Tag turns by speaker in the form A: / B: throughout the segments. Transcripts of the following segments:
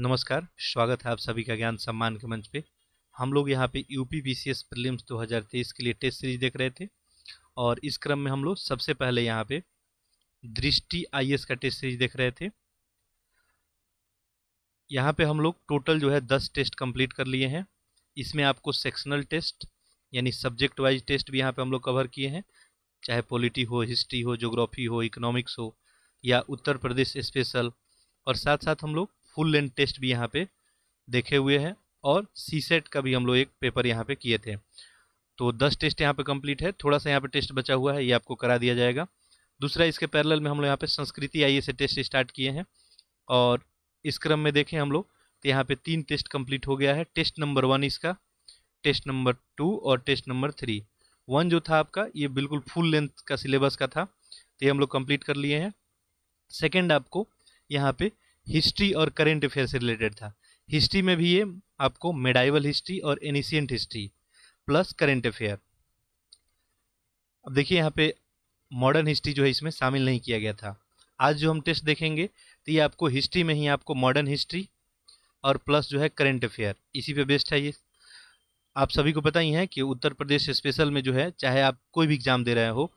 A: नमस्कार स्वागत है आप सभी का ज्ञान सम्मान के मंच पे हम लोग यहाँ पे यूपी बीसीएस प्रीलिम्स 2023 के लिए टेस्ट सीरीज देख रहे थे और इस क्रम में हम लोग सबसे पहले यहाँ पे दृष्टि आई का टेस्ट सीरीज देख रहे थे यहाँ पे हम लोग टोटल जो है दस टेस्ट कंप्लीट कर लिए हैं इसमें आपको सेक्शनल टेस्ट यानी सब्जेक्ट वाइज टेस्ट भी यहाँ पे हम लोग कवर किए हैं चाहे पॉलिटी हो हिस्ट्री हो जोग्राफी हो इकोनॉमिक्स हो या उत्तर प्रदेश स्पेशल और साथ साथ हम लोग फुल लेंथ टेस्ट भी यहाँ पे देखे हुए हैं और सी सेट का भी हम लोग एक पेपर यहाँ पे किए थे तो दस टेस्ट यहाँ पे कंप्लीट है थोड़ा सा यहाँ पे टेस्ट बचा हुआ है ये आपको करा दिया जाएगा दूसरा इसके पैरल में हम लोग यहाँ पे संस्कृति आई से टेस्ट स्टार्ट किए हैं और इस क्रम में देखें हम लोग तो यहाँ पे तीन टेस्ट कंप्लीट हो गया है टेस्ट नंबर वन इसका टेस्ट नंबर टू और टेस्ट नंबर थ्री वन जो था आपका ये बिल्कुल फुल लेंथ का सिलेबस का था तो ये हम लोग कंप्लीट कर लिए हैं सेकेंड आपको यहाँ पे हिस्ट्री और करेंट अफेयर से रिलेटेड था हिस्ट्री में भी ये आपको मेडाइवल हिस्ट्री और ancient history plus current affair अब देखिए यहाँ पे मॉडर्न हिस्ट्री जो है इसमें शामिल नहीं किया गया था आज जो हम टेस्ट देखेंगे तो ये आपको हिस्ट्री में ही आपको मॉडर्न हिस्ट्री और प्लस जो है करेंट अफेयर इसी पे बेस्ड है ये आप सभी को पता ही है कि उत्तर प्रदेश स्पेशल में जो है चाहे आप कोई भी एग्जाम दे रहे हो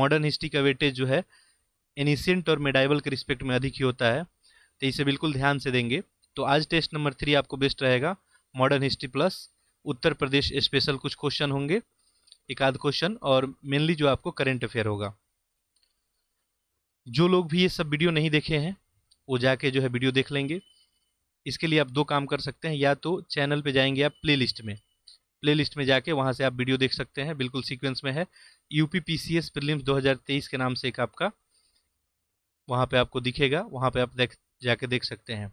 A: मॉडर्न हिस्ट्री का वेटेज जो है एनिशियंट और मेडाइवल के रिस्पेक्ट में अधिक ही होता है तो इसे बिल्कुल ध्यान से देंगे तो आज टेस्ट नंबर थ्री आपको बेस्ट रहेगा modern history plus Uttar Pradesh special कुछ क्वेश्चन होंगे एक आध क्वेश्चन और मेनली जो आपको करेंट अफेयर होगा जो लोग भी ये सब वीडियो नहीं देखे हैं वो जाके जो है वीडियो देख लेंगे इसके लिए आप दो काम कर सकते हैं या तो चैनल पे जाएंगे आप प्ले में प्ले में जाके वहाँ से आप वीडियो देख सकते हैं बिल्कुल सिक्वेंस में है यू पी सी के नाम से एक आपका वहाँ पे आपको दिखेगा वहाँ पे आप देख जाके देख सकते हैं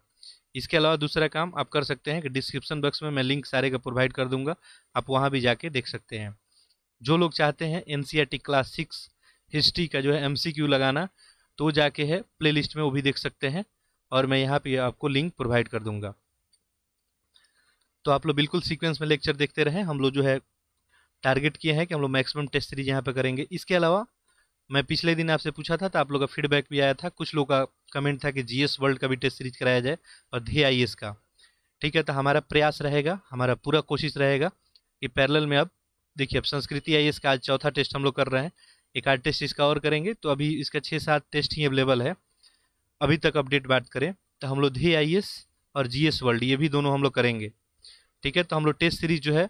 A: इसके अलावा दूसरा काम आप कर सकते हैं कि डिस्क्रिप्शन बॉक्स में मैं लिंक सारे का प्रोवाइड कर दूंगा आप वहाँ भी जाके देख सकते हैं जो लोग चाहते हैं एन क्लास सिक्स हिस्ट्री का जो है एम लगाना तो जाके है प्ले में वो भी देख सकते हैं और मैं यहाँ पे आपको लिंक प्रोवाइड कर दूंगा तो आप लोग बिल्कुल सीक्वेंस में लेक्चर देखते रहें हम लोग जो है टारगेट किए हैं कि हम लोग मैक्सिमम टेस्ट सीरीज यहाँ पे करेंगे इसके अलावा मैं पिछले दिन आपसे पूछा था तो आप लोग का फीडबैक भी आया था कुछ लोग का कमेंट था कि जीएस वर्ल्ड का भी टेस्ट सीरीज कराया जाए और धे आई का ठीक है तो हमारा प्रयास रहेगा हमारा पूरा कोशिश रहेगा कि पैरल में अब देखिए अब संस्कृति आई का आज चौथा टेस्ट हम लोग कर रहे हैं एक आठ टेस्ट इसका और करेंगे तो अभी इसका छः सात टेस्ट ही अवेलेबल है अभी तक अपडेट बात करें तो हम लोग धे आई और जी वर्ल्ड ये भी दोनों हम लोग करेंगे ठीक है तो हम लोग टेस्ट सीरीज जो है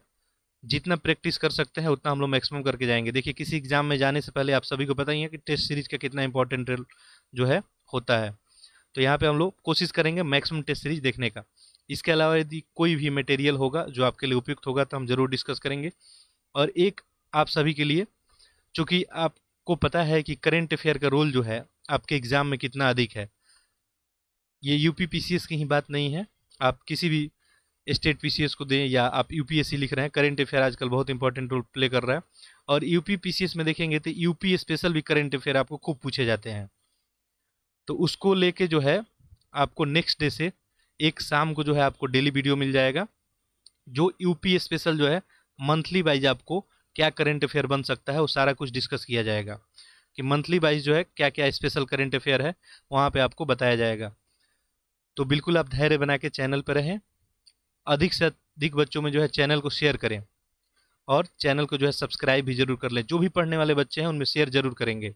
A: जितना प्रैक्टिस कर सकते हैं उतना हम लोग मैक्सिमम करके जाएंगे देखिए किसी एग्जाम में जाने से पहले आप सभी को पता ही है कि टेस्ट सीरीज का कितना इंपॉर्टेंट रोल जो है होता है तो यहाँ पे हम लोग कोशिश करेंगे मैक्सिमम टेस्ट सीरीज देखने का इसके अलावा यदि कोई भी मटेरियल होगा जो आपके लिए उपयुक्त होगा तो हम ज़रूर डिस्कस करेंगे और एक आप सभी के लिए चूँकि आपको पता है कि करेंट अफेयर का रोल जो है आपके एग्ज़ाम में कितना अधिक है ये यू की ही बात नहीं है आप किसी भी स्टेट पीसीएस को दें या आप यूपीएससी लिख रहे हैं करंट अफेयर आजकल बहुत इंपॉर्टेंट रोल प्ले कर रहा है और यूपी पीसीएस में देखेंगे तो यूपी स्पेशल भी करंट अफेयर आपको खूब पूछे जाते हैं तो उसको लेके जो है आपको नेक्स्ट डे से एक शाम को जो है आपको डेली वीडियो मिल जाएगा जो यूपी स्पेशल जो है मंथली वाइज आपको क्या करेंट अफेयर बन सकता है वो सारा कुछ डिस्कस किया जाएगा कि मंथली वाइज जो है क्या क्या स्पेशल करेंट अफेयर है वहाँ पर आपको बताया जाएगा तो बिल्कुल आप धैर्य बना के चैनल पर रहें अधिक से अधिक बच्चों में जो है चैनल को शेयर करें और चैनल को जो है सब्सक्राइब भी जरूर कर लें जो भी पढ़ने वाले बच्चे हैं उनमें शेयर जरूर करेंगे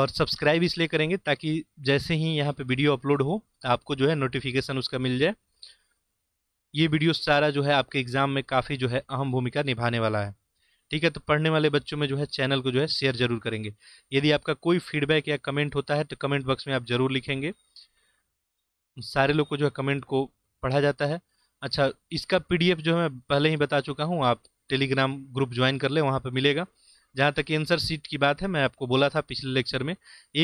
A: और सब्सक्राइब इसलिए करेंगे ताकि जैसे ही यहाँ पे वीडियो अपलोड हो आपको जो है नोटिफिकेशन उसका मिल जाए ये वीडियो सारा जो है आपके एग्ज़ाम में काफ़ी जो है अहम भूमिका निभाने वाला है ठीक है तो पढ़ने वाले बच्चों में जो है चैनल को जो है शेयर जरूर करेंगे यदि आपका कोई फीडबैक या कमेंट होता है तो कमेंट बॉक्स में आप जरूर लिखेंगे सारे लोग को जो है कमेंट को पढ़ा जाता है अच्छा इसका पीडीएफ जो है मैं पहले ही बता चुका हूँ आप टेलीग्राम ग्रुप ज्वाइन कर लें वहाँ पर मिलेगा जहाँ तक एंसर सीट की बात है मैं आपको बोला था पिछले लेक्चर में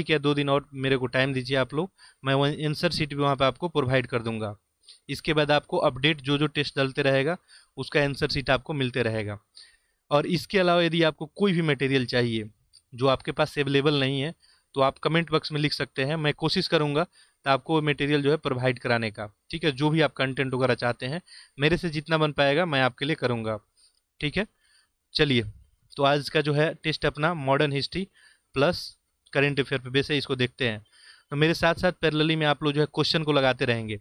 A: एक या दो दिन और मेरे को टाइम दीजिए आप लोग मैं वह आंसर सीट भी वहाँ पर आपको प्रोवाइड कर दूंगा इसके बाद आपको अपडेट जो जो टेस्ट डलते रहेगा उसका एंसर सीट आपको मिलते रहेगा और इसके अलावा यदि आपको कोई भी मटेरियल चाहिए जो आपके पास अवेलेबल नहीं है तो आप कमेंट बॉक्स में लिख सकते हैं मैं कोशिश करूंगा तो आपको मटेरियल जो है प्रोवाइड कराने का ठीक है जो भी आप कंटेंट वगैरह चाहते हैं मेरे से जितना बन पाएगा मैं आपके लिए करूंगा ठीक है चलिए तो आज का जो है टेस्ट अपना modern history plus current affair पर वैसे इसको देखते हैं तो मेरे साथ साथ पैरलली में आप लोग जो है क्वेश्चन को लगाते रहेंगे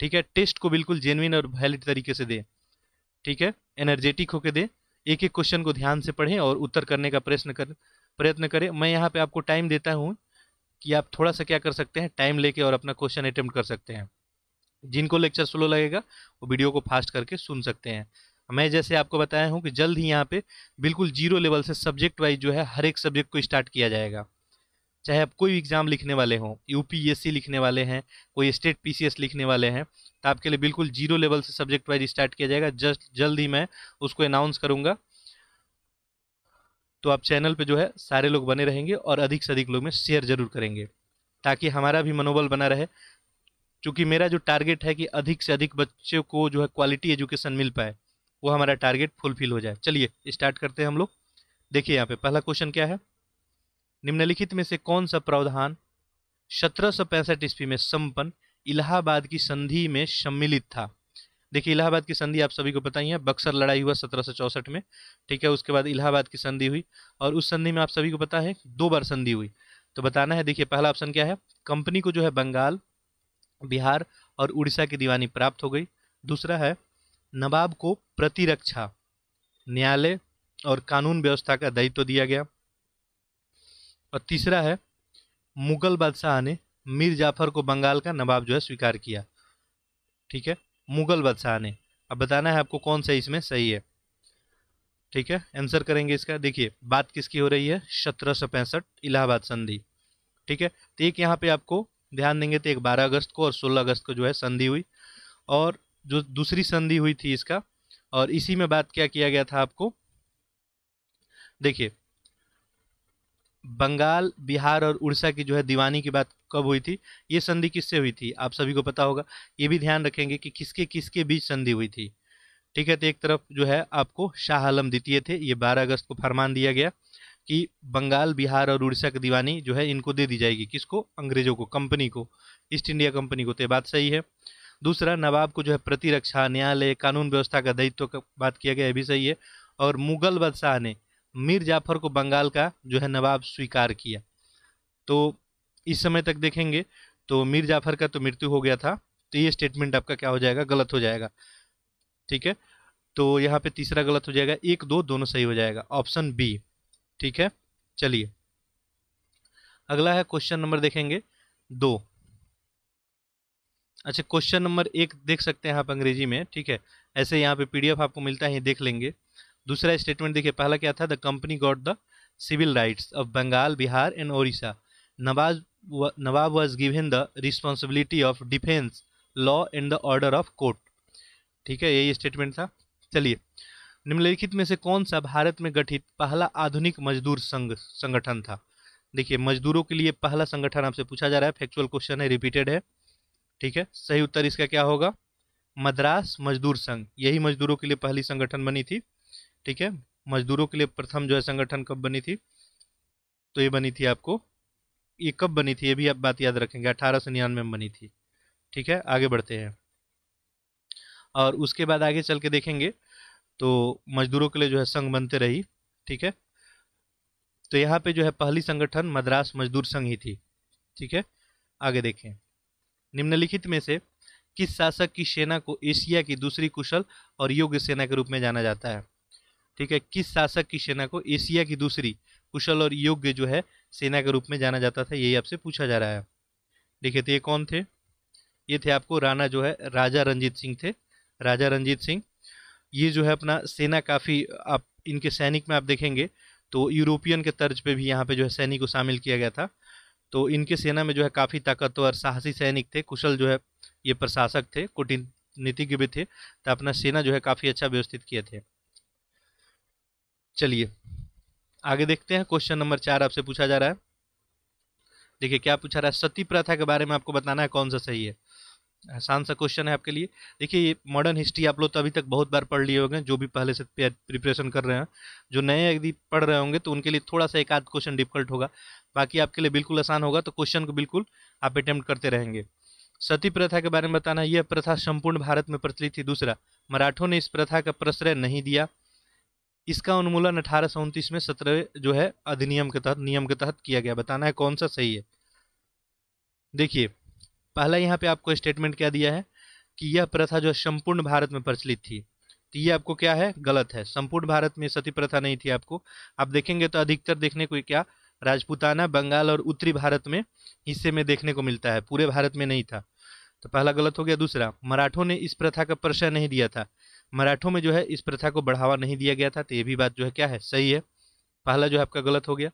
A: ठीक है टेस्ट को बिल्कुल जेनविन और वैलिड तरीके से दें ठीक है एनर्जेटिक होकर दें एक एक क्वेश्चन को ध्यान से पढ़ें और उत्तर करने का प्रयत्न करें प्रयत्न करें मैं यहाँ पे आपको टाइम देता हूँ कि आप थोड़ा सा क्या कर सकते हैं टाइम लेके और अपना क्वेश्चन अटैम्प्ट कर सकते हैं जिनको लेक्चर स्लो लगेगा वो वीडियो को फास्ट करके सुन सकते हैं मैं जैसे आपको बताया हूँ कि जल्द ही यहाँ पे बिल्कुल जीरो लेवल से सब्जेक्ट वाइज जो है हर एक सब्जेक्ट को स्टार्ट किया जाएगा चाहे आप कोई एग्ज़ाम लिखने वाले हों यूपीएससी लिखने वाले हैं कोई स्टेट पी लिखने वाले हैं तो आपके लिए बिल्कुल जीरो लेवल से सब्जेक्ट वाइज स्टार्ट किया जाएगा जस्ट जल्द ही मैं उसको अनाउंस करूँगा तो आप चैनल पे जो है सारे लोग बने रहेंगे और अधिक से अधिक लोग में शेयर जरूर करेंगे ताकि हमारा भी मनोबल बना रहे क्योंकि मेरा जो टारगेट है कि अधिक से अधिक बच्चों को जो है क्वालिटी एजुकेशन मिल पाए वो हमारा टारगेट फुलफिल हो जाए चलिए स्टार्ट करते हैं हम लोग देखिए यहाँ पे पहला क्वेश्चन क्या है निम्नलिखित में से कौन सा प्रावधान सत्रह सौ पैंसठ ईस्वी में संपन्न इलाहाबाद की संधि में सम्मिलित था देखिए इलाहाबाद की संधि आप सभी को पता ही है बक्सर लड़ाई हुआ सत्रह में ठीक है उसके बाद इलाहाबाद की संधि हुई और उस संधि में आप सभी को पता है दो बार संधि हुई तो बताना है देखिए पहला ऑप्शन क्या है कंपनी को जो है बंगाल बिहार और उड़ीसा की दीवानी प्राप्त हो गई दूसरा है नवाब को प्रतिरक्षा न्यायालय और कानून व्यवस्था का दायित्व तो दिया गया और तीसरा है मुगल बादशाह ने मीर जाफर को बंगाल का नवाब जो है स्वीकार किया ठीक है मुगल बादशाह ने अब बताना है आपको कौन सा इसमें सही है ठीक है आंसर करेंगे इसका देखिए बात किसकी हो रही है सत्रह सौ पैंसठ इलाहाबाद संधि ठीक है तो एक यहाँ पे आपको ध्यान देंगे तो एक बारह अगस्त को और सोलह अगस्त को जो है संधि हुई और जो दूसरी संधि हुई थी इसका और इसी में बात क्या किया गया था आपको देखिए बंगाल बिहार और उड़ीसा की जो है दीवानी की बात कब हुई थी ये संधि किससे हुई थी आप सभी को पता होगा ये भी ध्यान रखेंगे कि किसके किसके बीच संधि हुई थी ठीक है तो एक तरफ जो है आपको शाह आलम द्वितीय थे ये 12 अगस्त को फरमान दिया गया कि बंगाल बिहार और उड़ीसा की दीवानी जो है इनको दे दी जाएगी किसको अंग्रेजों को कंपनी को ईस्ट इंडिया कंपनी को तो ये बात सही है दूसरा नवाब को जो है प्रतिरक्षा न्यायालय कानून व्यवस्था का दायित्व का बात किया गया ये भी सही है और मुगल बादशाह ने मीर जाफर को बंगाल का जो है नवाब स्वीकार किया तो इस समय तक देखेंगे तो मीर जाफर का तो मृत्यु हो गया था तो ये स्टेटमेंट आपका क्या हो जाएगा गलत हो जाएगा ठीक है तो यहाँ पे तीसरा गलत हो जाएगा एक दो दोनों सही हो जाएगा ऑप्शन बी ठीक है चलिए अगला है क्वेश्चन नंबर देखेंगे दो अच्छा क्वेश्चन नंबर एक देख सकते हैं आप अंग्रेजी में ठीक है ऐसे यहाँ पे पीडीएफ आपको मिलता है देख लेंगे दूसरा स्टेटमेंट देखिए पहला क्या था the company got the civil rights of Bengal Bihar and Odisha Nawaz nawab was given the responsibility of defence law and the order of court ठीक है यही स्टेटमेंट था चलिए निम्नलिखित में से कौन सा भारत में गठित पहला आधुनिक मजदूर संघ संगठन था देखिए मजदूरों के लिए पहला संगठन आपसे पूछा जा रहा है फैक्चुअल क्वेश्चन है रिपीटेड है ठीक है सही उत्तर इसका क्या होगा मद्रास मजदूर संघ यही मजदूरों के लिए पहली संगठन बनी थी ठीक है मजदूरों के लिए प्रथम जो है संगठन कब बनी थी तो ये बनी थी आपको ये कब बनी थी ये भी आप बात याद रखेंगे अठारह सौ निन्यानवे में बनी थी ठीक है आगे बढ़ते हैं और उसके बाद आगे चल के देखेंगे तो मजदूरों के लिए जो है संघ बनते रही ठीक है तो यहाँ पे जो है पहली संगठन मद्रास मजदूर संघ ही थी ठीक है आगे देखें निम्नलिखित में से किस शासक की सेना को एशिया की दूसरी कुशल और योग्य सेना के रूप में जाना जाता है ठीक है किस शासक की सेना को एशिया की दूसरी कुशल और योग्य जो है सेना के रूप में जाना जाता था यही आपसे पूछा जा रहा है देखिए तो ये कौन थे ये थे आपको राणा जो है राजा रंजीत सिंह थे राजा रंजीत सिंह ये जो है अपना सेना काफ़ी आप इनके सैनिक में आप देखेंगे तो यूरोपियन के तर्ज पे भी यहाँ पे जो है सैनिक को शामिल किया गया था तो इनके सेना में जो है काफ़ी ताकतवर साहसी सैनिक थे कुशल जो है ये प्रशासक थे नीतिज्ञ भी थे तो अपना सेना जो है काफ़ी अच्छा व्यवस्थित किए थे चलिए आगे देखते हैं क्वेश्चन नंबर चार आपसे पूछा जा रहा है देखिए क्या पूछा रहा है सती प्रथा के बारे में आपको बताना है कौन सा सही है आसान सा क्वेश्चन है आपके लिए देखिए ये मॉडर्न हिस्ट्री आप लोग तो अभी तक बहुत बार पढ़ लिए होंगे जो भी पहले से प्रिपरेशन कर रहे हैं जो नए यदि पढ़ रहे होंगे तो उनके लिए थोड़ा सा एक आध क्वेश्चन डिफिकल्ट होगा बाकी आपके लिए बिल्कुल आसान होगा तो क्वेश्चन को बिल्कुल आप अटेम्प्ट करते रहेंगे सती प्रथा के बारे में बताना यह प्रथा संपूर्ण भारत में प्रचलित थी दूसरा मराठों ने इस प्रथा का प्रश्रय नहीं दिया इसका उन्मूलन अठारह में सत्रह जो है अधिनियम के तहत नियम के तहत किया गया बताना है कौन सा सही है देखिए पहला यहाँ पे आपको स्टेटमेंट क्या दिया है कि यह प्रथा जो संपूर्ण भारत में प्रचलित थी तो ये आपको क्या है गलत है संपूर्ण भारत में सती प्रथा नहीं थी आपको आप देखेंगे तो अधिकतर देखने को क्या राजपूताना बंगाल और उत्तरी भारत में हिस्से में देखने को मिलता है पूरे भारत में नहीं था तो पहला गलत हो गया दूसरा मराठों ने इस प्रथा का प्रशय नहीं दिया था मराठों में जो है इस प्रथा को बढ़ावा नहीं दिया गया था तो ये भी बात जो है क्या है सही है पहला जो है आपका गलत हो गया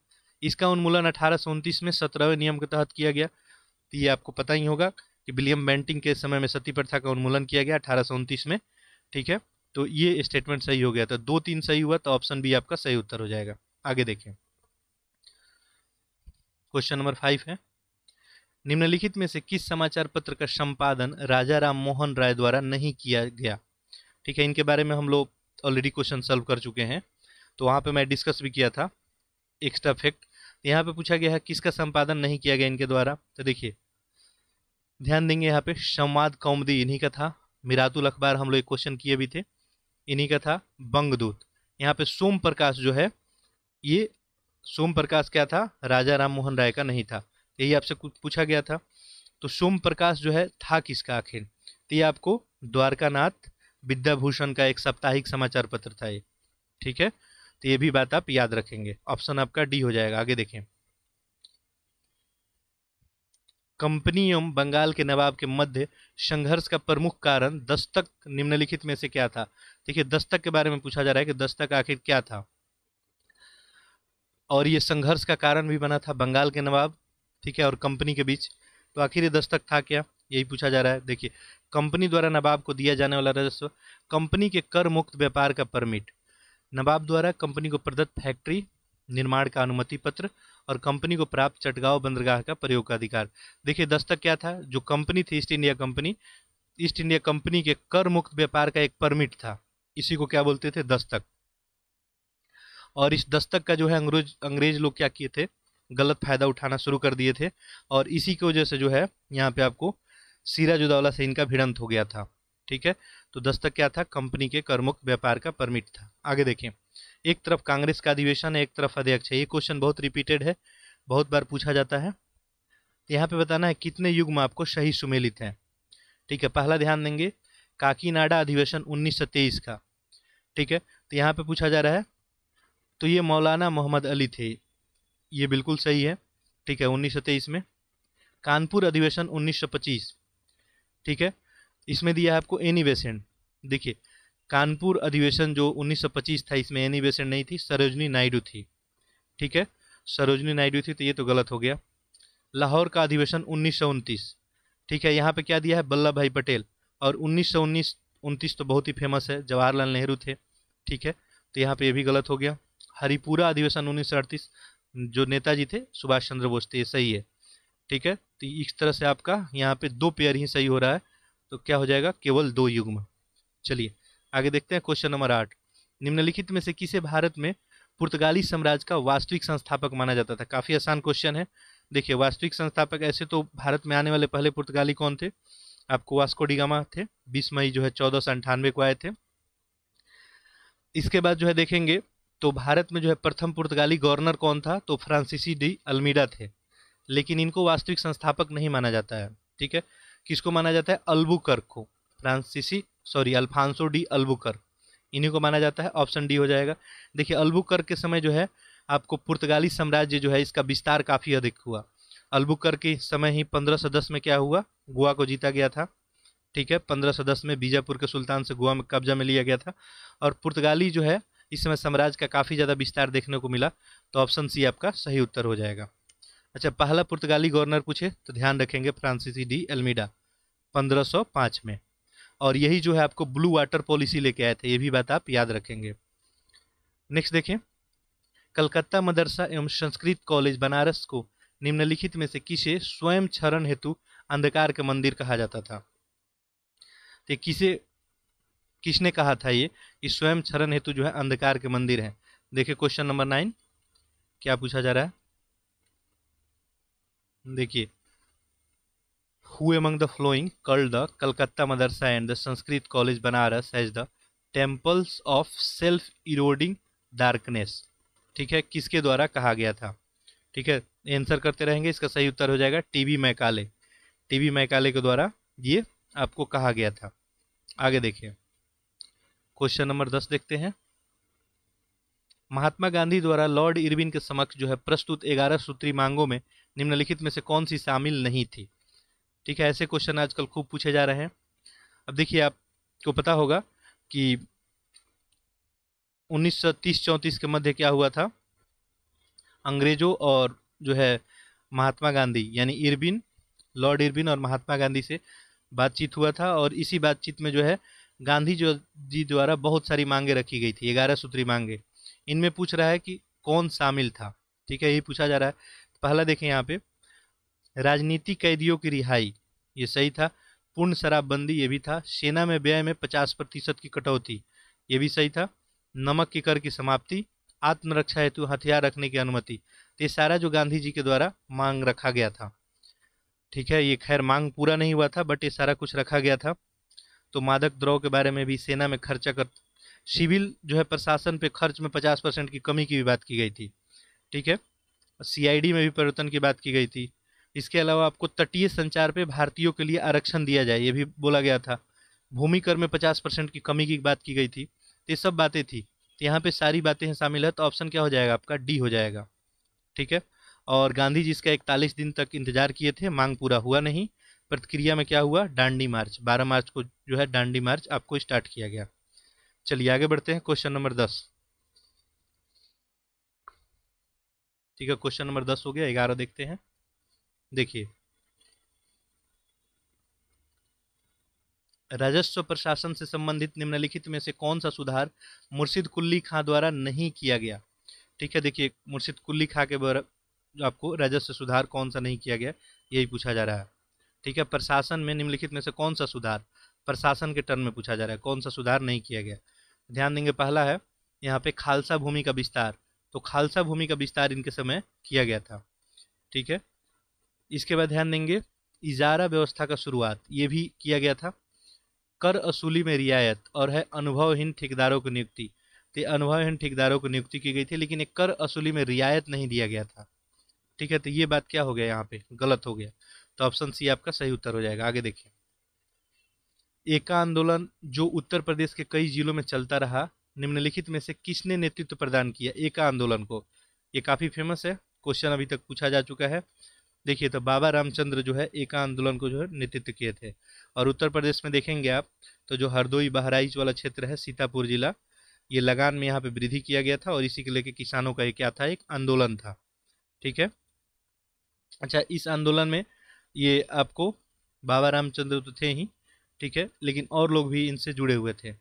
A: इसका उन्मूलन अठारह में सत्रहवें नियम के तहत किया गया तो ये आपको पता ही होगा कि विलियम बेंटिंग के समय में सती प्रथा का उन्मूलन किया गया अठारह में ठीक है तो ये स्टेटमेंट सही हो गया था तो दो तीन सही हुआ तो ऑप्शन बी आपका सही उत्तर हो जाएगा आगे देखें क्वेश्चन नंबर फाइव है निम्नलिखित में से किस समाचार पत्र का संपादन राजा राम मोहन राय द्वारा नहीं किया गया ठीक है इनके बारे में हम लोग ऑलरेडी क्वेश्चन सॉल्व कर चुके हैं तो वहाँ पे मैं डिस्कस भी किया था एक्स्ट्रा फैक्ट तो यहाँ पे पूछा गया है किसका संपादन नहीं किया गया इनके द्वारा तो देखिए ध्यान देंगे यहाँ पे संवाद कौमदी इन्हीं का था मिरातुल अखबार हम लोग एक क्वेश्चन किए भी थे इन्हीं का था बंगदूत यहाँ पे सोम प्रकाश जो है ये सोम प्रकाश क्या था राजा राम मोहन राय का नहीं था यही आपसे पूछा गया था तो सोम प्रकाश जो है था किसका आखिर तो ये आपको द्वारकानाथ विद्याभूषण का एक साप्ताहिक समाचार पत्र था ये ठीक है तो ये भी बात आप याद रखेंगे ऑप्शन आपका डी हो जाएगा आगे देखें कंपनी एवं बंगाल के नवाब के मध्य संघर्ष का प्रमुख कारण दस्तक निम्नलिखित में से क्या था देखिए दस्तक के बारे में पूछा जा रहा है कि दस्तक आखिर क्या था और ये संघर्ष का कारण भी बना था बंगाल के नवाब ठीक है और कंपनी के बीच तो आखिर ये दस्तक था क्या यही पूछा जा रहा है देखिए कंपनी द्वारा नवाब को दिया जाने वाला राजस्व कंपनी के कर मुक्त व्यापार का परमिट नवाब द्वारा कंपनी को प्रदत्त फैक्ट्री निर्माण का अनुमति पत्र और कंपनी को प्राप्त चटगांव बंदरगाह का प्रयोग का अधिकार देखिए दस्तक क्या था जो कंपनी थी East India company East India company के कर मुक्त व्यापार का एक परमिट था इसी को क्या बोलते थे दस्तक और इस दस्तक का जो है अंग्रेज अंग्रेज लोग क्या किए थे गलत फायदा उठाना शुरू कर दिए थे और इसी की वजह से जो है यहाँ पे आपको जुदावला से इनका भिड़ंत हो गया था ठीक है तो दस्तक क्या था कंपनी के करमुक्त व्यापार का परमिट था आगे देखें एक तरफ कांग्रेस का अधिवेशन है एक तरफ अध्यक्ष है ये क्वेश्चन बहुत रिपीटेड है बहुत बार पूछा जाता है यहाँ पे बताना है कितने युग में आपको सही सुमेलित हैं ठीक है पहला ध्यान देंगे काकीनाडा अधिवेशन तेईस का ठीक है तो यहाँ पे पूछा जा रहा है तो ये मौलाना मोहम्मद अली थे ये बिल्कुल सही है ठीक है तेईस में कानपुर अधिवेशन पच्चीस ठीक है इसमें दिया है आपको एनी बेसेंट देखिए कानपुर अधिवेशन जो 1925 था इसमें एनी बेसेंट नहीं थी सरोजनी नायडू थी ठीक है सरोजनी नायडू थी तो ये तो गलत हो गया लाहौर का अधिवेशन उन्नीस ठीक है यहाँ पे क्या दिया है वल्लभ भाई पटेल और उन्नीस सौ उन्नीस तो बहुत ही फेमस है जवाहरलाल नेहरू थे ठीक है तो यहाँ पे ये भी गलत हो गया हरिपुरा अधिवेशन उन्नीस जो नेताजी थे सुभाष चंद्र बोस थे ये सही है ठीक है तो इस तरह से आपका यहाँ पे दो पेयर ही सही हो रहा है तो क्या हो जाएगा केवल दो युग्म चलिए आगे देखते हैं क्वेश्चन नंबर आठ निम्नलिखित में से किसे भारत में पुर्तगाली साम्राज्य का वास्तविक संस्थापक माना जाता था काफ़ी आसान क्वेश्चन है देखिए वास्तविक संस्थापक ऐसे तो भारत में आने वाले पहले पुर्तगाली कौन थे आपको वास्को डिगामा थे 20 मई जो है चौदह सौ अंठानवे को आए थे इसके बाद जो है देखेंगे तो भारत में जो है प्रथम पुर्तगाली गवर्नर कौन था तो फ्रांसिसी डी अल्मीडा थे लेकिन इनको वास्तविक संस्थापक नहीं माना जाता है ठीक है किसको माना जाता है अल्बुकर को फ्रांसिसी सॉरी अल्फांसो डी अल्बुकर इन्हीं को माना जाता है ऑप्शन डी हो जाएगा देखिए अल्बुकर के समय जो है आपको पुर्तगाली साम्राज्य जो है इसका विस्तार काफ़ी अधिक हुआ अल्बुकर के समय ही पंद्रह सौ दस में क्या हुआ गोवा को जीता गया था ठीक है पंद्रह सौ दस में बीजापुर के सुल्तान से गोवा में कब्जा में लिया गया था और पुर्तगाली जो है इस समय साम्राज्य का काफ़ी ज़्यादा विस्तार देखने को मिला तो ऑप्शन सी आपका सही उत्तर हो जाएगा अच्छा पहला पुर्तगाली गवर्नर पूछे तो ध्यान रखेंगे फ्रांसीसी डी एलमिडा 1505 में और यही जो है आपको ब्लू वाटर पॉलिसी लेके आए थे ये भी बात आप याद रखेंगे नेक्स्ट देखें कलकत्ता मदरसा एवं संस्कृत कॉलेज बनारस को निम्नलिखित में से किसे स्वयं क्षरण हेतु अंधकार के मंदिर कहा जाता था तो किसे किसने कहा था ये कि स्वयं क्षरण हेतु जो है अंधकार के मंदिर है देखिए क्वेश्चन नंबर नाइन क्या पूछा जा रहा है देखिए हु एमंग द फ्लोइंग कल the Calcutta Madrasa and the Sanskrit college Banaras as the temples of self eroding darkness ठीक है किसके द्वारा कहा गया था ठीक है आंसर करते रहेंगे इसका सही उत्तर हो जाएगा टीवी मैकाले टीवी मैकाले के द्वारा ये आपको कहा गया था आगे देखिए क्वेश्चन नंबर दस देखते हैं महात्मा गांधी द्वारा लॉर्ड इरविन के समक्ष जो है प्रस्तुत ग्यारह सूत्री मांगों में निम्नलिखित में से कौन सी शामिल नहीं थी ठीक है ऐसे क्वेश्चन आजकल खूब पूछे जा रहे हैं अब देखिए आपको पता होगा कि 1930-34 के मध्य क्या हुआ था अंग्रेजों और जो है महात्मा गांधी यानी इरबिन लॉर्ड इरबिन और महात्मा गांधी से बातचीत हुआ था और इसी बातचीत में जो है गांधी जो जी द्वारा बहुत सारी मांगे रखी गई थी ग्यारह सूत्री मांगे इनमें पूछ रहा है कि कौन शामिल था ठीक है यही पूछा जा रहा है पहला देखें यहाँ पे राजनीति कैदियों की रिहाई ये सही था पूर्ण शराबबंदी ये भी था सेना में व्यय में पचास प्रतिशत की कटौती ये भी सही था नमक की कर की समाप्ति आत्मरक्षा हेतु हथियार रखने की अनुमति तो ये सारा जो गांधी जी के द्वारा मांग रखा गया था ठीक है ये खैर मांग पूरा नहीं हुआ था बट ये सारा कुछ रखा गया था तो मादक द्रव के बारे में भी सेना में खर्चा कर सिविल जो है प्रशासन पे खर्च में पचास परसेंट की कमी की भी बात की गई थी ठीक है सीआईडी में भी परिवर्तन की बात की गई थी इसके अलावा आपको तटीय संचार पे भारतीयों के लिए आरक्षण दिया जाए ये भी बोला गया था भूमि कर में पचास परसेंट की कमी की बात की गई थी तो ये सब बातें थी तो यहाँ पे सारी बातें हैं शामिल है तो ऑप्शन क्या हो जाएगा आपका डी हो जाएगा ठीक है और गांधी जी इसका इकतालीस दिन तक इंतजार किए थे मांग पूरा हुआ नहीं प्रतिक्रिया में क्या हुआ डांडी मार्च बारह मार्च को जो है डांडी मार्च आपको स्टार्ट किया गया चलिए आगे बढ़ते हैं क्वेश्चन नंबर दस ठीक है क्वेश्चन नंबर दस हो गया ग्यारह देखते हैं देखिए राजस्व प्रशासन से संबंधित निम्नलिखित में से कौन सा सुधार मुर्शिद कुल्ली खां द्वारा नहीं किया गया ठीक है देखिए मुर्शिद कुल्ली खां के द्वारा आपको राजस्व सुधार कौन सा नहीं किया गया यही पूछा जा रहा है ठीक है प्रशासन में निम्नलिखित में से कौन सा सुधार प्रशासन के टर्म में पूछा जा रहा है कौन सा सुधार नहीं किया गया ध्यान देंगे पहला है यहाँ पे खालसा भूमि का विस्तार तो खालसा भूमि का विस्तार इनके समय किया गया था ठीक है इसके बाद ध्यान देंगे इजारा व्यवस्था का शुरुआत ये भी किया गया था कर असूली में रियायत और है अनुभवहीन ठेकेदारों की नियुक्ति तो अनुभवहीन ठेकेदारों की नियुक्ति की गई थी लेकिन एक कर असूली में रियायत नहीं दिया गया था ठीक है तो ये बात क्या हो गया यहाँ पे गलत हो गया तो ऑप्शन सी आपका सही उत्तर हो जाएगा आगे देखिए एका आंदोलन जो उत्तर प्रदेश के कई जिलों में चलता रहा निम्नलिखित में से किसने नेतृत्व प्रदान किया एका आंदोलन को ये काफ़ी फेमस है क्वेश्चन अभी तक पूछा जा चुका है देखिए तो बाबा रामचंद्र जो है एका आंदोलन को जो है नेतृत्व किए थे और उत्तर प्रदेश में देखेंगे आप तो जो हरदोई बहराइच वाला क्षेत्र है सीतापुर जिला ये लगान में यहाँ पे वृद्धि किया गया था और इसी के लेके किसानों का ये क्या था एक आंदोलन था ठीक है अच्छा इस आंदोलन में ये आपको बाबा रामचंद्र तो थे ही ठीक है लेकिन और लोग भी इनसे जुड़े हुए थे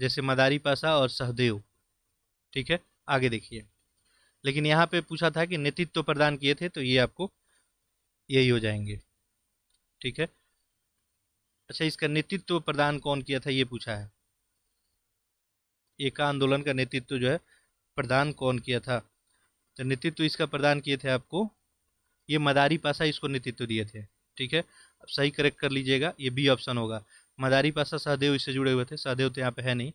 A: जैसे मदारी पासा और सहदेव ठीक है आगे देखिए लेकिन यहाँ पे पूछा था कि नेतृत्व प्रदान किए थे तो ये आपको यही हो जाएंगे ठीक है अच्छा इसका नेतृत्व प्रदान कौन किया था ये पूछा है एक आंदोलन का नेतृत्व जो है प्रदान कौन किया था तो नेतृत्व इसका प्रदान किए थे आपको ये मदारी पासा इसको नेतृत्व दिए थे ठीक है अब सही करेक्ट कर लीजिएगा ये बी ऑप्शन होगा मदारी पासा सहदेव इससे जुड़े हुए थे सहदेव तो यहाँ पे है नहीं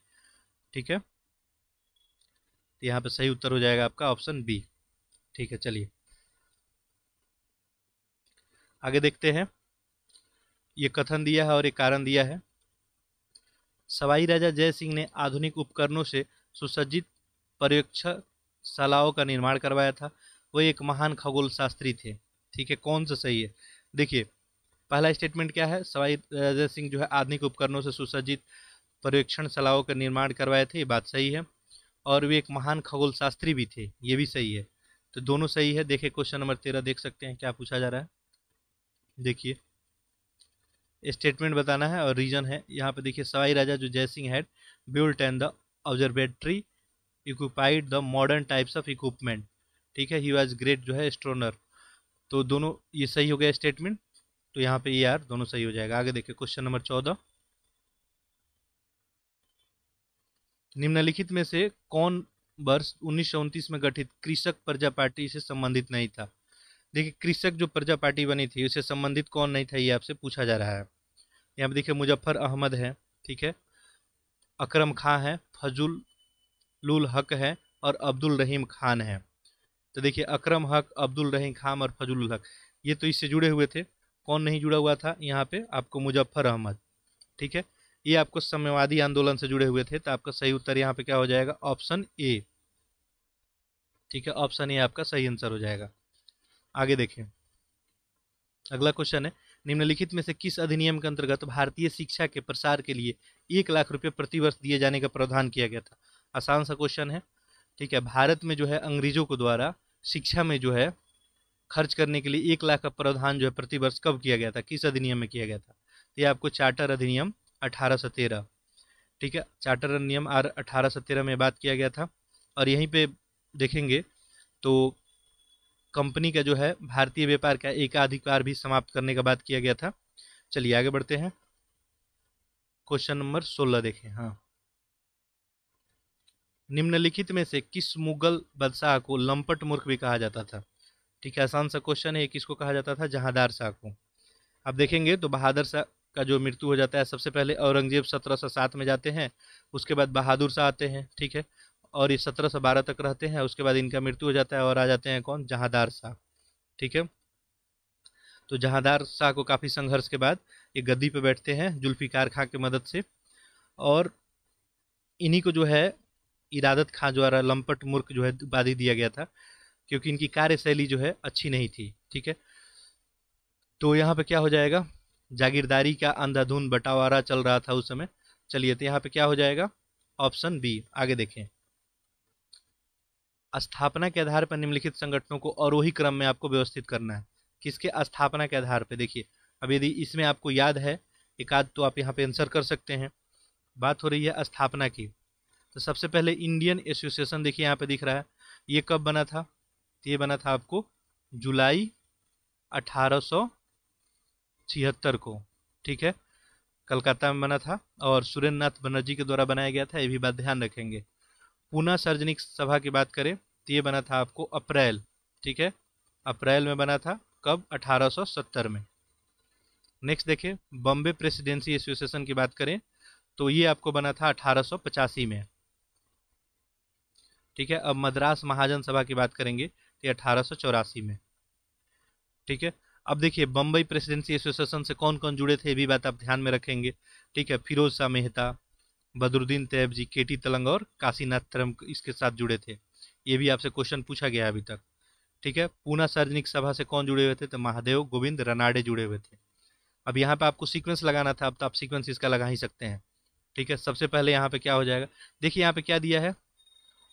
A: ठीक है तो यहाँ पे सही उत्तर हो जाएगा आपका ऑप्शन बी ठीक है चलिए आगे देखते हैं ये कथन दिया है और ये कारण दिया है सवाई राजा जय सिंह ने आधुनिक उपकरणों से सुसज्जित शालाओं का निर्माण करवाया था वह एक महान खगोल शास्त्री थे ठीक है कौन सा सही है देखिए पहला स्टेटमेंट क्या है सवाई राजेंद्र सिंह जो है आधुनिक उपकरणों से सुसज्जित पर्यवेक्षण सलाहों का निर्माण करवाए थे ये बात सही है और वे एक महान खगोल शास्त्री भी थे ये भी सही है तो दोनों सही है देखिए क्वेश्चन नंबर तेरह देख सकते हैं क्या पूछा जा रहा है देखिए स्टेटमेंट बताना है और रीजन है यहाँ पे देखिए सवाई राजा जो Jai Singh had built and the observatory equipped the modern types of equipment ठीक है ही वॉज ग्रेट जो है एस्ट्रोनर तो दोनों ये सही हो गया स्टेटमेंट तो यहाँ पे ये आर दोनों सही हो जाएगा आगे देखिए क्वेश्चन नंबर चौदह निम्नलिखित में से कौन वर्ष उन्नीस में गठित कृषक प्रजा पार्टी से संबंधित नहीं था देखिए कृषक जो प्रजा पार्टी बनी थी उसे संबंधित कौन नहीं था ये आपसे पूछा जा रहा है यहाँ पे देखिए मुजफ्फर अहमद है ठीक है अकरम खां है फजुल लुल हक है और अब्दुल रहीम खान है तो देखिए अकरम हक अब्दुल रहीम खान और फजुल हक ये तो इससे जुड़े हुए थे कौन नहीं जुड़ा हुआ था यहाँ पे आपको मुजफ्फर अहमद ठीक है ये आपको साम्यवादी आंदोलन से जुड़े हुए थे तो आपका सही उत्तर यहाँ पे क्या हो जाएगा ऑप्शन ए ठीक है ऑप्शन ए आपका सही आंसर हो जाएगा आगे देखें अगला क्वेश्चन है निम्नलिखित में से किस अधिनियम के अंतर्गत भारतीय शिक्षा के प्रसार के लिए एक लाख रुपये प्रतिवर्ष दिए जाने का प्रावधान किया गया था आसान सा क्वेश्चन है ठीक है भारत में जो है अंग्रेजों को द्वारा शिक्षा में जो है खर्च करने के लिए एक लाख का प्रावधान जो है प्रतिवर्ष कब किया गया था किस अधिनियम में किया गया था तो ये आपको चार्टर अधिनियम अठारह तेरह ठीक है चार्टर अधिनियम आर अठारह में बात किया गया था और यहीं पे देखेंगे तो कंपनी का जो है भारतीय व्यापार का एकाधिकार भी समाप्त करने का बात किया गया था चलिए आगे बढ़ते हैं क्वेश्चन नंबर सोलह देखें हाँ निम्नलिखित में से किस मुगल बादशाह को लंपट मूर्ख भी कहा जाता था ठीक है आसान सा क्वेश्चन है एक इसको कहा जाता था जहादार शाह को अब देखेंगे तो बहादुर शाह का जो मृत्यु हो जाता है सबसे पहले औरंगजेब सत्रह सौ सात में जाते हैं उसके बाद बहादुर शाह आते हैं ठीक है और ये सत्रह सौ बारह तक रहते हैं उसके बाद इनका मृत्यु हो जाता है और आ जाते हैं कौन जहादार शाह ठीक है तो जहादार शाह को काफ़ी संघर्ष के बाद ये गद्दी पे बैठते हैं जुल्फ़िकार खां की मदद से और इन्हीं को जो है इरादत खां द्वारा लंपट मूर्ख जो है उपाधि दिया गया था क्योंकि इनकी कार्यशैली जो है अच्छी नहीं थी ठीक है तो यहाँ पे क्या हो जाएगा जागीरदारी का अंधाधुन बटावारा चल रहा था उस समय चलिए तो यहाँ पे क्या हो जाएगा ऑप्शन बी आगे देखें स्थापना के आधार पर निम्नलिखित संगठनों को और वही क्रम में आपको व्यवस्थित करना है किसके स्थापना के आधार पर देखिए अब यदि इसमें आपको याद है एक आध तो आप यहाँ पे आंसर कर सकते हैं बात हो रही है स्थापना की तो सबसे पहले इंडियन एसोसिएशन देखिए यहाँ पे दिख रहा है ये कब बना था ये बना था आपको जुलाई अठारह को ठीक है कलकत्ता में बना था और सुरेंद्र नाथ बनर्जी के द्वारा बनाया गया था ये भी बात ध्यान रखेंगे पुनः सार्वजनिक सभा की बात करें तो ये बना था आपको अप्रैल ठीक है अप्रैल में बना था कब 1870 में नेक्स्ट देखिए बॉम्बे प्रेसिडेंसी एसोसिएशन की बात करें तो ये आपको बना था अठारह में ठीक है अब मद्रास महाजन सभा की बात करेंगे ये अठारह में ठीक है अब देखिए बम्बई प्रेसिडेंसी एसोसिएशन से कौन कौन जुड़े थे ये भी बात आप ध्यान में रखेंगे ठीक है फिरोज शाह मेहता बदरुद्दीन तैयब जी के टी तलंग और काशीनाथ तरम इसके साथ जुड़े थे ये भी आपसे क्वेश्चन पूछा गया अभी तक ठीक है पूना सार्वजनिक सभा से कौन जुड़े हुए थे तो महादेव गोविंद रनाडे जुड़े हुए थे अब यहाँ पे आपको सीक्वेंस लगाना था अब तो आप सीक्वेंस इसका लगा ही सकते हैं ठीक है सबसे पहले यहाँ पे क्या हो जाएगा देखिए यहाँ पे क्या दिया है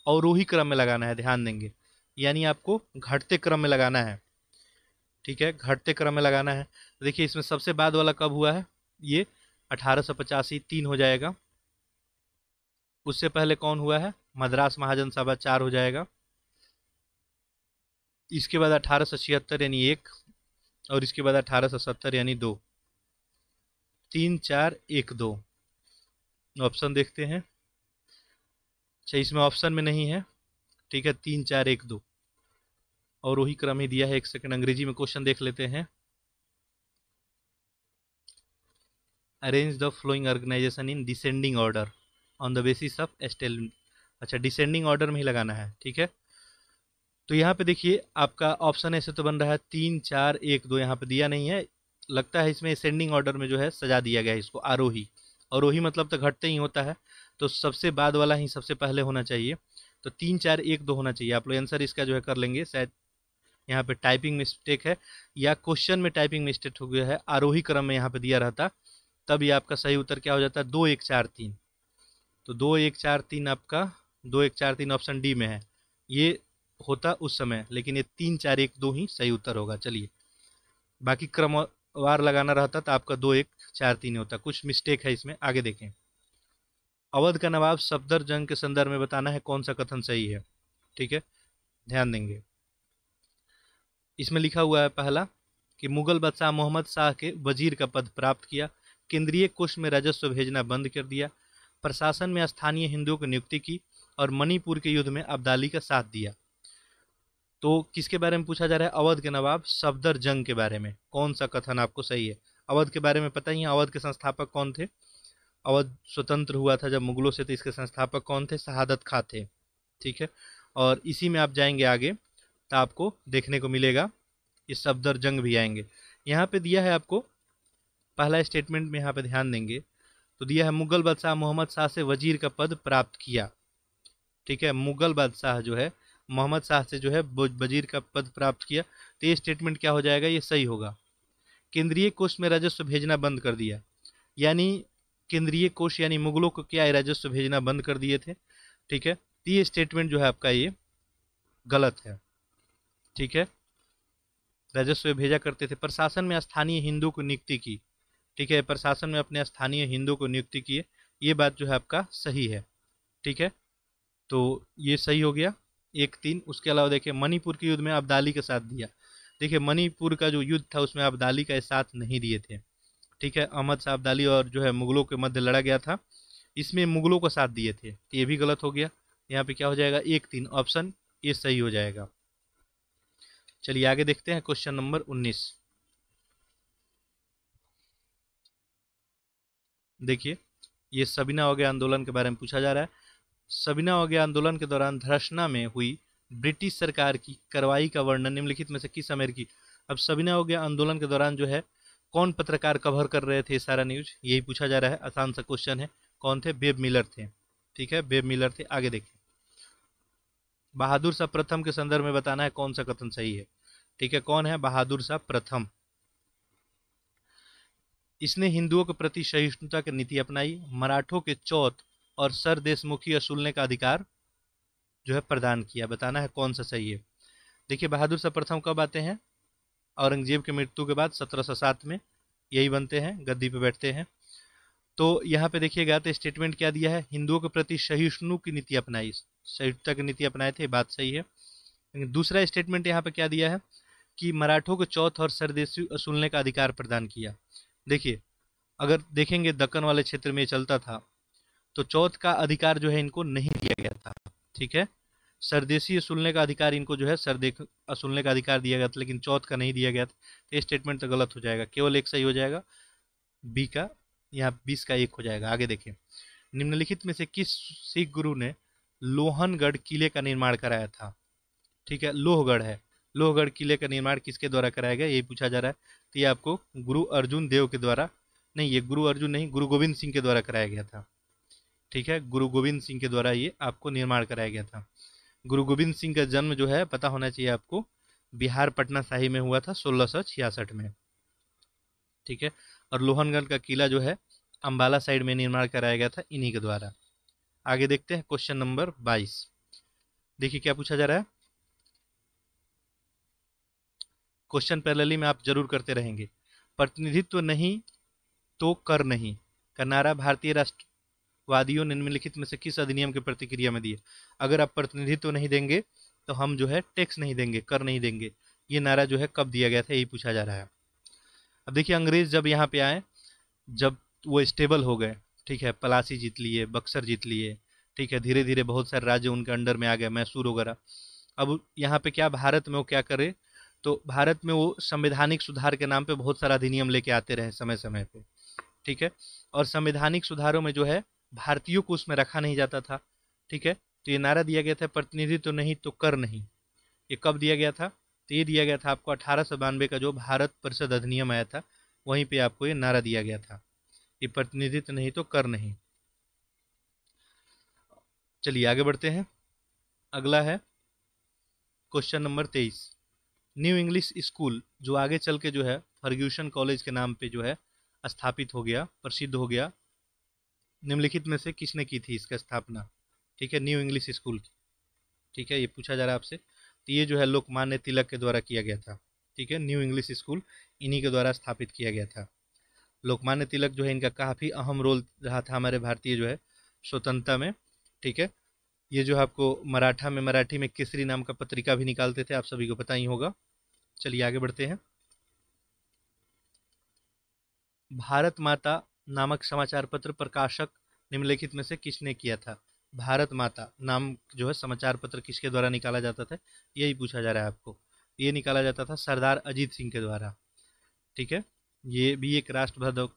A: और क्रम में लगाना है ध्यान देंगे यानी आपको घटते क्रम में लगाना है ठीक है घटते क्रम में लगाना है तो देखिए इसमें सबसे बाद वाला कब हुआ है ये अठारह सौ पचासी तीन हो जाएगा उससे पहले कौन हुआ है मद्रास महाजन सभा चार हो जाएगा इसके बाद अठारह सौ छिहत्तर यानी एक और इसके बाद अठारह सौ सत्तर यानी दो तीन चार एक दो ऑप्शन देखते हैं अच्छा इसमें ऑप्शन में नहीं है ठीक है तीन चार एक दो और वही क्रम ही दिया है एक सेकंड अंग्रेजी में क्वेश्चन देख लेते हैं arrange the following organisation in descending order on the basis of एस्टेल अच्छा डिसेंडिंग ऑर्डर में ही लगाना है ठीक है तो यहाँ पे देखिए आपका ऑप्शन ऐसे तो बन रहा है तीन चार एक दो यहाँ पे दिया नहीं है लगता है इसमें सेंडिंग ऑर्डर में जो है सजा दिया गया है इसको आरोही आरोही मतलब तो घटते ही होता है तो सबसे बाद वाला ही सबसे पहले होना चाहिए तो तीन चार एक दो होना चाहिए आप लोग आंसर इसका जो है कर लेंगे शायद यहाँ पे टाइपिंग मिस्टेक है या क्वेश्चन में टाइपिंग मिस्टेक हो गया है आरोही क्रम में यहाँ पे दिया रहता तब ये आपका सही उत्तर क्या हो जाता है दो एक चार तीन तो दो एक चार तीन आपका दो एक चार तीन ऑप्शन डी में है ये होता उस समय लेकिन ये तीन चार एक दो ही सही उत्तर होगा चलिए बाकी क्रमवार लगाना रहता तो आपका दो एक चार तीन होता कुछ मिस्टेक है इसमें आगे देखें अवध का नवाब सफदर जंग के संदर्भ में बताना है कौन सा कथन सही है ठीक है ध्यान देंगे इसमें लिखा हुआ है पहला कि मुगल बादशाह मोहम्मद शाह के वजीर का पद प्राप्त किया केंद्रीय कोष में राजस्व भेजना बंद कर दिया प्रशासन में स्थानीय हिंदुओं की नियुक्ति की और मणिपुर के युद्ध में अब्दाली का साथ दिया तो किसके बारे में पूछा जा रहा है अवध के नवाब सफदर जंग के बारे में कौन सा कथन आपको सही है अवध के बारे में पता ही है अवध के संस्थापक कौन थे अवध स्वतंत्र हुआ था जब मुगलों से तो इसके संस्थापक कौन थे शहादत खा थे ठीक है और इसी में आप जाएंगे आगे तो आपको देखने को मिलेगा ये सफदर जंग भी आएंगे यहाँ पे दिया है आपको पहला स्टेटमेंट में यहाँ पे ध्यान देंगे तो दिया है मुगल बादशाह मोहम्मद शाह से वजीर का पद प्राप्त किया ठीक है मुगल बादशाह जो है मोहम्मद शाह से जो है वजीर का पद प्राप्त किया तो ये स्टेटमेंट क्या हो जाएगा ये सही होगा केंद्रीय कोष में राजस्व भेजना बंद कर दिया यानी केंद्रीय कोष यानी मुगलों को क्या राजस्व भेजना बंद कर दिए थे ठीक है तो ये स्टेटमेंट जो है आपका ये गलत है ठीक है राजस्व भेजा करते थे प्रशासन में स्थानीय हिंदू को नियुक्ति की ठीक है प्रशासन में अपने स्थानीय हिंदू को नियुक्ति किए ये बात जो है आपका सही है ठीक है तो ये सही हो गया एक तीन उसके अलावा देखिए मणिपुर के युद्ध में अब्दाली के साथ दिया देखिए मणिपुर का जो युद्ध था उसमें अब्दाली का साथ नहीं दिए थे ठीक है अहमद साहब दाली और जो है मुगलों के मध्य लड़ा गया था इसमें मुगलों का साथ दिए थे तो ये भी गलत हो गया यहाँ पे क्या हो जाएगा एक तीन ऑप्शन ये सही हो जाएगा चलिए आगे देखते हैं क्वेश्चन नंबर उन्नीस देखिए ये सबिना वगैरह आंदोलन के बारे में पूछा जा रहा है सबिना वगैरह आंदोलन के दौरान धर्षणा में हुई ब्रिटिश सरकार की कार्रवाई का वर्णन निम्नलिखित में से किस अमेरिकी अब सबिना हो गया आंदोलन के दौरान जो है कौन पत्रकार कवर कर रहे थे सारा न्यूज यही पूछा जा रहा है आसान सा क्वेश्चन है कौन थे बेब मिलर थे ठीक है बेब मिलर थे आगे देखिए बहादुर शाह प्रथम के संदर्भ में बताना है कौन सा कथन सही है ठीक है कौन है बहादुर शाह प्रथम इसने हिंदुओं के प्रति सहिष्णुता की नीति अपनाई मराठों के चौथ और सर देशमुखी असूलने का अधिकार जो है प्रदान किया बताना है कौन सा सही है देखिए बहादुर साहब प्रथम कब आते हैं औरंगजेब की मृत्यु के बाद सात में यही बनते हैं गद्दी पे बैठते हैं तो यहाँ पे देखिएगा तो स्टेटमेंट क्या दिया है हिंदुओं के प्रति सहिष्णु की नीति अपनाई सहिष्णुता की नीति अपनाए थे बात सही है दूसरा स्टेटमेंट यहाँ पे क्या दिया है कि मराठों को चौथ और सरदेशी असूलने का अधिकार प्रदान किया देखिए अगर देखेंगे दक्कन वाले क्षेत्र में चलता था तो चौथ का अधिकार जो है इनको नहीं दिया गया था ठीक है सरदेशी असूलने का अधिकार इनको जो है सरदे असूलने का अधिकार दिया गया था लेकिन चौथ का नहीं दिया गया था तो ये स्टेटमेंट तो गलत हो जाएगा केवल एक सही हो जाएगा बी का यहाँ बीस का एक हो जाएगा आगे देखें निम्नलिखित में से किस सिख गुरु ने लोहनगढ़ किले का निर्माण कराया था ठीक है लोहगढ़ है लोहगढ़ किले का निर्माण किसके द्वारा कराया गया ये पूछा जा रहा है तो ये आपको गुरु अर्जुन देव के द्वारा नहीं ये गुरु अर्जुन नहीं गुरु गोविंद सिंह के द्वारा कराया गया था ठीक है गुरु गोविंद सिंह के द्वारा ये आपको निर्माण कराया गया था गुरु गोविंद सिंह का जन्म जो है पता होना चाहिए आपको बिहार पटना शाही में हुआ था सोलह में ठीक है और लोहनगढ़ का किला जो है अम्बाला साइड में निर्माण कराया गया था इन्हीं के द्वारा आगे देखते हैं क्वेश्चन नंबर बाईस देखिए क्या पूछा जा रहा है क्वेश्चन पैरेलली में आप जरूर करते रहेंगे प्रतिनिधित्व नहीं तो कर नहीं का भारतीय राष्ट्र वादियों ने निम्नलिखित में से किस अधिनियम की प्रतिक्रिया में दिए अगर आप प्रतिनिधित्व नहीं देंगे तो हम जो है टैक्स नहीं देंगे कर नहीं देंगे ये नारा जो है कब दिया गया था यही पूछा जा रहा है अब देखिए अंग्रेज जब यहाँ पे आए जब वो स्टेबल हो गए ठीक है पलासी जीत लिए बक्सर जीत लिए ठीक है धीरे धीरे बहुत सारे राज्य उनके अंडर में आ गए मैसूर वगैरह अब यहाँ पे क्या भारत में वो क्या करे तो भारत में वो संवैधानिक सुधार के नाम पे बहुत सारा अधिनियम लेके आते रहे समय समय पे ठीक है और संवैधानिक सुधारों में जो है भारतीयों को उसमें रखा नहीं जाता था ठीक है तो ये नारा दिया गया था प्रतिनिधि तो नहीं तो कर नहीं ये कब दिया गया था तो ये दिया गया था आपको अठारह का जो भारत परिषद अधिनियम आया था वहीं पे आपको ये नारा दिया गया था ये प्रतिनिधित्व तो नहीं तो कर नहीं चलिए आगे बढ़ते हैं अगला है क्वेश्चन नंबर तेईस न्यू इंग्लिश स्कूल जो आगे चल के जो है फर्ग्यूशन कॉलेज के नाम पे जो है स्थापित हो गया प्रसिद्ध हो गया निम्नलिखित में से किसने की थी इसका स्थापना ठीक है न्यू इंग्लिश स्कूल की ठीक है ये पूछा जा रहा है आपसे तो ये जो है लोकमान्य तिलक के द्वारा किया गया था ठीक है न्यू इंग्लिश स्कूल इन्हीं के द्वारा स्थापित किया गया था लोकमान्य तिलक जो है इनका काफ़ी अहम रोल रहा था हमारे भारतीय जो है स्वतंत्रता में ठीक है ये जो आपको मराठा में मराठी में केसरी नाम का पत्रिका भी निकालते थे आप सभी को पता ही होगा चलिए आगे बढ़ते हैं भारत माता नामक समाचार पत्र प्रकाशक निम्नलिखित में से किसने किया था भारत माता नाम जो है समाचार पत्र किसके द्वारा निकाला जाता था यही पूछा जा रहा है आपको ये निकाला जाता था सरदार अजीत सिंह के द्वारा ठीक है ये भी एक राष्ट्रभक्त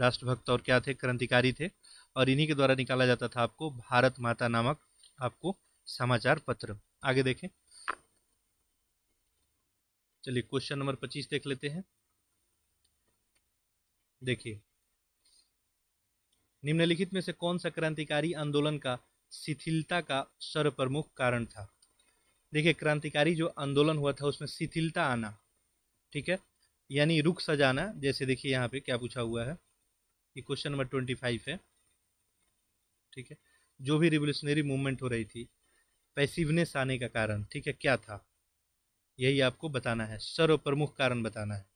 A: राष्ट्रभक्त और क्या थे क्रांतिकारी थे और इन्हीं के द्वारा निकाला जाता था आपको भारत माता नामक आपको समाचार पत्र आगे देखें चलिए क्वेश्चन नंबर पच्चीस देख लेते हैं देखिए निम्नलिखित में से कौन सा क्रांतिकारी आंदोलन का शिथिलता का सर्वप्रमुख कारण था देखिए क्रांतिकारी जो आंदोलन हुआ था उसमें शिथिलता आना ठीक है यानी रुख सजाना जैसे देखिए यहाँ पे क्या पूछा हुआ है ये क्वेश्चन नंबर ट्वेंटी फाइव है ठीक है जो भी रिवोल्यूशनरी मूवमेंट हो रही थी पैसिवनेस आने का कारण ठीक है क्या था यही आपको बताना है सर्व प्रमुख कारण बताना है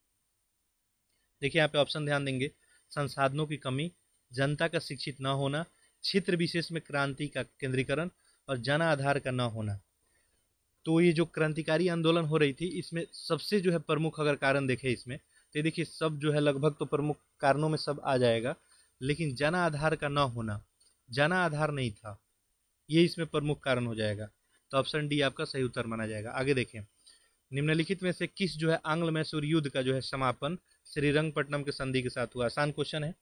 A: देखिए यहाँ पे ऑप्शन ध्यान देंगे संसाधनों की कमी जनता का शिक्षित न होना क्षेत्र विशेष में क्रांति का केंद्रीकरण और जन आधार का न होना तो ये जो क्रांतिकारी आंदोलन हो रही थी इसमें सबसे जो है प्रमुख अगर कारण देखें इसमें तो देखिए सब जो है लगभग तो प्रमुख कारणों में सब आ जाएगा लेकिन जन आधार का न होना जन आधार नहीं था ये इसमें प्रमुख कारण हो जाएगा तो ऑप्शन डी आपका सही उत्तर माना जाएगा आगे देखें निम्नलिखित में से किस जो है आंग्ल मैसूर युद्ध का जो है समापन श्रीरंगपट्टनम के संधि के साथ हुआ आसान क्वेश्चन है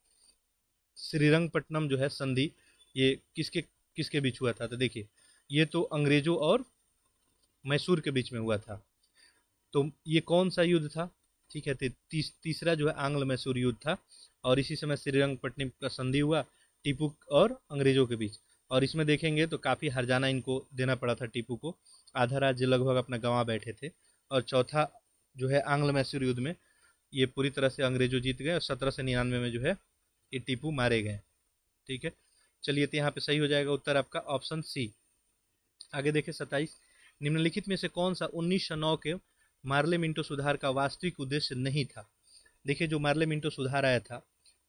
A: श्रीरंगपट्टनम जो है संधि ये किसके किसके बीच हुआ था तो देखिए ये तो अंग्रेजों और मैसूर के बीच में हुआ था तो ये कौन सा युद्ध था ठीक है तीस, तीसरा जो है आंग्ल मैसूर युद्ध था और इसी समय श्रीरंगपट्टनम का संधि हुआ टीपू और अंग्रेजों के बीच और इसमें देखेंगे तो काफ़ी हरजाना इनको देना पड़ा था टीपू को आधा राज्य लगभग अपना गंवा बैठे थे और चौथा जो है आंग्ल मैसूर युद्ध में ये पूरी तरह से अंग्रेजों जीत गए और सत्रह सौ निन्यानवे में जो है ये टीपू मारे गए ठीक है चलिए तो यहाँ पे सही हो जाएगा उत्तर आपका ऑप्शन सी आगे देखें सत्ताईस निम्नलिखित में से कौन सा उन्नीस के मार्ले मिंटो सुधार का वास्तविक उद्देश्य नहीं था देखिए जो मार्ले मिंटो सुधार आया था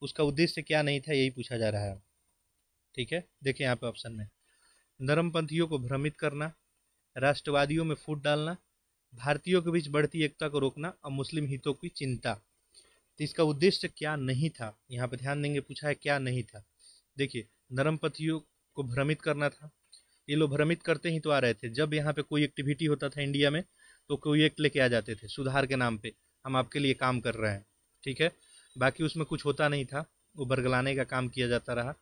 A: उसका उद्देश्य क्या नहीं था यही पूछा जा रहा है ठीक है देखिए यहाँ पे ऑप्शन में धर्मपंथियों को भ्रमित करना राष्ट्रवादियों में फूट डालना भारतीयों के बीच बढ़ती एकता को रोकना और मुस्लिम हितों की चिंता तो इसका उद्देश्य क्या नहीं था यहाँ पर ध्यान देंगे पूछा है क्या नहीं था देखिए नरमपतियों को भ्रमित करना था ये लोग भ्रमित करते ही तो आ रहे थे जब यहाँ पे कोई एक्टिविटी होता था इंडिया में तो कोई एक्ट लेके आ जाते थे सुधार के नाम पे हम आपके लिए काम कर रहे हैं ठीक है बाकी उसमें कुछ होता नहीं था वो बरगलाने का काम किया जाता रहा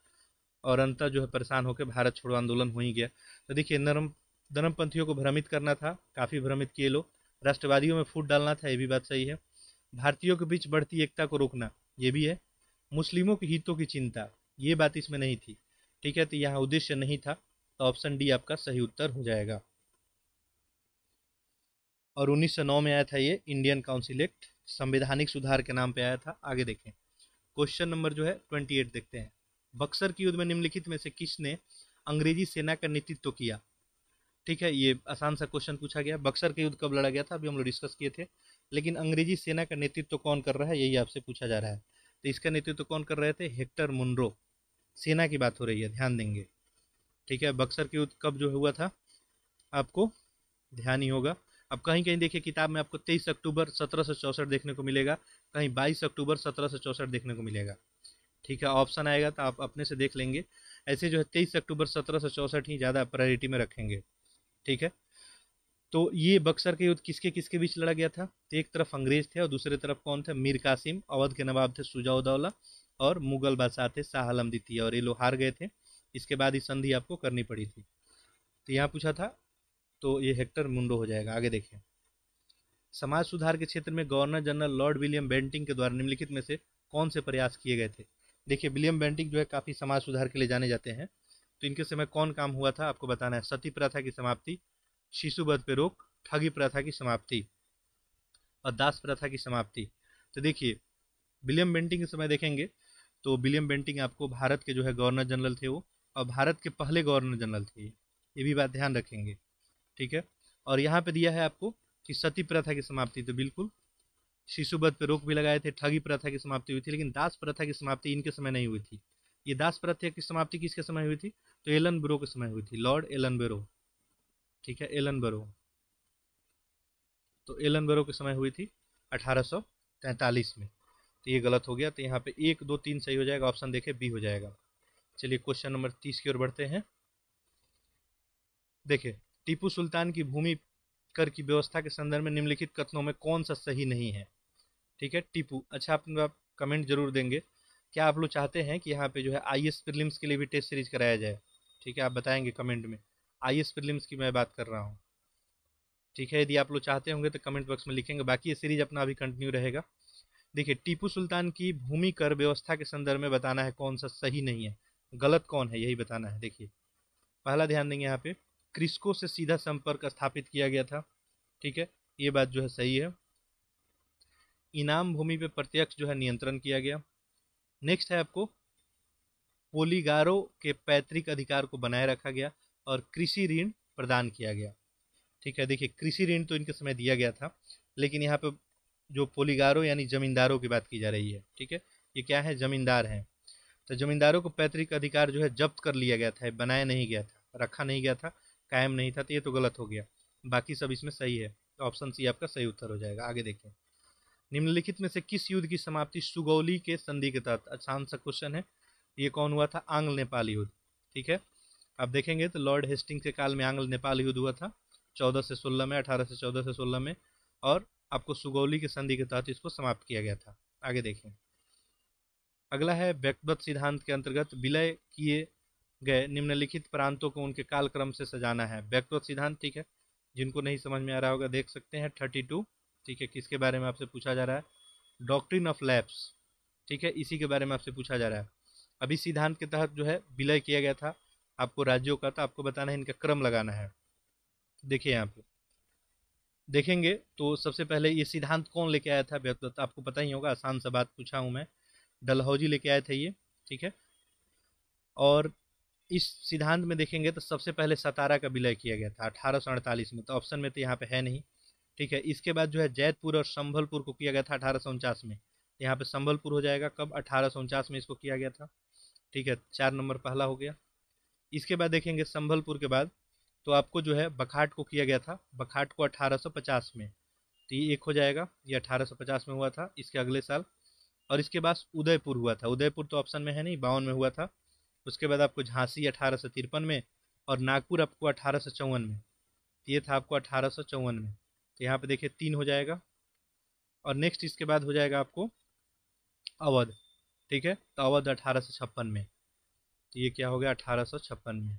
A: और अंतर जो है परेशान होकर भारत छोड़ो आंदोलन हो ही गया तो देखिए नरम नरमपंथियों को भ्रमित करना था काफ़ी भ्रमित किए लोग राष्ट्रवादियों में फूट डालना था ये भी बात सही है भारतीयों के बीच बढ़ती एकता को रोकना ये भी है मुस्लिमों के हितों की चिंता ये बात इसमें नहीं थी ठीक है तो यहाँ उद्देश्य नहीं था तो ऑप्शन डी आपका सही उत्तर हो जाएगा और 1909 में आया था ये इंडियन काउंसिल एक्ट संवैधानिक सुधार के नाम पे आया था आगे देखें क्वेश्चन नंबर जो है 28 देखते हैं बक्सर के युद्ध में निम्नलिखित में से किसने अंग्रेजी सेना का नेतृत्व किया ठीक है ये आसान सा क्वेश्चन पूछा गया बक्सर का युद्ध कब लड़ा गया था अभी हम लोग डिस्कस किए थे लेकिन अंग्रेजी सेना का नेतृत्व तो कौन कर रहा है यही आपसे पूछा जा रहा है तो इसका नेतृत्व तो कौन कर रहे थे हेक्टर मुनरो सेना की बात हो रही है ध्यान देंगे ठीक है बक्सर के युद्ध कब जो हुआ था आपको ध्यान ही होगा अब कहीं कहीं देखिए किताब में आपको 23 अक्टूबर सत्रह देखने को मिलेगा कहीं 22 अक्टूबर सत्रह देखने को मिलेगा ठीक है ऑप्शन आएगा तो आप अपने से देख लेंगे ऐसे जो है 23 अक्टूबर सत्रह ही ज़्यादा प्रायोरिटी में रखेंगे ठीक है तो ये बक्सर के युद्ध किसके किसके बीच लड़ा गया था तो एक तरफ अंग्रेज थे और दूसरी तरफ कौन थे मीर कासिम अवध के नवाब थे सुजाउदौला और मुगल बादशाह थे शाह आलम द्वितीय और ये लोग हार गए थे इसके बाद ये संधि आपको करनी पड़ी थी तो यहाँ पूछा था तो ये हेक्टर मुंडो हो जाएगा आगे देखें समाज सुधार के क्षेत्र में governor general lord William Bentinck के द्वारा निम्नलिखित में से कौन से प्रयास किए गए थे देखिए विलियम बेंटिंग जो है काफ़ी समाज सुधार के लिए जाने जाते हैं तो इनके समय कौन काम हुआ था आपको बताना है सती प्रथा की समाप्ति शिशु वध पर रोक ठगी प्रथा की समाप्ति और दास प्रथा की समाप्ति तो देखिए विलियम बेंटिंग के समय देखेंगे तो विलियम बेंटिंग आपको भारत के जो है गवर्नर जनरल थे वो और भारत के पहले गवर्नर जनरल थे ये भी बात ध्यान रखेंगे ठीक है और यहाँ पे दिया है आपको कि सती प्रथा की समाप्ति तो बिल्कुल शिशु वध पे रोक भी लगाए थे ठगी प्रथा की समाप्ति हुई थी लेकिन दास प्रथा की समाप्ति इनके समय नहीं हुई थी ये दास प्रथा की समाप्ति किसके समय हुई थी तो एलन ब्रो के समय हुई थी लॉर्ड एलन ब्रो ठीक है एलन बरो तो एलन बरो के समय हुई थी 1843 में तो ये गलत हो गया तो यहाँ पे एक दो तीन सही हो जाएगा ऑप्शन देखे बी हो जाएगा चलिए क्वेश्चन नंबर तीस की ओर बढ़ते हैं देखिये टीपू सुल्तान की भूमि कर की व्यवस्था के संदर्भ में निम्नलिखित कथनों में कौन सा सही नहीं है ठीक है टीपू अच्छा आप कमेंट जरूर देंगे क्या आप लोग चाहते हैं कि यहाँ पे जो है आई एस के लिए भी टेस्ट सीरीज कराया जाए ठीक है आप बताएंगे कमेंट में आई एस प्रीलिम्स की मैं बात कर रहा हूँ ठीक है यदि आप लोग चाहते होंगे तो कमेंट बॉक्स में लिखेंगे बाकी ये सीरीज अपना अभी कंटिन्यू रहेगा देखिए टीपू सुल्तान की भूमि कर व्यवस्था के संदर्भ में बताना है कौन सा सही नहीं है गलत कौन है यही बताना है देखिए पहला ध्यान देंगे यहाँ पे क्रिस्को से सीधा संपर्क स्थापित किया गया था ठीक है ये बात जो है सही है इनाम भूमि पे प्रत्यक्ष जो है नियंत्रण किया गया नेक्स्ट है आपको पोलीगारो के पैतृक अधिकार को बनाए रखा गया और कृषि ऋण प्रदान किया गया ठीक है देखिए कृषि ऋण तो इनके समय दिया गया था लेकिन यहाँ पे जो पोलीगारो यानी जमींदारों की बात की जा रही है ठीक है ये क्या है जमींदार हैं तो जमींदारों को पैतृक अधिकार जो है जब्त कर लिया गया था बनाया नहीं गया था रखा नहीं गया था कायम नहीं था तो ये तो गलत हो गया बाकी सब इसमें सही है तो ऑप्शन सी आपका सही उत्तर हो जाएगा आगे देखें निम्नलिखित में से किस युद्ध की समाप्ति सुगौली के संधि के तहत अच्छा आंसर क्वेश्चन है ये कौन हुआ था आंग्ल नेपाल युद्ध ठीक है आप देखेंगे तो लॉर्ड हेस्टिंग के काल में आंग्ल नेपाल युद्ध हुआ था चौदह से सोलह में अठारह से चौदह से सोलह में और आपको सुगौली की संधि के तहत इसको समाप्त किया गया था आगे देखें अगला है व्यक्तिगत सिद्धांत के अंतर्गत विलय किए गए निम्नलिखित प्रांतों को उनके कालक्रम से सजाना है व्यक्तिगत सिद्धांत ठीक है जिनको नहीं समझ में आ रहा होगा देख सकते हैं थर्टी टू ठीक है किसके बारे में आपसे पूछा जा रहा है डॉक्ट्रिन ऑफ लैब्स ठीक है इसी के बारे में आपसे पूछा जा रहा है अभी सिद्धांत के तहत जो है विलय किया गया था आपको राज्यों का तो आपको बताना है इनका क्रम लगाना है तो देखिए यहाँ पे देखेंगे तो सबसे पहले ये सिद्धांत कौन लेके आया था व्यक्तिगत आपको पता ही होगा आसान सा बात पूछा हूँ मैं डलहौजी लेके आए थे ये ठीक है और इस सिद्धांत में देखेंगे तो सबसे पहले सतारा का विलय किया गया था अठारह में तो ऑप्शन में तो यहाँ पे है नहीं ठीक है इसके बाद जो है जैतपुर और संभलपुर को किया गया था अठारह में यहाँ पे संभलपुर हो जाएगा कब अठारह में इसको किया गया था ठीक है चार नंबर पहला हो गया इसके बाद देखेंगे संभलपुर के बाद तो आपको जो है बखाट को किया गया था बखाट को 1850 में तो ये एक हो जाएगा ये 1850 में हुआ था इसके अगले साल और इसके बाद उदयपुर हुआ था उदयपुर तो ऑप्शन में है नहीं बावन में हुआ था उसके बाद आपको झांसी अठारह में और नागपुर आपको अठारह में तो ये था आपको अठारह में तो यहाँ पे देखिए तीन हो जाएगा और नेक्स्ट इसके बाद हो जाएगा आपको अवध ठीक है तो अवध अठारह में तो ये क्या हो गया अठारह में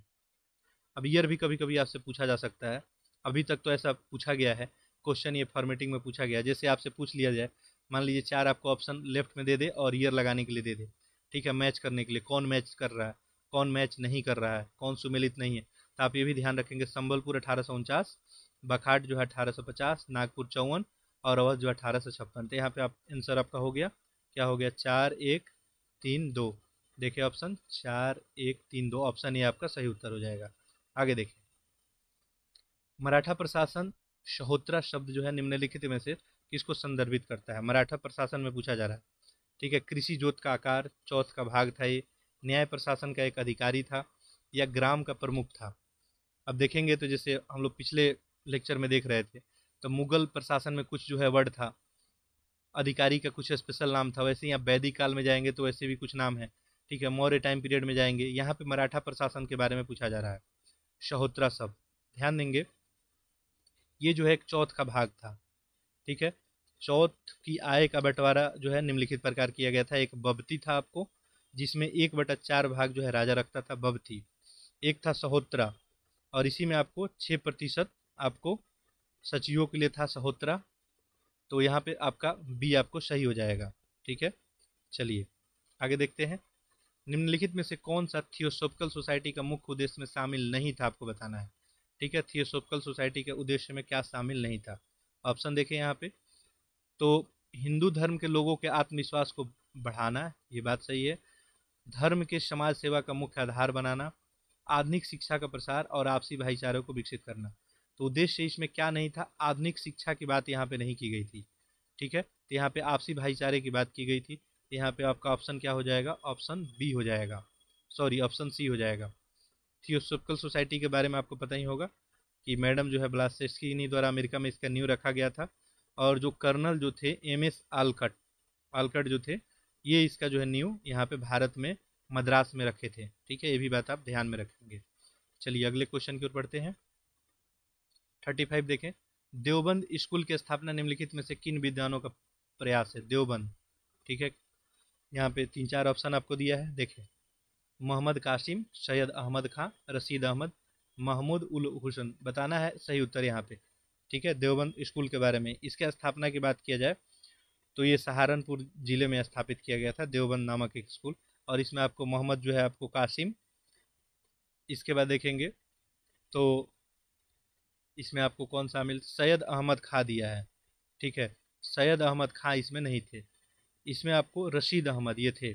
A: अब ईयर भी कभी कभी आपसे पूछा जा सकता है अभी तक तो ऐसा पूछा गया है क्वेश्चन ये फॉर्मेटिंग में पूछा गया जैसे आपसे पूछ लिया जाए मान लीजिए चार आपको ऑप्शन लेफ्ट में दे दे और ईयर लगाने के लिए दे दे ठीक है मैच करने के लिए कौन मैच कर रहा है कौन मैच नहीं कर रहा है कौन सुमेलित नहीं है तो आप ये भी ध्यान रखेंगे संबलपुर अठारह बखाट जो है अठारह नागपुर चौवन और अवध जो अठारह सौ छप्पन तो यहाँ पे आप आंसर आपका हो गया क्या हो गया चार एक तीन दो देखिए ऑप्शन चार एक तीन दो ऑप्शन ये आपका सही उत्तर हो जाएगा आगे देखिए मराठा प्रशासन शहोत्रा शब्द जो है निम्नलिखित में से किसको संदर्भित करता है मराठा प्रशासन में पूछा जा रहा है ठीक है कृषि जोत का आकार चौथ का भाग था ये न्याय प्रशासन का एक अधिकारी था या ग्राम का प्रमुख था अब देखेंगे तो जैसे हम लोग पिछले लेक्चर में देख रहे थे तो मुगल प्रशासन में कुछ जो है वर्ड था अधिकारी का कुछ स्पेशल नाम था वैसे यहाँ वैदिक काल में जाएंगे तो वैसे भी कुछ नाम है ठीक है मौर्य टाइम पीरियड में जाएंगे यहाँ पे मराठा प्रशासन के बारे में पूछा जा रहा है शहोत्रा सब ध्यान देंगे ये जो है एक चौथ का भाग था ठीक है चौथ की आय का बंटवारा जो है निम्नलिखित प्रकार किया गया था एक बबती था आपको जिसमें एक बटा चार भाग जो है राजा रखता था बबती एक था सहोत्रा और इसी में आपको छः प्रतिशत आपको सचिवों के लिए था सहोत्रा तो यहाँ पे आपका बी आपको सही हो जाएगा ठीक है चलिए आगे देखते हैं निम्नलिखित में से कौन सा थियोसोफिकल सोसाइटी का मुख्य उद्देश्य में शामिल नहीं था आपको बताना है ठीक है थियोसोफिकल सोसाइटी के उद्देश्य में क्या शामिल नहीं था ऑप्शन देखें यहाँ पे तो हिंदू धर्म के लोगों के आत्मविश्वास को बढ़ाना ये बात सही है धर्म के समाज सेवा का मुख्य आधार बनाना आधुनिक शिक्षा का प्रसार और आपसी भाईचारे को विकसित करना तो उद्देश्य इसमें क्या नहीं था आधुनिक शिक्षा की बात यहाँ पे नहीं की गई थी ठीक है तो यहाँ पे आपसी भाईचारे की बात की गई थी यहाँ पे आपका ऑप्शन क्या हो जाएगा ऑप्शन बी हो जाएगा सॉरी ऑप्शन सी हो जाएगा थियोसोफिकल सोसाइटी के बारे में आपको पता ही होगा कि मैडम जो है ब्लास्टिनी द्वारा अमेरिका में इसका न्यू रखा गया था और जो कर्नल जो थे एम एस आलकट आलकट जो थे ये इसका जो है न्यू यहाँ पे भारत में मद्रास में रखे थे ठीक है ये भी बात आप ध्यान में रखेंगे चलिए अगले क्वेश्चन की ओर पढ़ते हैं थर्टी फाइव देखें देवबंद स्कूल की स्थापना निम्नलिखित में से किन विद्वानों का प्रयास है देवबंद ठीक है यहाँ पे तीन चार ऑप्शन आपको दिया है देखिए मोहम्मद कासिम सैयद अहमद खां रसीद अहमद महमूद उल हुसन बताना है सही उत्तर यहाँ पे ठीक है देवबंद स्कूल के बारे में इसके स्थापना की बात किया जाए तो ये सहारनपुर ज़िले में स्थापित किया गया था देवबंद नामक एक स्कूल और इसमें आपको मोहम्मद जो है आपको कासिम इसके बाद देखेंगे तो इसमें आपको कौन सा मिल सैयद अहमद खां दिया है ठीक है सैयद अहमद खां इसमें नहीं थे इसमें आपको रशीद अहमद ये थे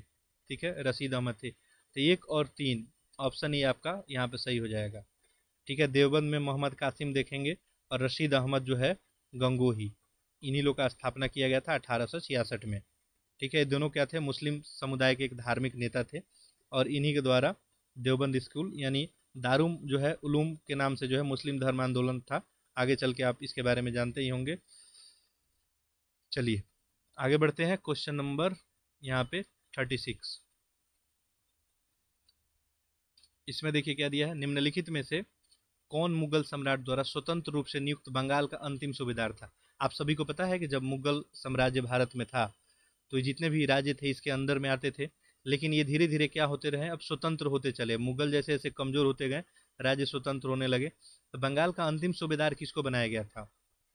A: ठीक है रशीद अहमद थे तो एक और तीन ऑप्शन ये आपका यहाँ पे सही हो जाएगा ठीक है देवबंद में मोहम्मद कासिम देखेंगे और रशीद अहमद जो है गंगोही इन्हीं लोग का स्थापना किया गया था अठारह में ठीक है ये दोनों क्या थे मुस्लिम समुदाय के एक धार्मिक नेता थे और इन्हीं के द्वारा देवबंद स्कूल यानी दारूम जो है उलूम के नाम से जो है मुस्लिम धर्म आंदोलन था आगे चल के आप इसके बारे में जानते ही होंगे चलिए आगे बढ़ते हैं क्वेश्चन नंबर यहाँ पे थर्टी सिक्स इसमें देखिए क्या दिया है निम्नलिखित में से कौन मुगल सम्राट द्वारा स्वतंत्र रूप से नियुक्त बंगाल का अंतिम सूबेदार था आप सभी को पता है कि जब मुगल साम्राज्य भारत में था तो जितने भी राज्य थे इसके अंदर में आते थे लेकिन ये धीरे धीरे क्या होते रहे अब स्वतंत्र होते चले मुगल जैसे जैसे कमजोर होते गए राज्य स्वतंत्र होने लगे तो बंगाल का अंतिम सूबेदार किसको बनाया गया था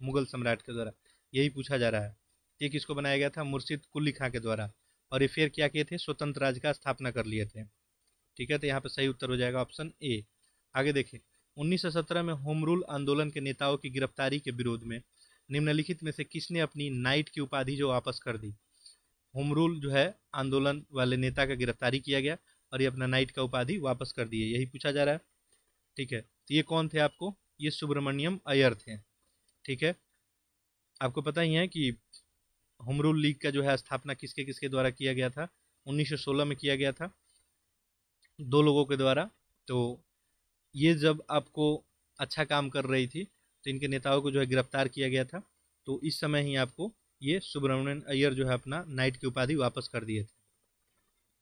A: मुगल सम्राट के द्वारा यही पूछा जा रहा है ये किसको बनाया गया था मुर्शिद कुल्ली खां के द्वारा और ये फिर क्या किए थे स्वतंत्र राज्य का स्थापना कर लिए थे ठीक है तो यहाँ पर सही उत्तर हो जाएगा ऑप्शन ए आगे देखिए उन्नीस में होम रूल आंदोलन के नेताओं की गिरफ्तारी के विरोध में निम्नलिखित में से किसने अपनी नाइट की उपाधि जो वापस कर दी होम रूल जो है आंदोलन वाले नेता का गिरफ्तारी किया गया और ये अपना नाइट का उपाधि वापस कर दिए यही पूछा जा रहा है ठीक है तो ये कौन थे आपको ये सुब्रमण्यम अयर थे ठीक है आपको पता ही है कि होमरूल लीग का जो है स्थापना किसके किसके द्वारा किया गया था 1916 में किया गया था दो लोगों के द्वारा तो ये जब आपको अच्छा काम कर रही थी तो इनके नेताओं को जो है गिरफ्तार किया गया था तो इस समय ही आपको ये सुब्रमण्यन अय्यर जो है अपना नाइट की उपाधि वापस कर दिए थे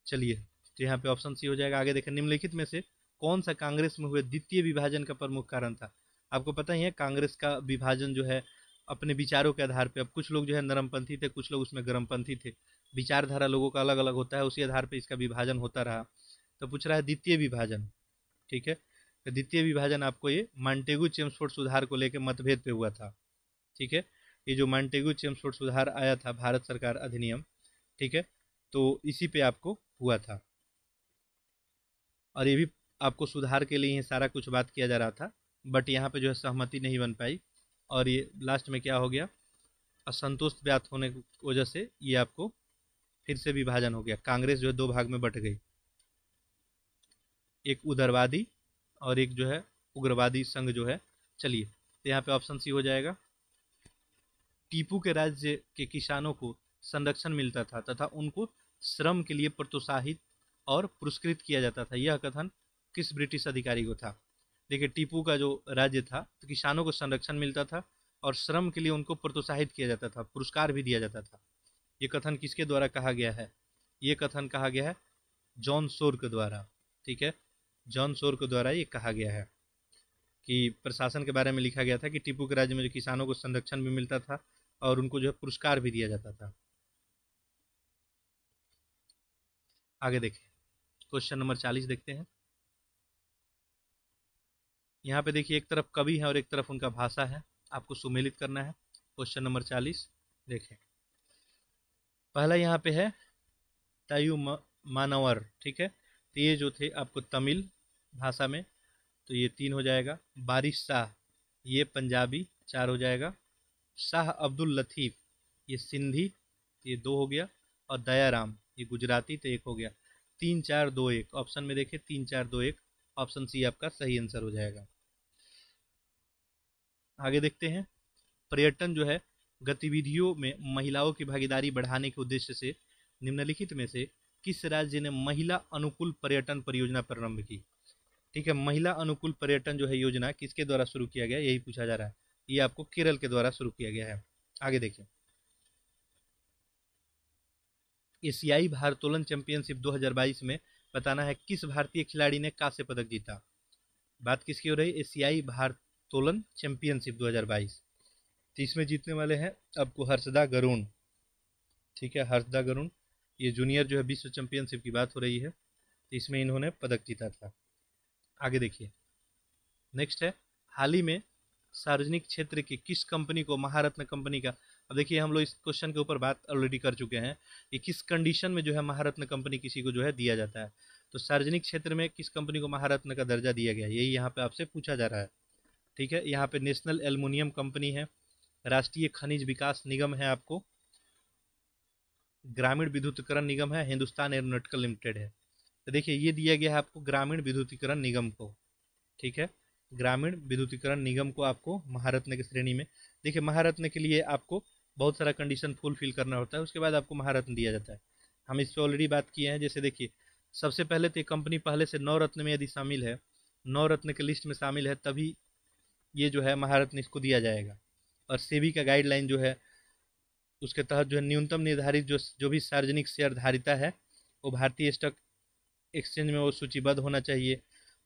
A: चलिए तो यहाँ पे ऑप्शन सी हो जाएगा आगे देखें निम्नलिखित में से कौन सा कांग्रेस में हुए द्वितीय विभाजन का प्रमुख कारण था आपको पता ही है कांग्रेस का विभाजन जो है अपने विचारों के आधार पे अब कुछ लोग जो है नरमपंथी थे कुछ लोग उसमें गर्मपंथी थे विचारधारा लोगों का अलग अलग होता है उसी आधार पे इसका विभाजन होता रहा तो पूछ रहा है द्वितीय विभाजन ठीक है तो द्वितीय विभाजन आपको ये मांटेगु चेम्सफोर्ड सुधार को लेकर मतभेद पे हुआ था ठीक है ये जो मांटेगु चेम्सफोर्ड सुधार आया था भारत सरकार अधिनियम ठीक है तो इसी पे आपको हुआ था और ये भी आपको सुधार के लिए ही सारा कुछ बात किया जा रहा था बट यहाँ पे जो है सहमति नहीं बन पाई और ये लास्ट में क्या हो गया असंतुष्ट व्याप्त होने की वजह से ये आपको फिर से विभाजन हो गया कांग्रेस जो है दो भाग में बट गई एक उदरवादी और एक जो है उग्रवादी संघ जो है चलिए तो यहाँ पे ऑप्शन सी हो जाएगा टीपू के राज्य के किसानों को संरक्षण मिलता था तथा उनको श्रम के लिए प्रोत्साहित और पुरस्कृत किया जाता था यह कथन किस ब्रिटिश अधिकारी को था देखिए टीपू का जो राज्य था तो किसानों को संरक्षण मिलता था और श्रम के लिए उनको प्रोत्साहित किया जाता था पुरस्कार भी दिया जाता था ये कथन किसके द्वारा कहा गया है ये कथन कहा गया है जॉन शोर के द्वारा ठीक है जॉन शोर के द्वारा ये कहा गया है कि प्रशासन के बारे में लिखा गया था कि टीपू के राज्य में जो किसानों को संरक्षण भी मिलता था और उनको जो है पुरस्कार भी दिया जाता था आगे देखें क्वेश्चन नंबर चालीस देखते हैं यहाँ पे देखिए एक तरफ कवि है और एक तरफ उनका भाषा है आपको सुमेलित करना है क्वेश्चन नंबर चालीस देखें पहला यहाँ पे है तयु मानवर ठीक है तो ये जो थे आपको तमिल भाषा में तो ये तीन हो जाएगा बारिश शाह ये पंजाबी चार हो जाएगा शाह अब्दुल लतीफ़ ये सिंधी तो ये दो हो गया और दयाराम ये गुजराती तो एक हो गया तीन चार दो एक ऑप्शन में देखें तीन चार दो एक ऑप्शन सी आपका सही आंसर हो जाएगा आगे देखते हैं पर्यटन जो है गतिविधियों में महिलाओं की भागीदारी बढ़ाने के उद्देश्य से निम्नलिखित में से किस राज्य ने महिला अनुकूल पर्यटन परियोजना प्रारंभ की ठीक है महिला अनुकूल पर्यटन जो है योजना किसके द्वारा शुरू किया गया यही पूछा जा रहा है ये आपको केरल के द्वारा शुरू किया गया है आगे देखिए एशियाई भारतोलन चैंपियनशिप 2022 में बताना है किस भारतीय खिलाड़ी ने कांस्य पदक जीता बात किसकी हो रही एशियाई भारत उत्तोलन चैंपियनशिप 2022 तो इसमें जीतने वाले हैं आपको हर्षदा गरुण ठीक है हर्षदा गरुण ये जूनियर जो है विश्व चैंपियनशिप की बात हो रही है तो इसमें इन्होंने पदक जीता था आगे देखिए नेक्स्ट है हाल ही में सार्वजनिक क्षेत्र की किस कंपनी को महारत्न कंपनी का अब देखिए हम लोग इस क्वेश्चन के ऊपर बात ऑलरेडी कर चुके हैं कि किस कंडीशन में जो है महारत्न कंपनी किसी को जो है दिया जाता है तो सार्वजनिक क्षेत्र में किस कंपनी को महारत्न का दर्जा दिया गया यही यहाँ पे आपसे पूछा जा रहा है ठीक है यहाँ पे नेशनल एल्युमिनियम कंपनी है राष्ट्रीय खनिज विकास निगम है आपको ग्रामीण विद्युतीकरण निगम है हिंदुस्तान एरोनोटिकल लिमिटेड है तो देखिए ये दिया गया है आपको ग्रामीण विद्युतीकरण निगम को ठीक है ग्रामीण विद्युतीकरण निगम को आपको महारत्न की श्रेणी में देखिए महारत्न के लिए आपको बहुत सारा कंडीशन फुलफिल करना होता है उसके बाद आपको महारत्न दिया जाता है हम इस पर ऑलरेडी बात किए हैं जैसे देखिए सबसे पहले तो ये कंपनी पहले से नौ रत्न में यदि शामिल है नौ रत्न के लिस्ट में शामिल है तभी ये जो है महारत्न इसको दिया जाएगा और सेबी का गाइडलाइन जो है उसके तहत जो है न्यूनतम निर्धारित जो जो भी सार्वजनिक शेयर धारिता है वो भारतीय स्टॉक एक्सचेंज में वो सूचीबद्ध होना चाहिए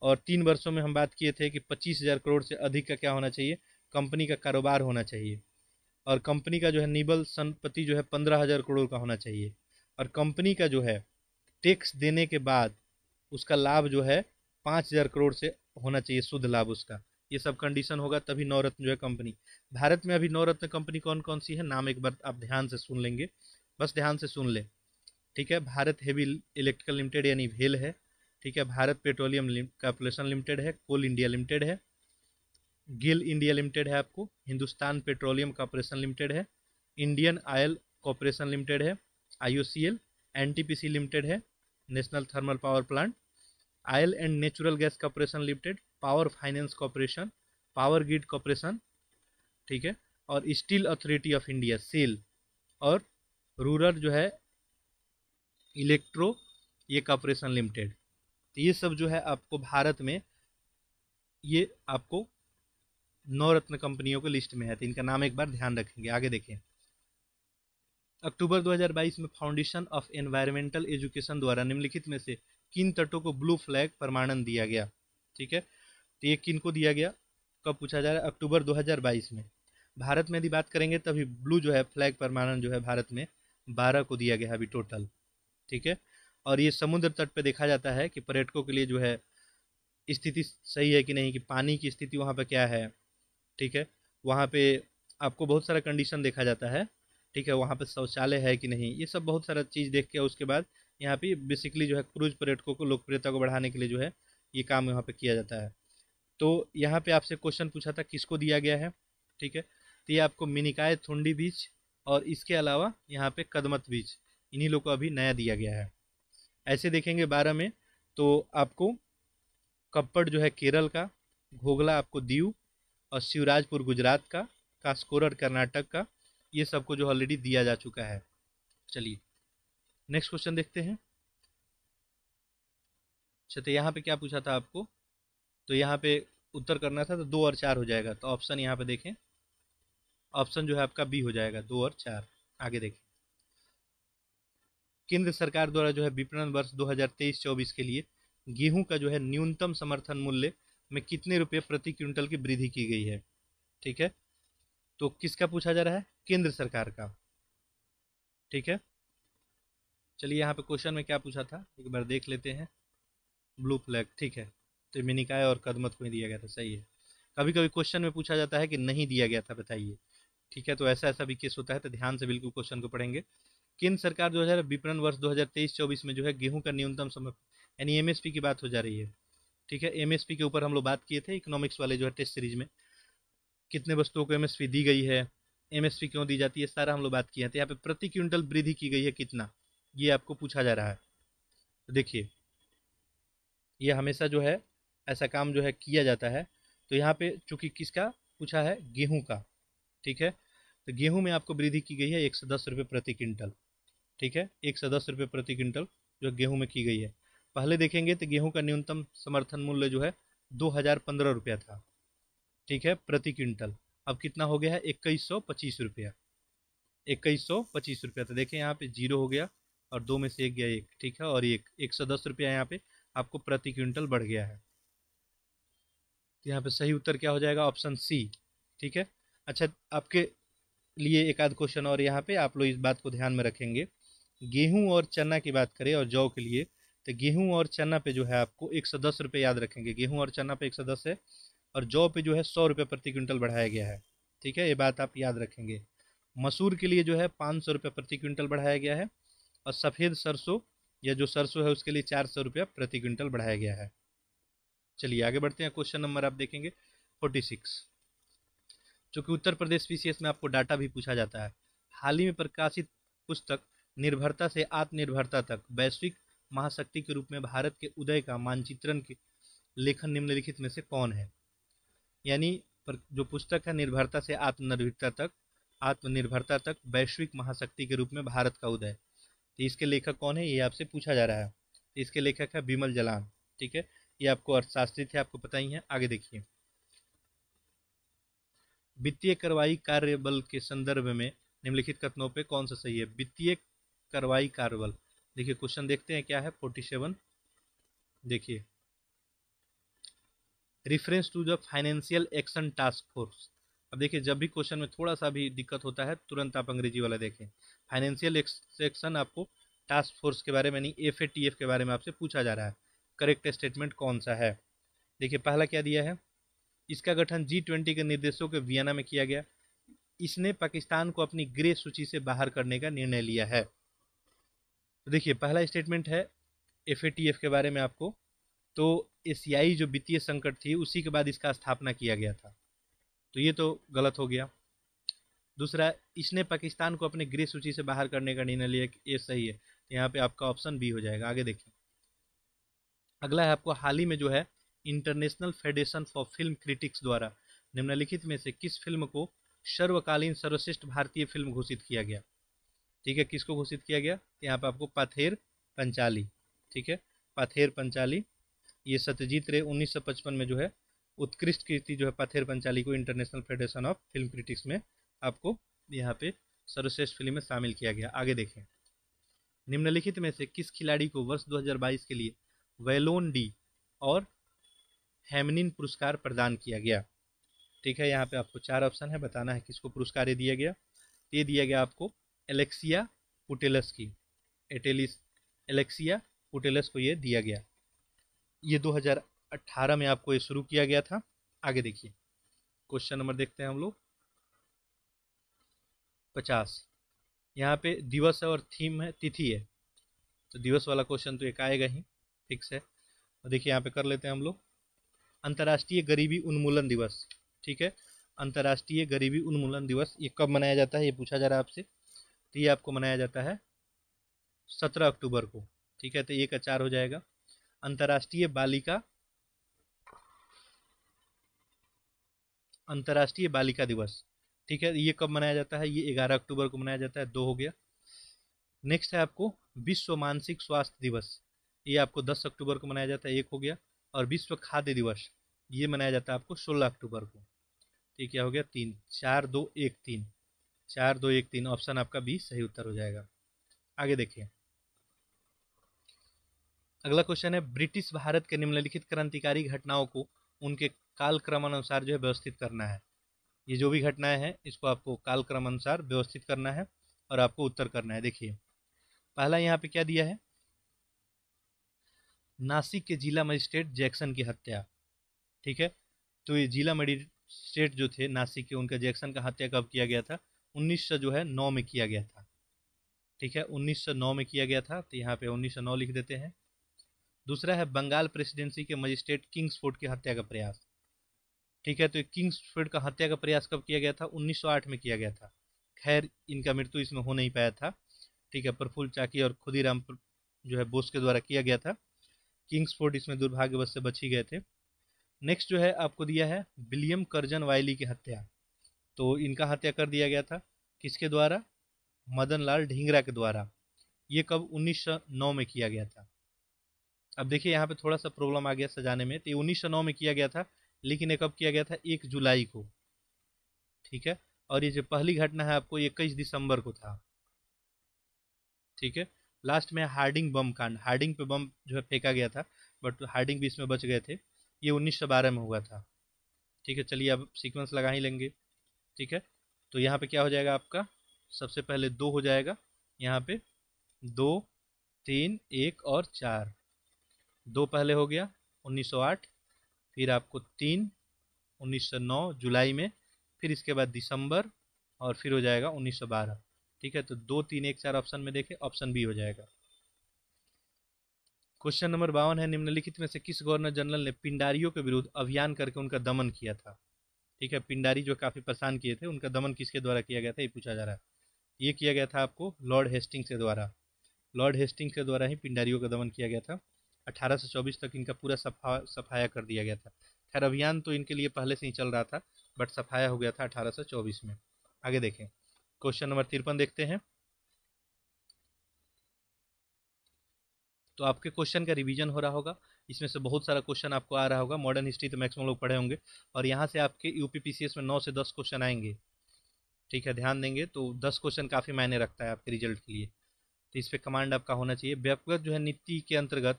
A: और तीन वर्षों में हम बात किए थे कि पच्चीस हज़ार करोड़ से अधिक का क्या होना चाहिए कंपनी का कारोबार होना चाहिए और कंपनी का जो है निबल संपत्ति जो है पंद्रह हज़ार करोड़ का होना चाहिए और कंपनी का जो है टैक्स देने के बाद उसका लाभ जो है पाँच हज़ार करोड़ से होना चाहिए शुद्ध लाभ उसका ये सब कंडीशन होगा तभी नवरत्न जो है कंपनी भारत में अभी नवरत्न कंपनी कौन कौन सी है नाम एक बार आप ध्यान से सुन लेंगे बस ध्यान से सुन लें ठीक है भारत हेवी इलेक्ट्रिकल लिमिटेड यानी भेल है ठीक है भारत पेट्रोलियम कॉर्पोरेशन लिमिटेड है कोल इंडिया लिमिटेड है गिल इंडिया लिमिटेड है आपको हिंदुस्तान पेट्रोलियम कॉर्पोरेशन लिमिटेड है इंडियन ऑयल कॉर्पोरेशन लिमिटेड है आईओसीएल एनटीपीसी लिमिटेड है national thermal power plant oil and natural gas corporation limited power finance corporation power grid corporation ठीक है और steel authority of India SAIL और rural जो है electro ये कॉरपोरेशन लिमिटेड तो ये सब जो है आपको भारत में ये आपको नवरत्न कंपनियों के लिस्ट में है तो इनका नाम एक बार ध्यान रखेंगे आगे देखें अक्टूबर 2022 में फाउंडेशन ऑफ एनवायरमेंटल एजुकेशन द्वारा निम्नलिखित में से किन तटों को ब्लू फ्लैग प्रमाणन दिया गया ठीक है तो ये किन को दिया गया कब पूछा जा रहा है अक्टूबर 2022 में भारत में यदि बात करेंगे तभी ब्लू जो है फ्लैग परमाणु जो है भारत में बारह को दिया गया है अभी टोटल ठीक है और ये समुद्र तट पर देखा जाता है कि पर्यटकों के लिए जो है स्थिति सही है कि नहीं कि पानी की स्थिति वहाँ पर क्या है ठीक है वहाँ पर आपको बहुत सारा कंडीशन देखा जाता है ठीक है वहाँ पे शौचालय है कि नहीं ये सब बहुत सारा चीज़ देख के उसके बाद यहाँ पे बेसिकली जो है क्रूज पर्यटकों को लोकप्रियता को बढ़ाने के लिए जो है ये काम यहाँ पे किया जाता है तो यहाँ पे आपसे क्वेश्चन पूछा था किसको दिया गया है ठीक है तो ये आपको मिनिकाय थुंडी बीच और इसके अलावा यहाँ पे कदमत बीच इन्हीं लोग को अभी नया दिया गया है ऐसे देखेंगे बारह में तो आपको कप्पड़ जो है केरल का घोगला आपको दीव और शिवराजपुर गुजरात का कास्कोरर कर्नाटक का ये सबको जो ऑलरेडी दिया जा चुका है चलिए नेक्स्ट क्वेश्चन देखते हैं अच्छा तो यहाँ पे क्या पूछा था आपको तो यहाँ पे उत्तर करना था तो दो और चार हो जाएगा तो ऑप्शन यहाँ पे देखें ऑप्शन जो है आपका बी हो जाएगा दो और चार आगे देखें केंद्र सरकार द्वारा जो है विपणन वर्ष 2023-24 के लिए गेहूं का जो है न्यूनतम समर्थन मूल्य में कितने रुपये प्रति क्विंटल की वृद्धि की गई है ठीक है तो किसका पूछा जा रहा है केंद्र सरकार का ठीक है चलिए यहाँ पे क्वेश्चन में क्या पूछा था एक बार देख लेते हैं ब्लू फ्लैग ठीक है त्रिमिनिकाय तो और कदमत को ही दिया गया था सही है कभी कभी क्वेश्चन में पूछा जाता है कि नहीं दिया गया था बताइए ठीक है तो ऐसा ऐसा भी केस होता है तो ध्यान से बिल्कुल क्वेश्चन को पढ़ेंगे केंद्र सरकार जो है विपणन वर्ष 2023-24 में जो है गेहूं का न्यूनतम समय यानी एमएसपी की बात हो जा रही है ठीक है एमएसपी के ऊपर हम लोग बात किए थे इकोनॉमिक्स वाले जो है टेस्ट सीरीज में कितने वस्तुओं को एमएसपी दी गई है एमएसपी क्यों दी जाती है सारा हम लोग बात किए थे तो यहाँ पे प्रति क्विंटल वृद्धि की गई है कितना ये आपको पूछा जा रहा है तो देखिए ये हमेशा जो है ऐसा काम जो है किया जाता है तो यहाँ पे चूंकि किसका पूछा है गेहूँ का ठीक है तो गेहूं में आपको वृद्धि की गई है एक सौ दस रुपये प्रति क्विंटल ठीक है एक सौ दस रुपये प्रति क्विंटल जो गेहूँ में की गई है पहले देखेंगे तो गेहूँ का न्यूनतम समर्थन मूल्य जो है दो हज़ार पंद्रह रुपया था ठीक है प्रति क्विंटल अब कितना हो गया है इक्कीस सौ पच्चीस रुपया इक्कीस सौ पच्चीस रुपया तो देखें यहाँ पे जीरो हो गया और दो में से एक गया एक ठीक है और एक एक सौ दस रुपया यहाँ पे आपको प्रति क्विंटल बढ़ गया है यहाँ पे सही उत्तर क्या हो जाएगा ऑप्शन सी ठीक है अच्छा आपके लिए एक आध क्वेश्चन और यहाँ पे आप लोग इस बात को ध्यान में रखेंगे गेहूं और चना की बात करें और जौ के लिए तो गेहूं और चना पे जो है आपको एक सौ दस रुपये याद रखेंगे गेहूँ और चना पे एक सौ दस है और जौ पे जो है सौ रुपये प्रति क्विंटल बढ़ाया गया है ठीक है ये बात आप याद रखेंगे मसूर के लिए जो है पाँच सौ रुपये प्रति क्विंटल बढ़ाया गया है और सफ़ेद सरसों या जो सरसों है उसके लिए चार सौ रुपया प्रति क्विंटल बढ़ाया गया है चलिए आगे बढ़ते हैं क्वेश्चन नंबर आप देखेंगे फोर्टी सिक्स चूँकि उत्तर प्रदेश पीसीएस में आपको डाटा भी पूछा जाता है हाल ही में प्रकाशित पुस्तक निर्भरता से आत्मनिर्भरता तक वैश्विक महाशक्ति के रूप में भारत के उदय का मानचित्रण के लेखन निम्नलिखित में से कौन है यानी जो पुस्तक है निर्भरता से आत्मनिर्भरता तक आत्मनिर्भरता तक वैश्विक महाशक्ति के रूप में भारत का उदय तो इसके लेखक कौन है ये आपसे पूछा जा रहा है इसके लेखक है बिमल जलान ठीक है ये आपको अर्थशास्त्री थे आपको पता ही है आगे देखिए वित्तीय कार्रवाई कार्य बल के संदर्भ में निम्नलिखित कथनों पे कौन सा सही है वित्तीय कार्रवाई कार्य बल देखिए क्वेश्चन देखते हैं क्या है फोर्टी सेवन देखिए reference to the financial action task force अब देखिए जब भी क्वेश्चन में थोड़ा सा भी दिक्कत होता है तुरंत आप अंग्रेजी वाला देखें फाइनेंशियल एक्शन आपको टास्क फोर्स के बारे में यानी एफ के बारे में आपसे पूछा जा रहा है करेक्ट स्टेटमेंट कौन सा है देखिए पहला क्या दिया है इसका गठन जी ट्वेंटी के निर्देशों के वियना में किया गया इसने पाकिस्तान को अपनी ग्रे सूची से बाहर करने का निर्णय लिया है तो देखिए पहला स्टेटमेंट है एफ के बारे में आपको तो एशियाई जो वित्तीय संकट थी उसी के बाद इसका स्थापना किया गया था तो ये तो गलत हो गया दूसरा इसने पाकिस्तान को अपने गृह सूची से बाहर करने का निर्णय लिया ये सही है यहाँ पे आपका ऑप्शन बी हो जाएगा आगे देखिए अगला है आपको हाल ही में जो है international federation for film critics द्वारा निम्नलिखित में से किस फिल्म को सर्वकालीन सर्वश्रेष्ठ भारतीय फिल्म घोषित किया गया ठीक है किसको घोषित किया गया यहाँ पर आपको पाथेर पंचाली ठीक है पाथेर पंचाली ये सत्यजीत रे 1955 में जो है उत्कृष्ट कृति जो है पाथेर पंचाली को international federation of film critics में आपको यहाँ पे सर्वश्रेष्ठ फिल्म में शामिल किया गया आगे देखें निम्नलिखित में से किस खिलाड़ी को वर्ष 2022 के लिए वेलोन डी और हेमनिन पुरस्कार प्रदान किया गया ठीक है यहाँ पे आपको चार ऑप्शन है बताना है किसको पुरस्कार दिया गया ये दिया गया आपको एलेक्सिया पुटेलस की एटेलिस एलेक्सिया पुटेलस को ये दिया गया ये 2018 में आपको ये शुरू किया गया था आगे देखिए क्वेश्चन नंबर देखते हैं हम लोग पचास यहाँ पे दिवस और थीम है तिथि है तो दिवस वाला क्वेश्चन तो एक आएगा ही फिक्स है और देखिए यहाँ पे कर लेते हैं हम लोग अंतर्राष्ट्रीय गरीबी उन्मूलन दिवस ठीक है अंतर्राष्ट्रीय गरीबी उन्मूलन दिवस ये कब मनाया जाता है ये पूछा जा रहा है आपसे तो ये आपको मनाया जाता है सत्रह अक्टूबर को ठीक है तो ये का चार हो जाएगा अंतर्राष्ट्रीय बालिका अंतर्राष्ट्रीय बालिका दिवस ठीक है ये कब मनाया जाता है ये ग्यारह अक्टूबर को मनाया जाता है दो हो गया नेक्स्ट है आपको विश्व मानसिक स्वास्थ्य दिवस ये आपको दस अक्टूबर को मनाया जाता है एक हो गया और विश्व खाद्य दिवस ये मनाया जाता है आपको सोलह अक्टूबर को ठीक क्या हो गया तीन चार दो एक तीन चार दो एक तीन ऑप्शन आपका बी सही उत्तर हो जाएगा आगे देखिए अगला क्वेश्चन है ब्रिटिश भारत के निम्नलिखित क्रांतिकारी घटनाओं को उनके कालक्रमानुसार जो है व्यवस्थित करना है ये जो भी घटनाएं हैं इसको आपको कालक्रमानुसार व्यवस्थित करना है और आपको उत्तर करना है देखिए पहला यहाँ पे क्या दिया है नासिक के जिला मजिस्ट्रेट जैक्सन की हत्या ठीक है तो ये जिला मजिस्ट्रेट जो थे नासिक के उनका जैक्सन का हत्या कब किया गया था उन्नीस जो है नौ में किया गया था ठीक है नौ में किया गया था तो यहाँ पे नौ लिख देते हैं दूसरा है बंगाल प्रेसिडेंसी के मजिस्ट्रेट किंग्सफोर्ड की हत्या का प्रयास ठीक है तो किंग्सफोर्ड का हत्या का प्रयास कब किया गया था 1908 में किया गया था खैर इनका मृत्यु इसमें हो नहीं पाया था ठीक है प्रफुल्ल चाकी और खुदीराम जो है बोस के द्वारा किया गया था किंग्सफोर्ड इसमें दुर्भाग्यवश से बची गए थे नेक्स्ट जो है आपको दिया है विलियम कर्जन वाइली की हत्या तो इनका हत्या कर दिया गया था किसके द्वारा मदन लाल ढींगरा के द्वारा ये कब 1909 में किया गया था अब देखिए यहाँ पे थोड़ा सा प्रॉब्लम आ गया सजाने में तो ये उन्नीस में किया गया था लेकिन ये कब किया गया था एक जुलाई को ठीक है और ये जो पहली घटना है आपको इक्कीस दिसंबर को था ठीक है लास्ट में हार्डिंग बम कांड हार्डिंग पे बम जो है फेंका गया था बट हार्डिंग भी इसमें बच गए थे ये उन्नीस में हुआ था ठीक है चलिए अब सीक्वेंस लगा ही लेंगे ठीक है तो यहाँ पे क्या हो जाएगा आपका सबसे पहले दो हो जाएगा यहाँ पे दो तीन एक और चार दो पहले हो गया 1908 फिर आपको तीन 1909 जुलाई में फिर इसके बाद दिसंबर और फिर हो जाएगा 1912 ठीक है तो दो तीन एक चार ऑप्शन में देखें ऑप्शन बी हो जाएगा क्वेश्चन नंबर बावन है निम्नलिखित में से किस गवर्नर जनरल ने पिंडारियों के विरुद्ध अभियान करके उनका दमन किया था ठीक है पिंडारी जो काफ़ी परेशान किए थे उनका दमन किसके द्वारा किया गया था ये पूछा जा रहा है ये किया गया था आपको लॉर्ड हेस्टिंग्स के द्वारा लॉर्ड हेस्टिंग्स के द्वारा ही पिंडारियों का दमन किया गया था अठारह से चौबीस तक इनका पूरा सफा सफाया कर दिया गया था खैर अभियान तो इनके लिए पहले से ही चल रहा था बट सफाया हो गया था अठारह में आगे देखें क्वेश्चन नंबर तिरपन देखते हैं तो आपके क्वेश्चन का रिवीजन हो रहा होगा इसमें से बहुत सारा क्वेश्चन आपको आ रहा होगा मॉडर्न हिस्ट्री तो मैक्सिमम लोग पढ़े होंगे और यहाँ से आपके यू में नौ से दस क्वेश्चन आएंगे ठीक है ध्यान देंगे तो दस क्वेश्चन काफ़ी मायने रखता है आपके रिजल्ट के लिए तो इस पर कमांड आपका होना चाहिए व्यापगत जो है नीति के अंतर्गत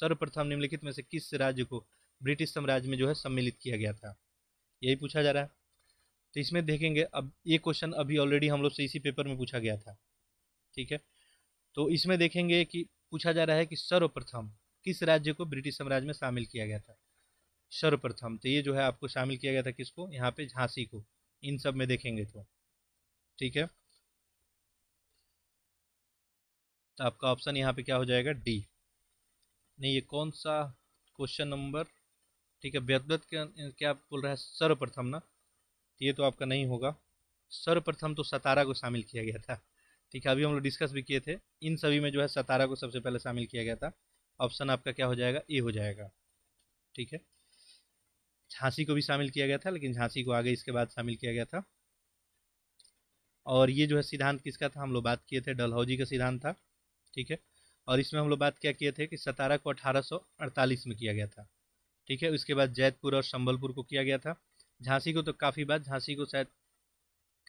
A: सर्वप्रथम निम्नलिखित में से किस राज्य को ब्रिटिश साम्राज्य में जो है सम्मिलित किया गया था यही पूछा जा रहा है तो इसमें देखेंगे अब ये क्वेश्चन अभी ऑलरेडी हम लोग से इसी पेपर में पूछा गया था ठीक है तो इसमें देखेंगे कि पूछा जा रहा है कि सर्वप्रथम किस राज्य को ब्रिटिश साम्राज्य में शामिल किया गया था सर्वप्रथम तो ये जो है आपको शामिल किया गया था किसको यहाँ पे झांसी को इन सब में देखेंगे तो ठीक है तो आपका ऑप्शन यहाँ पे क्या हो जाएगा डी नहीं ये कौन सा क्वेश्चन नंबर ठीक है व्यक्तिगत क्या बोल रहा है सर्वप्रथम ना ये तो आपका नहीं होगा सर्वप्रथम तो सतारा को शामिल किया गया था ठीक है अभी हम लोग डिस्कस भी किए थे इन सभी में जो है सतारा को सबसे पहले शामिल किया गया था ऑप्शन आपका क्या हो जाएगा ए हो जाएगा ठीक है झांसी को भी शामिल किया गया था लेकिन झांसी को आगे इसके बाद शामिल किया गया था और ये जो है सिद्धांत किसका था हम लोग बात किए थे डलहौजी का सिद्धांत था ठीक है और इसमें हम लोग बात क्या किए थे कि सतारा को अठारह में किया गया था ठीक है उसके बाद जैतपुर और संबलपुर को किया गया था झांसी को तो काफ़ी बात झांसी को शायद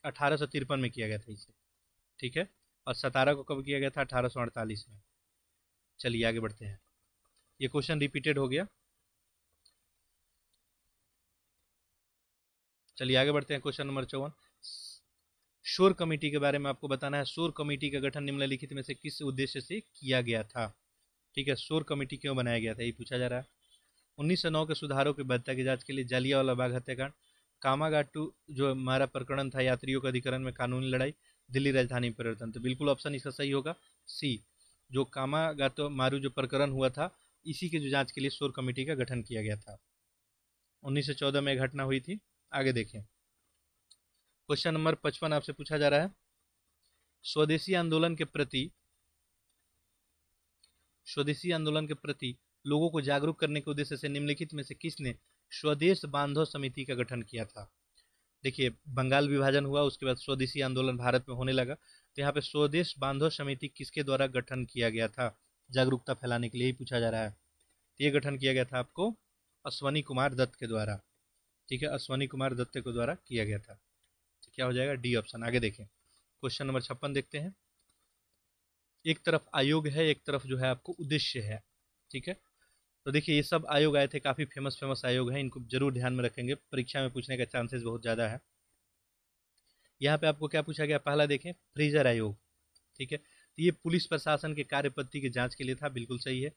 A: अठारह में किया गया था इसे ठीक है और सतारा को कब किया गया था अठारह में चलिए आगे बढ़ते हैं ये क्वेश्चन रिपीटेड हो गया चलिए आगे बढ़ते हैं क्वेश्चन नंबर चौवन शोर कमेटी के बारे में आपको बताना है शोर कमेटी का गठन निम्नलिखित में से किस उद्देश्य से किया गया था ठीक है शोर कमेटी क्यों बनाया गया था ये पूछा जा रहा है उन्नीस सौ नौ के सुधारों की बदता की जांच के लिए जालियावाला बाग हत्याकांड कामागाटू जो हमारा प्रकरण था यात्रियों के अधिकरण में कानूनी लड़ाई दिल्ली राजधानी परिवर्तन तो बिल्कुल ऑप्शन इसका सही होगा सी जो कामागातो मारू जो प्रकरण हुआ था इसी के जो जांच के लिए शोर कमेटी का गठन किया गया था 1914 में घटना हुई थी आगे देखें क्वेश्चन नंबर पचपन आपसे पूछा जा रहा है स्वदेशी आंदोलन के प्रति स्वदेशी आंदोलन के प्रति लोगों को जागरूक करने के उद्देश्य से निम्नलिखित में से किसने स्वदेश बांधव समिति का गठन किया था देखिए बंगाल विभाजन हुआ उसके बाद स्वदेशी आंदोलन भारत में होने लगा तो यहाँ पे स्वदेश बांधव समिति किसके द्वारा गठन किया गया था जागरूकता फैलाने के लिए ही पूछा जा रहा है तो ये गठन किया गया था आपको अश्वनी कुमार दत्त के द्वारा ठीक है अश्वनी कुमार दत्त के द्वारा किया गया था तो क्या हो जाएगा डी ऑप्शन आगे देखें क्वेश्चन नंबर छप्पन देखते हैं एक तरफ आयोग है एक तरफ जो है आपको उद्देश्य है ठीक है तो देखिए ये सब आयोग आए थे काफ़ी फेमस फेमस आयोग हैं इनको जरूर ध्यान में रखेंगे परीक्षा में पूछने का चांसेस बहुत ज़्यादा है यहाँ पे आपको क्या पूछा गया पहला देखें फ्रीजर आयोग ठीक है तो ये पुलिस प्रशासन के कार्यपत्ति की जाँच के लिए था बिल्कुल सही है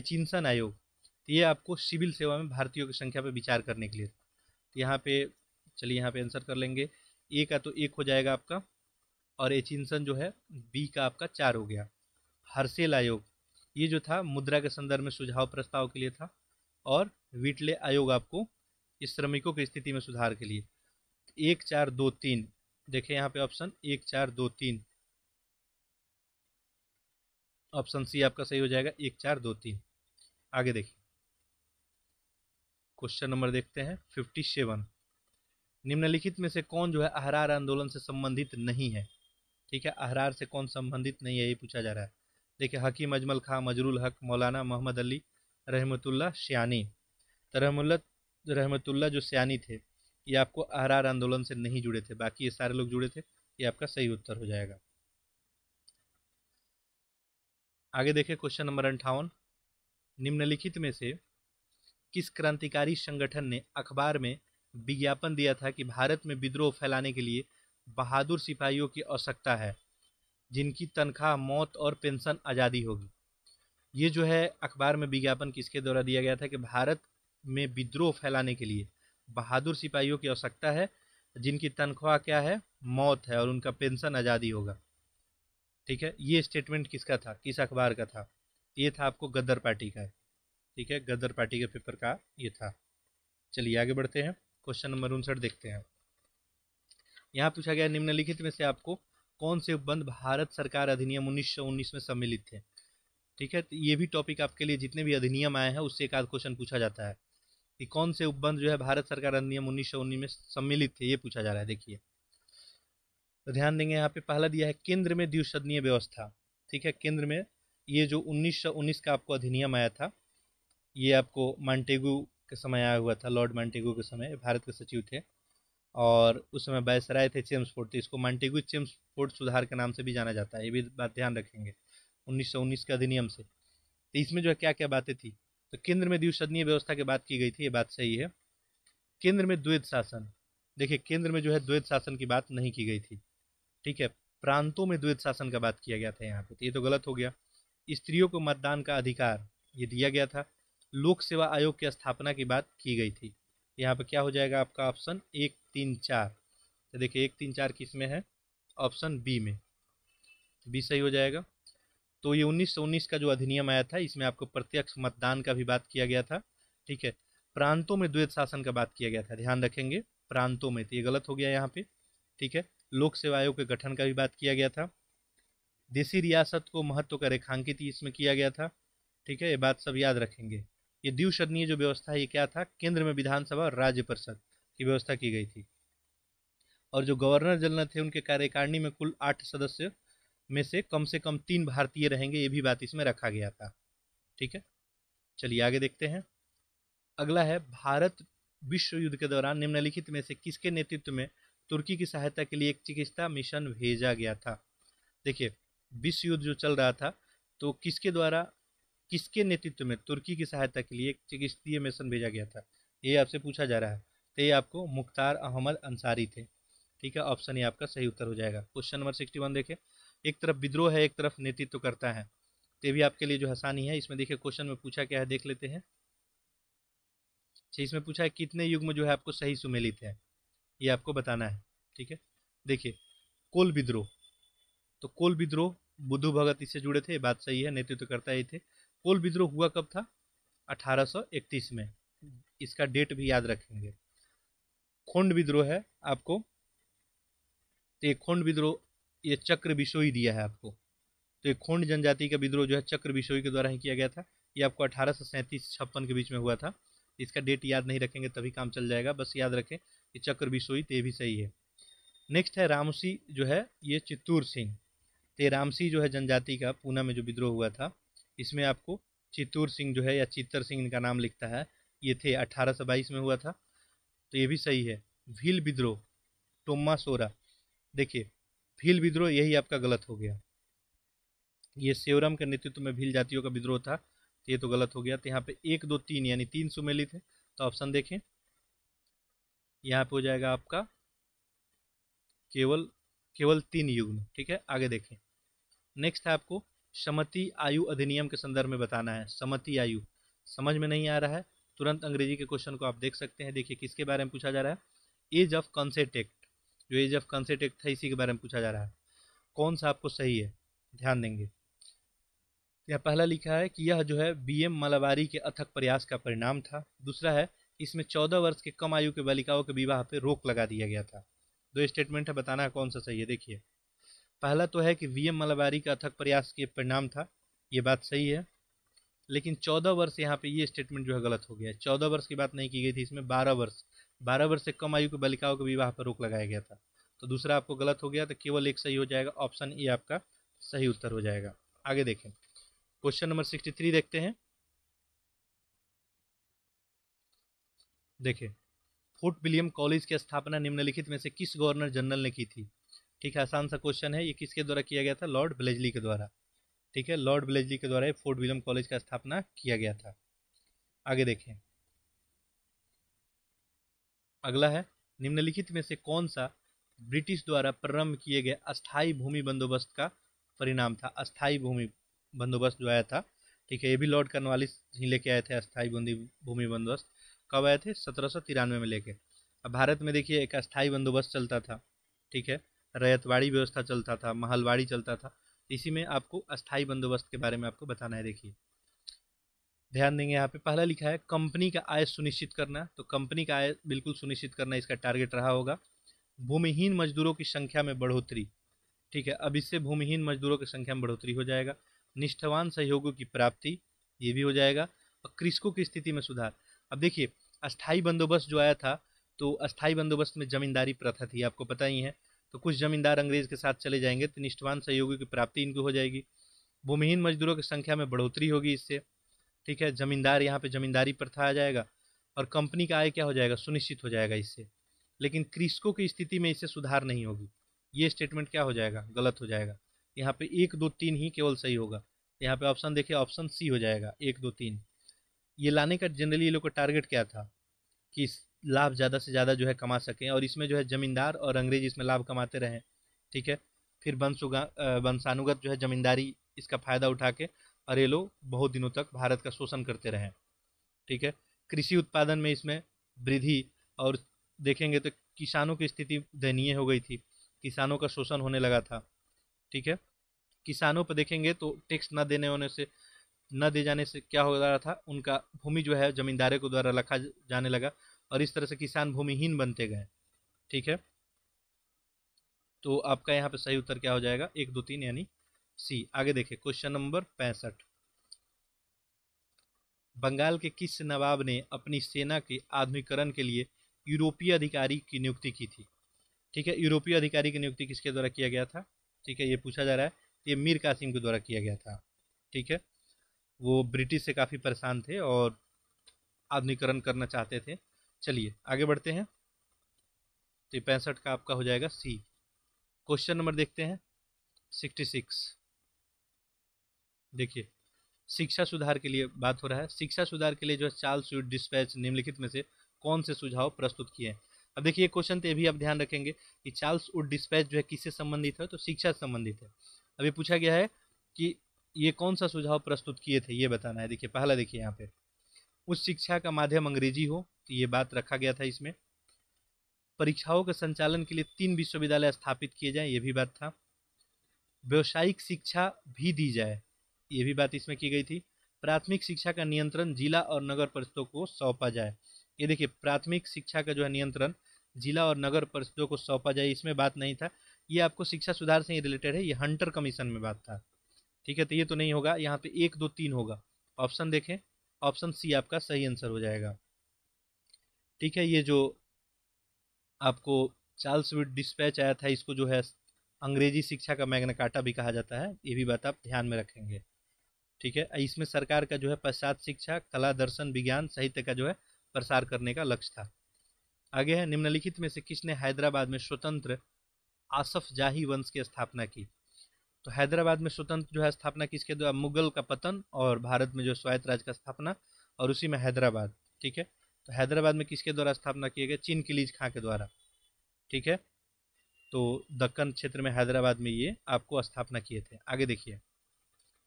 A: एचिंसन आयोग तो ये आपको सिविल सेवा में भारतीयों की संख्या पर विचार करने के लिए तो यहाँ पे चलिए यहाँ पे आंसर कर लेंगे ए का तो एक हो जाएगा आपका और एचिंसन जो है बी का आपका चार हो गया हर्सेल आयोग ये जो था मुद्रा के संदर्भ में सुझाव प्रस्ताव के लिए था और वीटले आयोग आपको इस श्रमिकों की स्थिति में सुधार के लिए एक चार दो तीन देखें यहाँ पे ऑप्शन एक चार दो तीन ऑप्शन सी आपका सही हो जाएगा एक चार दो तीन आगे देखिए क्वेश्चन नंबर देखते हैं फिफ्टी सेवन निम्नलिखित में से कौन जो है अहरार आंदोलन से संबंधित नहीं है ठीक है अहरार से कौन संबंधित नहीं है ये पूछा जा रहा है देखिए हकीम अजमल खां मजरुल हक मौलाना मोहम्मद अली रहमतुल्ला सियानी तो रहमतुल्ला जो सियानी थे ये आपको अहरार आंदोलन से नहीं जुड़े थे बाकी ये सारे लोग जुड़े थे ये आपका सही उत्तर हो जाएगा आगे देखें क्वेश्चन नंबर अंठावन निम्नलिखित में से किस क्रांतिकारी संगठन ने अखबार में विज्ञापन दिया था कि भारत में विद्रोह फैलाने के लिए बहादुर सिपाहियों की आवश्यकता है जिनकी तनख्वाह मौत और पेंशन आज़ादी होगी ये जो है अखबार में विज्ञापन किसके द्वारा दिया गया था कि भारत में विद्रोह फैलाने के लिए बहादुर सिपाहियों की आवश्यकता है जिनकी तनख्वाह क्या है मौत है और उनका पेंशन आज़ादी होगा ठीक है ये स्टेटमेंट किसका था किस अखबार का था ये था आपको गद्दर पार्टी का ठीक है गद्दर पार्टी के पेपर का ये था चलिए आगे बढ़ते हैं क्वेश्चन नंबर उनसठ देखते हैं यहाँ पूछा गया निम्नलिखित में से आपको कौन से उपबंध भारत सरकार अधिनियम उन्नीस सौ उन्नीस में सम्मिलित थे ठीक है तो ये भी टॉपिक आपके लिए जितने भी अधिनियम आए हैं उससे एक आध क्वेश्चन पूछा जाता है कि कौन से उपबंध जो है भारत सरकार अधिनियम उन्नीस सौ उन्नीस में सम्मिलित थे ये पूछा जा रहा है देखिए तो ध्यान देंगे यहाँ पे पहला दिया है केंद्र में द्विशदनीय व्यवस्था ठीक है केंद्र में ये जो उन्नीस का आपको अधिनियम आया था ये आपको मांटेगू के समय आया हुआ था लॉर्ड मांटेगू के समय भारत के सचिव थे और उस समय बैसराय थे चेम्स फोर्ट तो थे इसको चेम्स फोर्ट सुधार के नाम से भी जाना जाता है ये भी बात ध्यान रखेंगे 1919 के अधिनियम से तो इसमें जो है क्या क्या बातें थी तो केंद्र में द्विसदनीय व्यवस्था की बात की गई थी ये बात सही है केंद्र में द्वैत शासन देखिए केंद्र में जो है द्वैत शासन की बात नहीं की गई थी ठीक है प्रांतों में द्वैत शासन का बात किया गया था यहाँ पे तो ये तो गलत हो गया स्त्रियों को मतदान का अधिकार ये दिया गया था लोक सेवा आयोग की स्थापना की बात की गई थी यहाँ पर क्या हो जाएगा आपका ऑप्शन एक तीन चार तो देखिए एक तीन चार किस में है ऑप्शन बी में बी सही हो जाएगा तो ये उन्नीस सौ उन्नीस का जो अधिनियम आया था इसमें आपको प्रत्यक्ष मतदान का भी बात किया गया था ठीक है प्रांतों में द्वैत शासन का बात किया गया था ध्यान रखेंगे प्रांतों में तो ये गलत हो गया यहाँ पे ठीक है लोक सेवा आयोग के गठन का भी बात किया गया था देसी रियासत को महत्व का रेखांकित इसमें किया गया था ठीक है ये बात सब याद रखेंगे ये द्विशदनीय जो व्यवस्था है ये क्या था केंद्र में विधानसभा और राज्य परिषद की व्यवस्था की गई थी और जो गवर्नर जनरल थे उनके कार्यकारिणी में कुल आठ सदस्य में से कम से कम तीन भारतीय रहेंगे ये भी बात इसमें रखा गया था ठीक है चलिए आगे देखते हैं अगला है भारत विश्व युद्ध के दौरान निम्नलिखित में से किसके नेतृत्व में तुर्की की सहायता के लिए एक चिकित्सा मिशन भेजा गया था देखिए विश्व युद्ध जो चल रहा था तो किसके द्वारा किसके नेतृत्व में तुर्की की सहायता के लिए एक चिकित्सीय मिशन भेजा गया था ये आपसे पूछा जा रहा है तो ये आपको मुख्तार अहमद अंसारी थे ठीक है ऑप्शन ये आपका सही उत्तर हो जाएगा क्वेश्चन नंबर सिक्सटी वन देखें एक तरफ विद्रोह है एक तरफ नेतृत्व करता है तो भी आपके लिए जो आसानी है इसमें देखिए क्वेश्चन में पूछा क्या है देख लेते हैं अच्छा इसमें पूछा है कितने युग में जो है आपको सही सुमेलित है ये आपको बताना है ठीक है देखिए कोल विद्रोह तो कोल विद्रोह बुद्धू भगत इससे जुड़े थे बात सही है नेतृत्व करता ही थे कोल विद्रोह हुआ कब था 1831 में हम्म। इसका डेट भी याद रखेंगे खोंड विद्रोह है आपको तो ये खोंड विद्रोह ये चक्र बिशोई दिया है आपको तो ये खोंड जनजाति का विद्रोह जो है चक्र बिशोई के द्वारा ही किया गया था ये आपको अठारह सौ सैंतीस छप्पन के बीच में हुआ था इसका डेट याद नहीं रखेंगे तभी काम चल जाएगा बस याद रखें कि चक्र बिशोई तो ये भी सही है नेक्स्ट है रामसी जो है ये चित्तूर सिंह तो रामसी जो है जनजाति का पूना में जो विद्रोह हुआ था इसमें आपको चित्तूर सिंह जो है या चित्तर सिंह इनका नाम लिखता है ये थे अठारह बाईस में हुआ था तो ये भी सही है भील विद्रोह टोम्मा सोरा देखिए भील विद्रोह यही आपका गलत हो गया ये सेवरम के नेतृत्व में भील जातियों का विद्रोह था तो ये तो गलत हो गया तो यहाँ पे एक दो तीन यानी तीन सुमेलित थे तो ऑप्शन देखें यहाँ पे हो जाएगा आपका केवल केवल तीन युग्म ठीक है आगे देखें नेक्स्ट है आपको समति आयु अधिनियम के संदर्भ में बताना है समति आयु समझ में नहीं आ रहा है तुरंत अंग्रेजी के क्वेश्चन को आप देख सकते हैं देखिए किसके बारे में पूछा जा रहा है एज ऑफ कंसेट एक्ट जो एज ऑफ कंसेट एक्ट था इसी के बारे में पूछा जा रहा है कौन सा आपको सही है ध्यान देंगे यह पहला लिखा है कि यह जो है बी एम मलाबारी के अथक प्रयास का परिणाम था दूसरा है इसमें चौदह वर्ष के कम आयु के बालिकाओं के विवाह पर रोक लगा दिया गया था दो स्टेटमेंट है बताना है कौन सा सही है देखिए पहला तो है कि वी एम मलबारी का अथक प्रयास के परिणाम था ये बात सही है लेकिन चौदह वर्ष यहाँ पे ये स्टेटमेंट जो है गलत हो गया है चौदह वर्ष की बात नहीं की गई थी इसमें बारह वर्ष बारह वर्ष से कम आयु के बालिकाओं के विवाह पर रोक लगाया गया था तो दूसरा आपको गलत हो गया तो केवल एक सही हो जाएगा ऑप्शन ए आपका सही उत्तर हो जाएगा आगे देखें क्वेश्चन नंबर सिक्सटी थ्री देखते हैं देखें फोर्ट विलियम कॉलेज की स्थापना निम्नलिखित में से किस गवर्नर जनरल ने की थी ठीक है आसान सा क्वेश्चन है ये किसके द्वारा किया गया था लॉर्ड ब्लेजली के द्वारा ठीक है लॉर्ड ब्लेजली के द्वारा फोर्ट विलियम कॉलेज का स्थापना किया गया था आगे देखें अगला है निम्नलिखित में से कौन सा ब्रिटिश द्वारा प्रारंभ किए गए अस्थायी भूमि बंदोबस्त का परिणाम था अस्थायी भूमि बंदोबस्त जो आया था ठीक है ये भी लॉर्ड कर्नवालिस ही लेके आए थे अस्थायी भूमि बंदोबस्त कब आए थे सत्रह में लेके अब भारत में देखिए एक अस्थायी बंदोबस्त चलता था ठीक है रैयतवाड़ी व्यवस्था चलता था महलवाड़ी चलता था इसी में आपको अस्थाई बंदोबस्त के बारे में आपको बताना है देखिए ध्यान देंगे यहाँ पे पहला लिखा है कंपनी का आय सुनिश्चित करना तो कंपनी का आय बिल्कुल सुनिश्चित करना इसका टारगेट रहा होगा भूमिहीन मजदूरों की संख्या में बढ़ोतरी ठीक है अब इससे भूमिहीन मजदूरों की संख्या में बढ़ोतरी हो जाएगा निष्ठावान सहयोगों की प्राप्ति ये भी हो जाएगा और कृषकों की स्थिति में सुधार अब देखिए अस्थाई बंदोबस्त जो आया था तो अस्थाई बंदोबस्त में जमींदारी प्रथा थी आपको पता ही है तो कुछ जमींदार अंग्रेज के साथ चले जाएंगे तो निष्ठवान सहयोगी की प्राप्ति इनकी हो जाएगी भूमिहीन मजदूरों की संख्या में बढ़ोतरी होगी इससे ठीक है जमींदार यहाँ पे जमींदारी प्रथा आ जाएगा और कंपनी का आय क्या हो जाएगा सुनिश्चित हो जाएगा इससे लेकिन कृषकों की स्थिति में इससे सुधार नहीं होगी ये स्टेटमेंट क्या हो जाएगा गलत हो जाएगा यहाँ पे एक दो तीन ही केवल सही होगा यहाँ पे ऑप्शन देखिए ऑप्शन सी हो जाएगा एक दो तीन ये लाने का जनरली ये लोग का टारगेट क्या था कि लाभ ज़्यादा से ज़्यादा जो है कमा सकें और इसमें जो है ज़मींदार और अंग्रेज इसमें लाभ कमाते रहें ठीक है फिर वंशुगा वंशानुगत जो है ज़मींदारी इसका फ़ायदा उठा के और ये लोग बहुत दिनों तक भारत का शोषण करते रहें ठीक है कृषि उत्पादन में इसमें वृद्धि और देखेंगे तो किसानों की स्थिति दयनीय हो गई थी किसानों का शोषण होने लगा था ठीक है किसानों पर देखेंगे तो टैक्स न देने होने से न दे जाने से क्या हो रहा था उनका भूमि जो है जमींदारों को द्वारा रखा जाने लगा और इस तरह से किसान भूमिहीन बनते गए ठीक है तो आपका यहाँ पे सही उत्तर क्या हो जाएगा एक दो तीन यानी सी आगे देखिए क्वेश्चन नंबर पैंसठ बंगाल के किस नवाब ने अपनी सेना के आधुनिकरण के लिए यूरोपीय अधिकारी की नियुक्ति की थी ठीक है यूरोपीय अधिकारी की नियुक्ति किसके द्वारा किया गया था ठीक है ये पूछा जा रहा है ये मीर कासिम के द्वारा किया गया था ठीक है वो ब्रिटिश से काफ़ी परेशान थे और आधुनिकरण करना चाहते थे चलिए आगे बढ़ते हैं तो पैंसठ का आपका हो जाएगा सी क्वेश्चन नंबर देखते हैं सिक्सटी सिक्स देखिए शिक्षा सुधार के लिए बात हो रहा है शिक्षा सुधार के लिए जो है चाल स्वीट डिस्पैच निम्नलिखित में से कौन से सुझाव प्रस्तुत किए हैं अब देखिए क्वेश्चन तो ये भी आप ध्यान रखेंगे कि चार्ल्स वुड डिस्पैच जो है किससे संबंधित है तो शिक्षा से संबंधित है अभी पूछा गया है कि ये कौन सा सुझाव प्रस्तुत किए थे ये बताना है देखिए पहला देखिए यहाँ पे उस शिक्षा का माध्यम अंग्रेजी हो तो ये बात रखा गया था इसमें परीक्षाओं के संचालन के लिए तीन विश्वविद्यालय स्थापित किए जाएं ये भी बात था व्यवसायिक शिक्षा भी दी जाए ये भी बात इसमें की गई थी प्राथमिक शिक्षा का नियंत्रण जिला और नगर परिषदों को सौंपा जाए ये देखिए प्राथमिक शिक्षा का जो है नियंत्रण जिला और नगर परिषदों को सौंपा जाए इसमें बात नहीं था ये आपको शिक्षा सुधार से ही रिलेटेड है ये हंटर कमीशन में बात था ठीक है तो ये तो नहीं होगा यहाँ पे एक दो तीन होगा ऑप्शन देखें ऑप्शन सी आपका सही आंसर हो जाएगा ठीक है ये जो आपको चार्ल्स विड डिस्पैच आया था इसको जो है अंग्रेजी शिक्षा का मैग्नकाटा भी कहा जाता है ये भी बात आप ध्यान में रखेंगे ठीक है इसमें सरकार का जो है पश्चात शिक्षा कला दर्शन विज्ञान साहित्य का जो है प्रसार करने का लक्ष्य था आगे है निम्नलिखित में से किसने हैदराबाद में स्वतंत्र आसफ जाही वंश की स्थापना की तो हैदराबाद में स्वतंत्र जो है स्थापना किसके द्वारा मुगल का पतन और भारत में जो स्वायत्त राज्य का स्थापना और उसी में हैदराबाद ठीक है तो हैदराबाद में किसके द्वारा स्थापना किए गए चीन किलीज खां के द्वारा ठीक है तो दक्कन क्षेत्र में हैदराबाद में ये आपको स्थापना किए थे आगे देखिए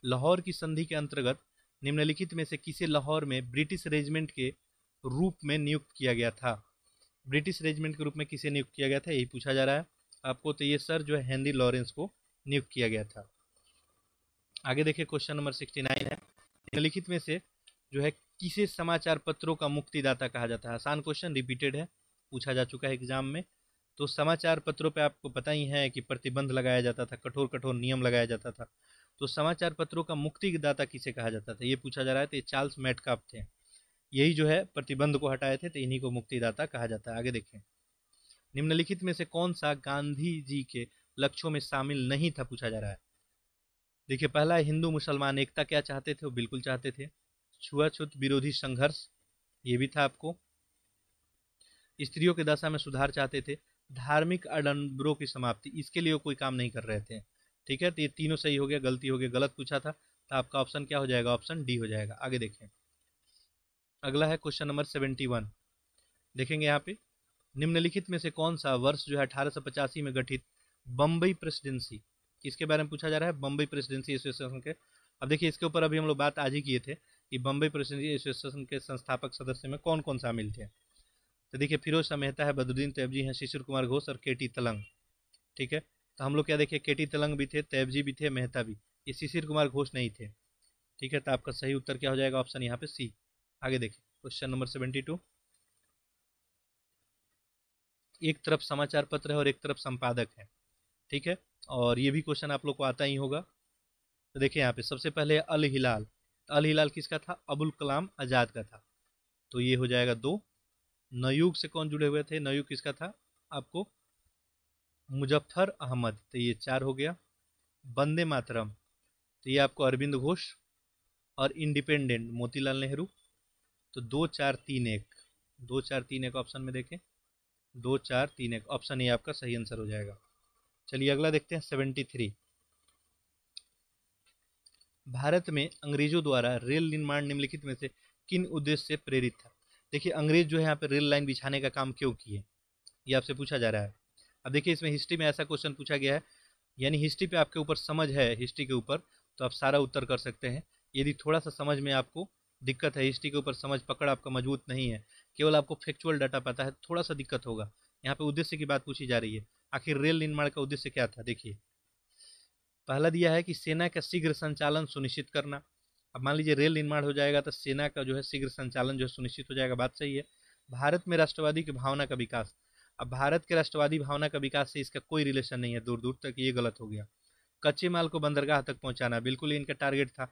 A: लाहौर की संधि के अंतर्गत निम्नलिखित में से किसे लाहौर में ब्रिटिश रेजिमेंट के रूप में नियुक्त किया गया था ब्रिटिश रेजिमेंट के रूप में किसे नियुक्त किया गया था यही पूछा जा रहा है आपको तो ये सर जो है हेनरी लॉरेंस को नियुक्त किया गया था आगे देखिए क्वेश्चन नंबर सिक्सटी नाइन है निम्नलिखित में से जो है किसे समाचार पत्रों का मुक्तिदाता कहा जाता है आसान क्वेश्चन रिपीटेड है पूछा जा चुका है एग्जाम में तो समाचार पत्रों पे आपको पता ही है कि प्रतिबंध लगाया जाता था कठोर कठोर नियम लगाया जाता था तो समाचार पत्रों का मुक्तिदाता किसे कहा जाता था ये पूछा जा रहा है तो ये चार्ल्स मेटकाप थे यही जो है प्रतिबंध को हटाए थे तो इन्हीं को मुक्तिदाता कहा जाता है आगे देखें निम्नलिखित में से कौन सा गांधी जी के लक्ष्यों में शामिल नहीं था पूछा जा रहा है देखिए पहला हिंदू मुसलमान एकता क्या चाहते थे वो बिल्कुल चाहते थे छुआछूत विरोधी संघर्ष ये भी था आपको स्त्रियों के दशा में सुधार चाहते थे धार्मिक अडम्बरों की समाप्ति इसके लिए वो कोई काम नहीं कर रहे थे ठीक है तो ये तीनों सही हो गया गलती हो गया गलत पूछा था तो आपका ऑप्शन क्या हो जाएगा ऑप्शन डी हो जाएगा आगे देखें अगला है क्वेश्चन नंबर सेवेंटी वन देखेंगे यहाँ पे निम्नलिखित में से कौन सा वर्ष जो है अठारह में गठित बम्बई प्रेसिडेंसी इसके बारे में पूछा जा रहा है बम्बई प्रेसिडेंसी एसोसिएशन के अब देखिए इसके ऊपर अभी हम लोग बात आज ही किए थे कि बम्बई प्रेसिडेंसी एसोसिएशन के संस्थापक सदस्य में कौन कौन शामिल थे तो देखिए फिरोज शाह मेहता है बदरुद्दीन तैबजी हैं शिशिर कुमार घोष और केटी तलंग ठीक है तो हम लोग क्या देखिए केटी तलंग भी थे तैबजी भी थे मेहता भी ये शिशिर कुमार घोष नहीं थे ठीक है तो आपका सही उत्तर क्या हो जाएगा ऑप्शन यहाँ पे सी आगे देखिए क्वेश्चन नंबर सेवेंटी टू एक तरफ समाचार पत्र है और एक तरफ संपादक है ठीक है और ये भी क्वेश्चन आप लोग को आता ही होगा तो देखिए यहाँ पे सबसे पहले अल हिलाल अल हिलाल किसका था अबुल कलाम आज़ाद का था तो ये हो जाएगा दो नयुग से कौन जुड़े हुए थे नयुग किसका था आपको मुजफ्फर अहमद तो ये चार हो गया वंदे मातरम तो ये आपको अरविंद घोष और इंडिपेंडेंट मोतीलाल नेहरू तो दो चार तीन एक दो चार तीन एक ऑप्शन में देखें दो चार तीन एक ऑप्शन ये आपका सही आंसर हो जाएगा चलिए अगला देखते हैं सेवेंटी थ्री भारत में अंग्रेजों द्वारा रेल निर्माण निम्नलिखित में से किन उद्देश्य से प्रेरित था देखिए अंग्रेज जो है यहाँ पे रेल लाइन बिछाने का काम क्यों किए ये आपसे पूछा जा रहा है अब देखिए इसमें हिस्ट्री में ऐसा क्वेश्चन पूछा गया है यानी हिस्ट्री पे आपके ऊपर समझ है हिस्ट्री के ऊपर तो आप सारा उत्तर कर सकते हैं यदि थोड़ा सा समझ में आपको दिक्कत है हिस्ट्री के ऊपर समझ पकड़ आपका मजबूत नहीं है केवल आपको फैक्चुअल डाटा पता है थोड़ा सा दिक्कत होगा यहाँ पे उद्देश्य की बात पूछी जा रही है आखिर रेल निर्माण का उद्देश्य क्या था देखिए पहला दिया है कि सेना का शीघ्र संचालन सुनिश्चित करना अब मान लीजिए रेल निर्माण हो जाएगा तो सेना का जो है शीघ्र संचालन जो है सुनिश्चित हो जाएगा बात सही है भारत में राष्ट्रवादी की भावना का विकास अब भारत के राष्ट्रवादी भावना का विकास से इसका कोई रिलेशन नहीं है दूर दूर तक ये गलत हो गया कच्चे माल को बंदरगाह तक पहुंचाना बिल्कुल ही इनका टारगेट था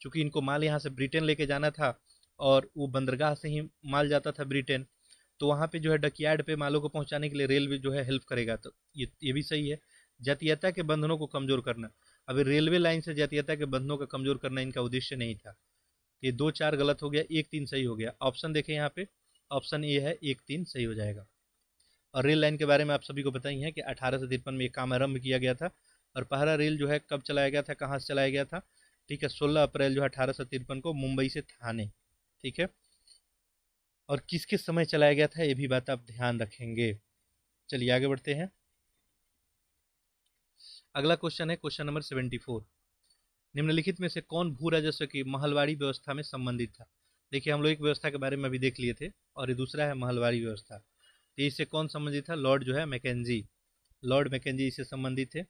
A: क्योंकि इनको माल यहाँ से ब्रिटेन लेके जाना था और वो बंदरगाह से ही माल जाता था ब्रिटेन तो वहाँ पे जो है डकयार्ड पे मालों को पहुँचाने के लिए रेलवे जो है हेल्प करेगा तो ये ये भी सही है जातीयता के बंधनों को कमजोर करना अभी रेलवे लाइन से जातीयता के बंधनों का कमजोर करना इनका उद्देश्य नहीं था ये दो चार गलत हो गया एक तीन सही हो गया ऑप्शन देखें यहाँ पे ऑप्शन ए है एक तीन सही हो जाएगा और रेल लाइन के बारे में आप सभी को बताइए ही कि अठारह सौ तिरपन में ये काम आरंभ किया गया था और पहला रेल जो है कब चलाया गया था कहाँ से चलाया गया था ठीक है सोलह अप्रैल जो है अठारह सौ तिरपन को मुंबई से थाने ठीक है और किस किस समय चलाया गया था ये भी बात आप ध्यान रखेंगे चलिए आगे बढ़ते हैं अगला क्वेश्चन है क्वेश्चन नंबर सेवेंटी फोर निम्नलिखित में से कौन भू राजस्व की महलवाड़ी व्यवस्था में संबंधित था देखिए हम लोग एक व्यवस्था के बारे में अभी देख लिए थे और ये दूसरा है महलवाड़ी व्यवस्था तो इससे कौन संबंधित था लॉर्ड जो है मैकेजी लॉर्ड मैकेजी इससे संबंधित थे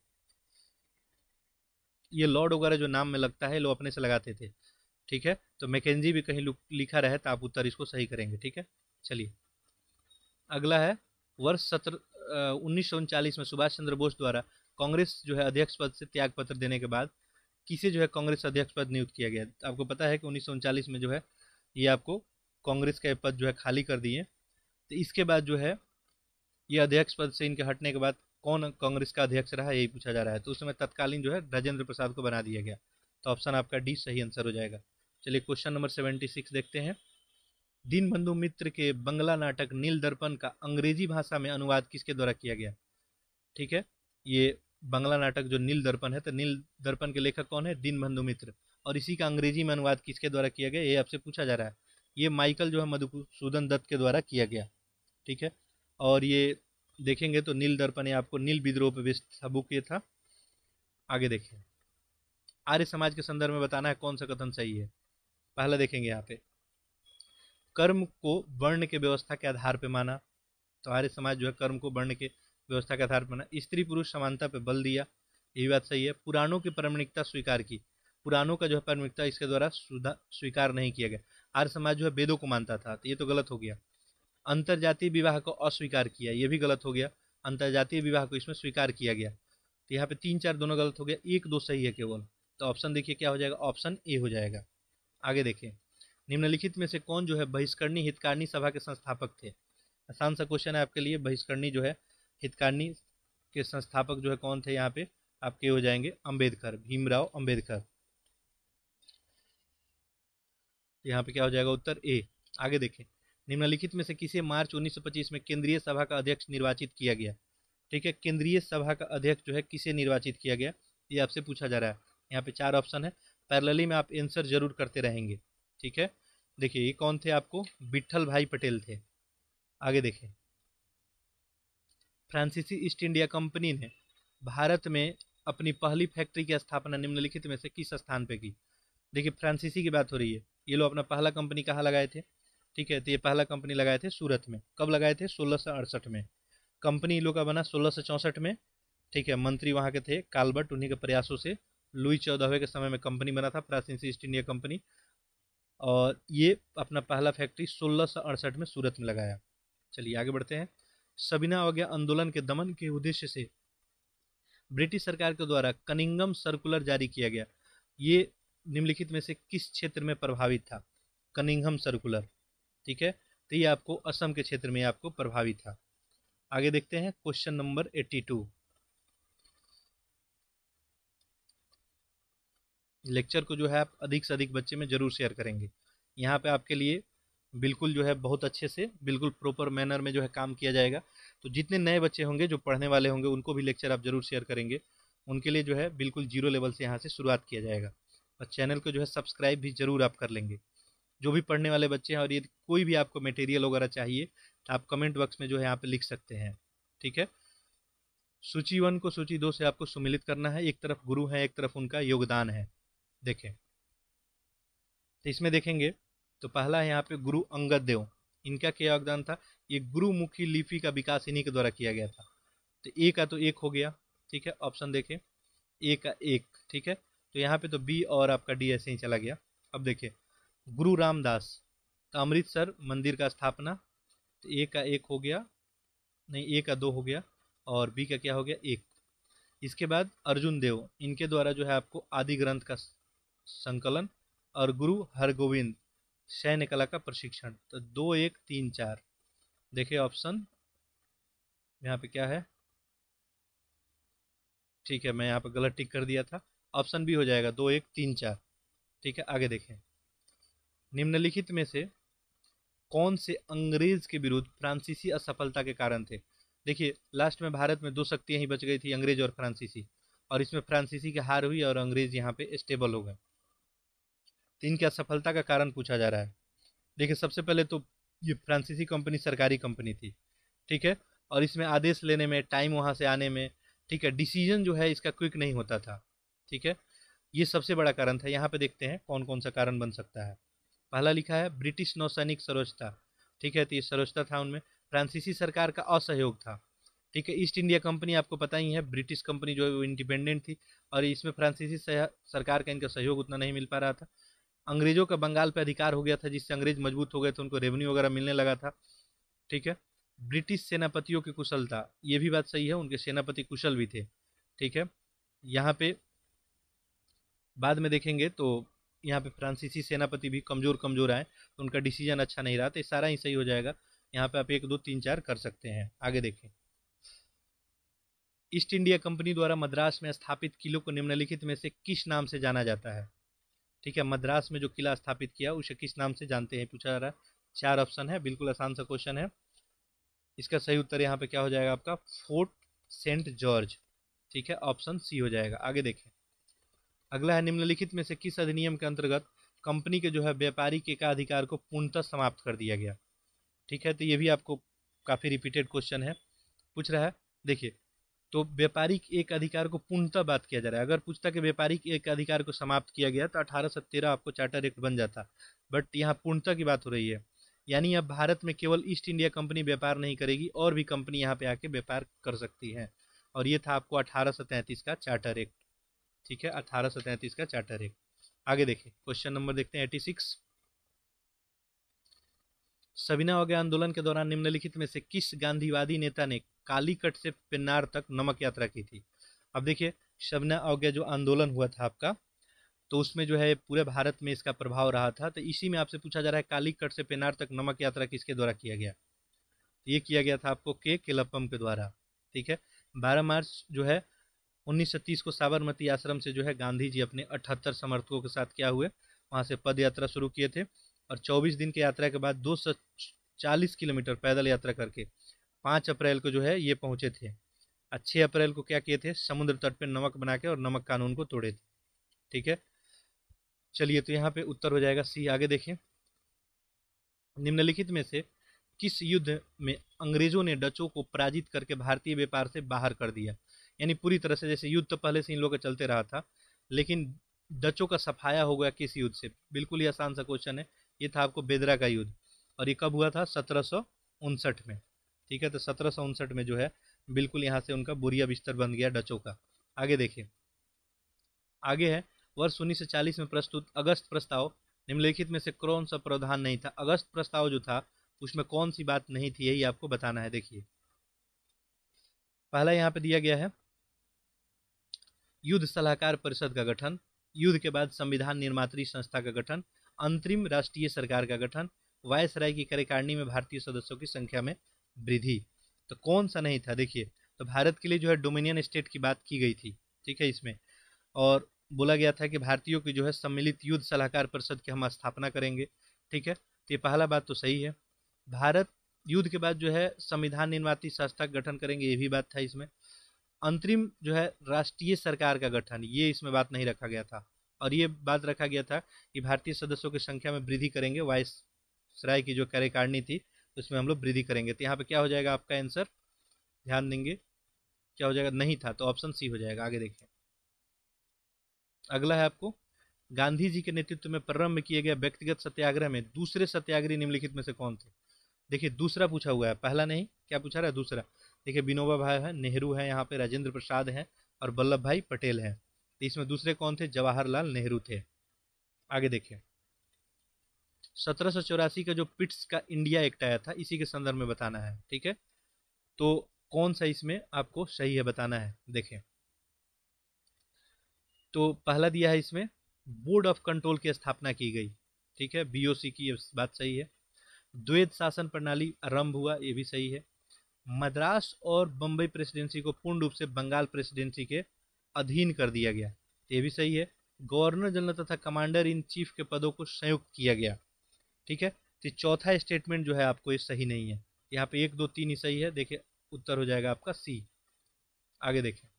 A: ये लॉर्ड वगैरह जो नाम में लगता है लोग अपने से लगाते थे ठीक है तो मैकेजी भी कहीं लिखा रहे तो आप उत्तर इसको सही करेंगे ठीक है चलिए अगला है वर्ष सत्र उन्नीस में सुभाष चंद्र बोस द्वारा कांग्रेस जो है अध्यक्ष पद से त्याग पत्र देने के बाद किसे जो है कांग्रेस अध्यक्ष पद नियुक्त किया गया आपको पता है कि उन्नीस में जो है ये आपको कांग्रेस का पद जो है खाली कर दिए तो इसके बाद जो है ये अध्यक्ष पद से इनके हटने के बाद कौन कांग्रेस का अध्यक्ष रहा यही पूछा जा रहा है तो उस समय तत्कालीन जो है राजेंद्र प्रसाद को बना दिया गया तो ऑप्शन आपका डी सही आंसर हो जाएगा चलिए क्वेश्चन नंबर सेवेंटी सिक्स देखते हैं दीनबंधु मित्र के बंगला नाटक नील दर्पण का अंग्रेजी भाषा में अनुवाद किसके द्वारा किया गया ठीक है ये बंगला नाटक जो नील दर्पण है तो नील दर्पण के लेखक कौन है दीनबंधु मित्र और इसी का अंग्रेजी में अनुवाद किसके द्वारा किया गया ये आपसे पूछा जा रहा है ये माइकल जो है मधुसूदन दत्त के द्वारा किया गया ठीक है और ये देखेंगे तो नील दर्पण ये आपको नील विद्रोह पर व्यस्त था बुक ये था आगे देखिए आर्य समाज के संदर्भ में बताना है कौन सा कथन सही है पहला देखेंगे यहाँ पे कर्म को वर्ण के व्यवस्था के आधार पर माना तो आर्य समाज जो है कर्म को वर्ण के व्यवस्था के आधार पर माना स्त्री पुरुष समानता पर बल दिया ये बात सही है पुराणों की परमणिकता स्वीकार की पुराणों का जो है परमणिकता इसके द्वारा स्वीकार नहीं किया गया आर्य समाज जो है वेदों को मानता था तो ये तो गलत हो गया जातीय विवाह को अस्वीकार किया ये भी गलत हो गया जातीय विवाह को इसमें स्वीकार किया गया तो यहाँ पे तीन चार दोनों गलत हो गया एक दो सही है केवल तो ऑप्शन देखिए क्या हो जाएगा ऑप्शन ए हो जाएगा आगे देखें निम्नलिखित में से कौन जो है बहिष्करणी हितकारिणी सभा के संस्थापक थे आसान सा क्वेश्चन है आपके लिए बहिष्करणी जो है हितकारिणी के संस्थापक जो है कौन थे यहाँ पे आपके हो जाएंगे अंबेडकर भीमराव अंबेडकर यहाँ पे क्या हो जाएगा उत्तर ए आगे देखें निम्नलिखित में से किसे मार्च 1925 में केंद्रीय सभा का अध्यक्ष निर्वाचित किया गया ठीक है केंद्रीय सभा का अध्यक्ष जो है किसे निर्वाचित किया गया ये आपसे पूछा जा रहा है यहाँ पे चार ऑप्शन है पैरलली में आप एंसर जरूर करते रहेंगे ठीक है देखिए ये कौन थे आपको बिठल भाई पटेल थे आगे देखें फ्रांसीसी ईस्ट इंडिया कंपनी ने भारत में अपनी पहली फैक्ट्री की स्थापना निम्नलिखित में से किस स्थान पर की देखिए फ्रांसीसी की बात हो रही है ये लोग अपना पहला कंपनी कहाँ लगाए थे ठीक है तो ये पहला कंपनी लगाए थे सूरत में कब लगाए थे सोलह में कंपनी लोग का बना सोलह में ठीक है मंत्री वहाँ के थे कालबर्ट उन्हीं के प्रयासों से लुई चौदहवें के समय में कंपनी बना था प्राचीन ईस्ट इंडिया कंपनी और ये अपना पहला फैक्ट्री सोलह सौ अड़सठ में सूरत में लगाया चलिए आगे बढ़ते हैं सबिना अवज्ञा आंदोलन के दमन के उद्देश्य से ब्रिटिश सरकार के द्वारा कनिंगम सर्कुलर जारी किया गया ये निम्नलिखित में से किस क्षेत्र में प्रभावित था कनिंगम सर्कुलर ठीक है तो ये आपको असम के क्षेत्र में आपको प्रभावित था आगे देखते हैं question number eighty two lecture को जो है आप अधिक से अधिक बच्चे में ज़रूर शेयर करेंगे यहाँ पे आपके लिए बिल्कुल जो है बहुत अच्छे से बिल्कुल प्रॉपर मैनर में जो है काम किया जाएगा तो जितने नए बच्चे होंगे जो पढ़ने वाले होंगे उनको भी लेक्चर आप ज़रूर शेयर करेंगे उनके लिए जो है बिल्कुल जीरो लेवल से यहाँ से शुरुआत किया जाएगा और चैनल को जो है सब्सक्राइब भी ज़रूर आप कर लेंगे जो भी पढ़ने वाले बच्चे हैं और यदि कोई भी आपको मटेरियल वगैरह चाहिए तो आप कमेंट बॉक्स में जो है यहाँ पे लिख सकते हैं ठीक है सूची वन को सूची दो से आपको सुमिलित करना है एक तरफ गुरु है एक तरफ उनका योगदान है देखें तो इसमें देखेंगे तो पहला है यहाँ पे गुरु अंगद देव इनका क्या योगदान था ये गुरुमुखी लिपि का विकास इन्हीं के द्वारा किया गया था तो ए का तो एक हो गया ठीक है ऑप्शन देखें ए का एक ठीक है तो यहाँ पे तो बी और आपका डी ऐसे ही चला गया अब देखिए गुरु रामदास तो अमृतसर मंदिर का स्थापना तो ए का एक हो गया नहीं ए का दो हो गया और बी का क्या हो गया एक इसके बाद अर्जुन देव इनके द्वारा जो है आपको आदि ग्रंथ का संकलन और गुरु हरगोविंद सैन्य कला का प्रशिक्षण तो दो एक तीन चार देखिए ऑप्शन यहाँ पे क्या है ठीक है मैं यहाँ पे गलत टिक कर दिया था ऑप्शन भी हो जाएगा दो एक तीन चार ठीक है आगे देखें निम्नलिखित में से कौन से अंग्रेज के विरुद्ध फ्रांसीसी असफलता के कारण थे देखिए लास्ट में भारत में दो शक्तियाँ ही बच गई थी अंग्रेज और फ्रांसीसी और इसमें फ्रांसीसी की हार हुई और अंग्रेज यहाँ पे स्टेबल हो गए इनके इनकी असफलता का कारण पूछा जा रहा है देखिए सबसे पहले तो ये फ्रांसीसी कंपनी सरकारी कंपनी थी ठीक है और इसमें आदेश लेने में टाइम वहाँ से आने में ठीक है डिसीजन जो है इसका क्विक नहीं होता था ठीक है ये सबसे बड़ा कारण था यहाँ पे देखते हैं कौन कौन सा कारण बन सकता है पहला लिखा है ब्रिटिश नौसैनिक सरोजता ठीक है तो ये सरोजता था उनमें फ्रांसीसी सरकार का असहयोग था ठीक है ईस्ट इंडिया कंपनी आपको पता ही है ब्रिटिश कंपनी जो है वो इंडिपेंडेंट थी और इसमें फ्रांसीसी सरकार का इनका सहयोग उतना नहीं मिल पा रहा था अंग्रेजों का बंगाल पर अधिकार हो गया था जिससे अंग्रेज मजबूत हो गए थे उनको रेवेन्यू वगैरह मिलने लगा था ठीक है ब्रिटिश सेनापतियों की कुशलता ये भी बात सही है उनके सेनापति कुशल भी थे ठीक है यहाँ पे बाद में देखेंगे तो यहाँ पे फ्रांसीसी सेनापति भी कमज़ोर कमज़ोर आए तो उनका डिसीजन अच्छा नहीं रहा तो सारा ही सही हो जाएगा यहाँ पे आप एक दो तीन चार कर सकते हैं आगे देखें ईस्ट इंडिया कंपनी द्वारा मद्रास में स्थापित किलों को निम्नलिखित में से किस नाम से जाना जाता है ठीक है मद्रास में जो किला स्थापित किया उसे किस नाम से जानते हैं पूछा जा रहा है चार ऑप्शन है बिल्कुल आसान सा क्वेश्चन है इसका सही उत्तर यहाँ पे क्या हो जाएगा आपका फोर्ट सेंट जॉर्ज ठीक है ऑप्शन सी हो जाएगा आगे देखें अगला है निम्नलिखित में से किस अधिनियम के अंतर्गत कंपनी के जो है व्यापारी व्यापारिक एकाधिकार को पूर्णतः समाप्त कर दिया गया ठीक है तो ये भी आपको काफ़ी रिपीटेड क्वेश्चन है पूछ रहा है देखिए तो व्यापारिक एक अधिकार को पूर्णतः बात किया जा रहा है अगर पूछता कि व्यापारिक एक अधिकार को समाप्त किया गया तो अठारह तेरह आपको चार्टर एक्ट बन जाता बट यहाँ पूर्णतः की बात हो रही है यानी अब भारत में केवल ईस्ट इंडिया कंपनी व्यापार नहीं करेगी और भी कंपनी यहाँ पे आके व्यापार कर सकती है और ये था आपको अठारह का चार्टर एक्ट ठीक है अठारह का चार्टर एक्ट आगे देखिए क्वेश्चन नंबर देखते हैं एटी सिक्स सबिना वगैरह आंदोलन के दौरान निम्नलिखित में से किस गांधीवादी नेता ने कालीकट से पिन्नार तक नमक यात्रा की थी अब देखिए शबना अवज्ञा जो आंदोलन हुआ था आपका तो उसमें जो है पूरे भारत में इसका प्रभाव रहा था तो इसी में आपसे पूछा जा रहा है कालीकट से पेनार तक नमक यात्रा किसके द्वारा किया गया तो ये किया गया था आपको के केलप्पम के द्वारा ठीक है बारह मार्च जो है उन्नीस को साबरमती आश्रम से जो है गांधी जी अपने अठहत्तर समर्थकों के साथ क्या हुए वहाँ से पद यात्रा शुरू किए थे और 24 दिन की यात्रा के बाद 240 किलोमीटर पैदल यात्रा करके 5 अप्रैल को जो है ये पहुंचे थे और अप्रैल को क्या किए थे समुद्र तट पर नमक बना के और नमक कानून को तोड़े थे ठीक है चलिए तो यहाँ पे उत्तर हो जाएगा सी आगे देखें निम्नलिखित में से किस युद्ध में अंग्रेजों ने डचों को पराजित करके भारतीय व्यापार से बाहर कर दिया यानी पूरी तरह से जैसे युद्ध तो पहले से इन लोगों का चलते रहा था लेकिन डचों का सफाया हो गया किस युद्ध से बिल्कुल ही आसान सा क्वेश्चन है ये था आपको बेदरा का युद्ध और ये कब हुआ था सत्रह में ठीक है तो सत्रह में जो है बिल्कुल यहाँ से उनका बुरिया बिस्तर बन गया डचों का आगे देखिए आगे है वर्ष चालीस में प्रस्तुत अगस्त प्रस्ताव निम्नलिखित में से कौन सा प्रावधान नहीं था अगस्त प्रस्ताव जो था उसमें कौन सी बात नहीं थी यही आपको बताना है देखिए पहला यहाँ पे दिया गया है युद्ध सलाहकार परिषद का गठन युद्ध के बाद संविधान निर्मात्री संस्था का गठन अंतरिम राष्ट्रीय सरकार का गठन वायसराय की कार्यकारिणी में भारतीय सदस्यों की संख्या में वृद्धि तो कौन सा नहीं था देखिए तो भारत के लिए जो है डोमिनियन स्टेट की बात की गई थी ठीक है इसमें और बोला गया था कि भारतीयों की जो है सम्मिलित युद्ध सलाहकार परिषद की हम स्थापना करेंगे ठीक है तो ये पहला बात तो सही है भारत युद्ध के बाद जो है संविधान निर्माती संस्था का गठन करेंगे ये भी बात था इसमें अंतरिम जो है राष्ट्रीय सरकार का गठन ये इसमें बात नहीं रखा गया था और ये बात रखा गया था कि भारतीय सदस्यों की संख्या में वृद्धि करेंगे वाइस सराय की जो कार्यकारिणी थी उसमें हम लोग वृद्धि करेंगे तो यहाँ पे क्या हो जाएगा आपका आंसर ध्यान देंगे क्या हो जाएगा नहीं था तो ऑप्शन सी हो जाएगा आगे देखिए अगला है आपको गांधी जी के नेतृत्व में प्रारंभ किए गए व्यक्तिगत सत्याग्रह में दूसरे सत्याग्रही निम्नलिखित में से कौन थे देखिए दूसरा पूछा हुआ है पहला नहीं क्या पूछा रहा है दूसरा देखिए विनोबा भाई है नेहरू है यहाँ पे राजेंद्र प्रसाद है और वल्लभ भाई पटेल हैं तो इसमें दूसरे कौन थे जवाहरलाल नेहरू थे आगे देखिए सत्रह का जो पिट्स का इंडिया एक्ट आया था इसी के संदर्भ में बताना है ठीक है तो कौन सा इसमें आपको सही है बताना है देखें तो पहला दिया है इसमें बोर्ड ऑफ कंट्रोल की स्थापना की गई ठीक है बीओसी की बात सही है द्वैत शासन प्रणाली आरंभ हुआ ये भी सही है मद्रास और बम्बई प्रेसिडेंसी को पूर्ण रूप से बंगाल प्रेसिडेंसी के अधीन कर दिया गया ये भी सही है गवर्नर जनरल तथा कमांडर इन चीफ के पदों को संयुक्त किया गया ठीक है तो चौथा स्टेटमेंट जो है आपको ये सही नहीं है यहाँ पे एक दो तीन ही सही है देखिए उत्तर हो जाएगा आपका सी आगे देखिए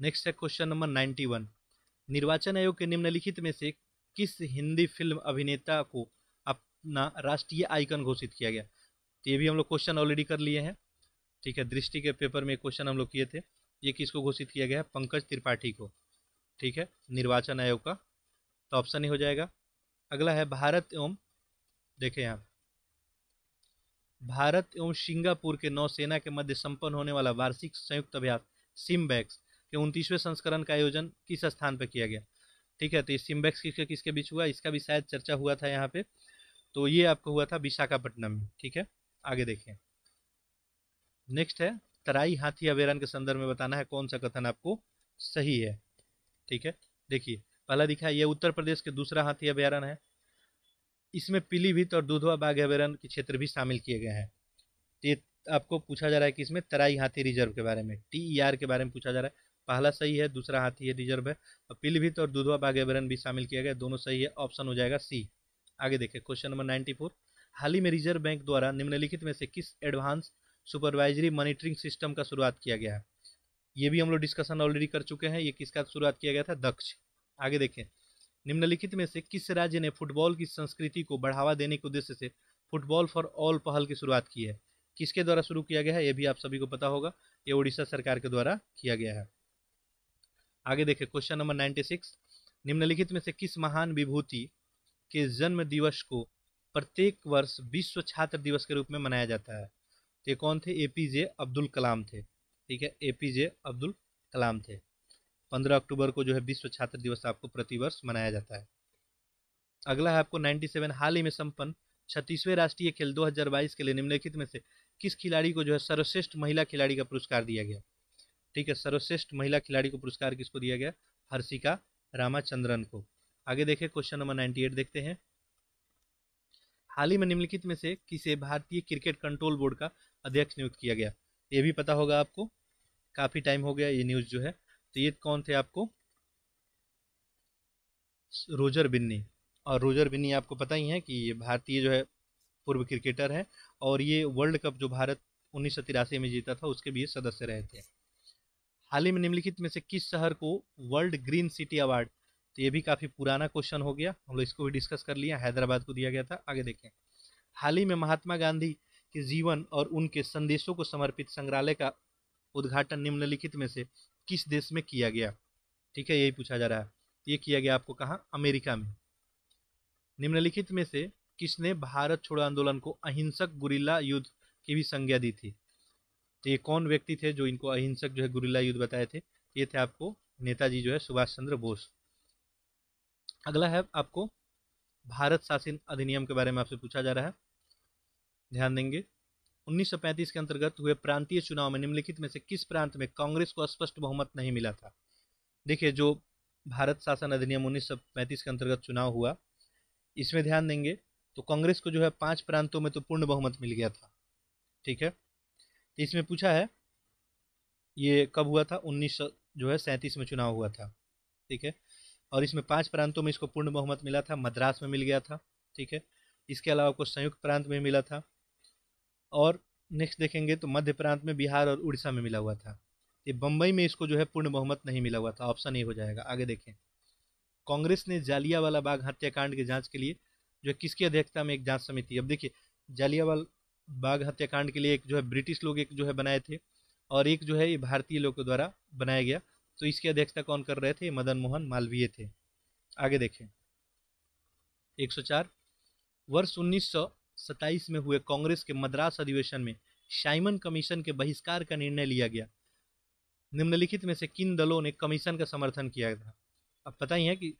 A: नेक्स्ट है क्वेश्चन नंबर नाइन्टी वन निर्वाचन आयोग के निम्नलिखित में से किस हिंदी फिल्म अभिनेता को अपना राष्ट्रीय आइकन घोषित किया गया तो ये भी हम लोग क्वेश्चन ऑलरेडी कर लिए हैं ठीक है दृष्टि के पेपर में क्वेश्चन हम लोग किए थे ये किसको घोषित किया गया है पंकज त्रिपाठी को ठीक है निर्वाचन आयोग का तो ऑप्शन ही हो जाएगा अगला है भारत एवं देखें यहाँ भारत एवं सिंगापुर के नौसेना के मध्य संपन्न होने वाला वार्षिक संयुक्त अभ्यास सिम्बैक्स के उनतीसवें संस्करण का आयोजन किस स्थान पर किया गया ठीक है तो ये सिम्बैक्स किसके किसके बीच हुआ इसका भी शायद चर्चा हुआ था यहाँ पे तो ये आपको हुआ था विशाखापट्टनम में ठीक है आगे देखें नेक्स्ट है तराई हाथी अभ्यारण के संदर्भ में बताना है कौन सा कथन आपको सही है ठीक है देखिए पहला दिखा यह उत्तर प्रदेश के दूसरा हाथी अभ्यारण है इसमें पीलीभीत और दुधवा बाघ अभ्यारण के क्षेत्र भी शामिल किए गए हैं ये आपको पूछा जा रहा है कि इसमें तराई हाथी रिजर्व के बारे में टी आर के बारे में पूछा जा रहा है पहला सही है दूसरा हाथी है रिजर्व है और पीलीभीत और दुधवा बाघ अभ्यारण भी शामिल किया गया दोनों सही है ऑप्शन हो जाएगा सी आगे देखें क्वेश्चन नंबर नाइन्टी हाल ही में रिजर्व बैंक द्वारा निम्नलिखित में से किस एडवांस सुपरवाइजरी मॉनिटरिंग सिस्टम का शुरुआत किया गया है ये भी हम लोग डिस्कशन ऑलरेडी कर चुके हैं ये किसका शुरुआत किया गया था दक्ष आगे देखें निम्नलिखित में से किस राज्य ने फुटबॉल की संस्कृति को बढ़ावा देने के उद्देश्य से फुटबॉल फॉर ऑल पहल की शुरुआत की है किसके द्वारा शुरू किया गया है ये भी आप सभी को पता होगा ये उड़ीसा सरकार के द्वारा किया गया है आगे देखें क्वेश्चन नंबर नाइन्टी सिक्स निम्नलिखित में से किस महान विभूति के जन्म दिवस को प्रत्येक वर्ष विश्व छात्र दिवस के रूप में मनाया जाता है ये कौन थे ए पी जे अब्दुल कलाम थे ठीक है ए पी जे अब्दुल कलाम थे पंद्रह अक्टूबर को जो है विश्व छात्र दिवस आपको प्रतिवर्ष मनाया जाता है अगला है आपको 97 हाल ही में संपन्न छत्तीसवें राष्ट्रीय खेल 2022 के लिए निम्नलिखित में से किस खिलाड़ी को जो है सर्वश्रेष्ठ महिला खिलाड़ी का पुरस्कार दिया गया ठीक है सर्वश्रेष्ठ महिला खिलाड़ी को पुरस्कार किसको दिया गया हर्षिका रामाचंद्रन को आगे देखें क्वेश्चन नंबर 98 देखते हैं हाल ही में निम्नलिखित में से किसे भारतीय क्रिकेट कंट्रोल बोर्ड का अध्यक्ष नियुक्त किया गया ये भी पता होगा आपको काफ़ी टाइम हो गया ये न्यूज़ जो है तो ये कौन थे आपको रोजर बिन्नी और रोजर बिन्नी आपको पता ही है कि ये भारतीय जो है पूर्व क्रिकेटर है और ये वर्ल्ड कप जो भारत उन्नीस में जीता था उसके भी ये सदस्य रहे थे हाल ही में निम्नलिखित में से किस शहर को वर्ल्ड ग्रीन सिटी अवार्ड तो ये भी काफ़ी पुराना क्वेश्चन हो गया हम लोग इसको भी डिस्कस कर लिया हैदराबाद को दिया गया था आगे देखें हाल ही में महात्मा गांधी के जीवन और उनके संदेशों को समर्पित संग्रहालय का उद्घाटन निम्नलिखित में से किस देश में किया गया ठीक है यही पूछा जा रहा है ये किया गया आपको कहा अमेरिका में निम्नलिखित में से किसने भारत छोड़ो आंदोलन को अहिंसक गुरिल्ला युद्ध की भी संज्ञा दी थी तो ये कौन व्यक्ति थे जो इनको अहिंसक जो है गुरिल्ला युद्ध बताए थे ये थे आपको नेताजी जो है सुभाष चंद्र बोस अगला है आपको भारत शासन अधिनियम के बारे में आपसे पूछा जा रहा है ध्यान देंगे 1935 के अंतर्गत हुए प्रांतीय चुनाव में निम्नलिखित में से किस प्रांत में कांग्रेस को स्पष्ट बहुमत नहीं मिला था देखिए जो भारत शासन अधिनियम 1935 के अंतर्गत चुनाव हुआ इसमें ध्यान देंगे तो कांग्रेस को जो है पांच प्रांतों में तो पूर्ण बहुमत मिल गया था ठीक है तो इसमें पूछा है ये कब हुआ था उन्नीस जो है सैंतीस में चुनाव हुआ था ठीक है और इसमें पांच प्रांतों में इसको पूर्ण बहुमत मिला था मद्रास में मिल गया था ठीक है इसके अलावा आपको संयुक्त प्रांत में मिला था और नेक्स्ट देखेंगे तो मध्य प्रांत में बिहार और उड़ीसा में मिला हुआ था ये बम्बई में इसको जो है पूर्ण बहुमत नहीं मिला हुआ था ऑप्शन ए हो जाएगा आगे देखें कांग्रेस ने जालियावाला बाग हत्याकांड की जांच के लिए जो किसकी अध्यक्षता में एक जांच समिति अब देखिए जालियावाला बाग हत्याकांड के लिए एक जो है ब्रिटिश लोग एक जो है बनाए थे और एक जो है ये भारतीय लोगों द्वारा बनाया गया तो इसकी अध्यक्षता कौन कर रहे थे मदन मोहन मालवीय थे आगे देखें 104 वर्ष उन्नीस सत्ताईस में हुए कांग्रेस के मद्रास अधिवेशन में साइमन कमीशन के बहिष्कार का निर्णय लिया गया निम्नलिखित में से किन दलों ने कमीशन का समर्थन किया था अब पता ही है कि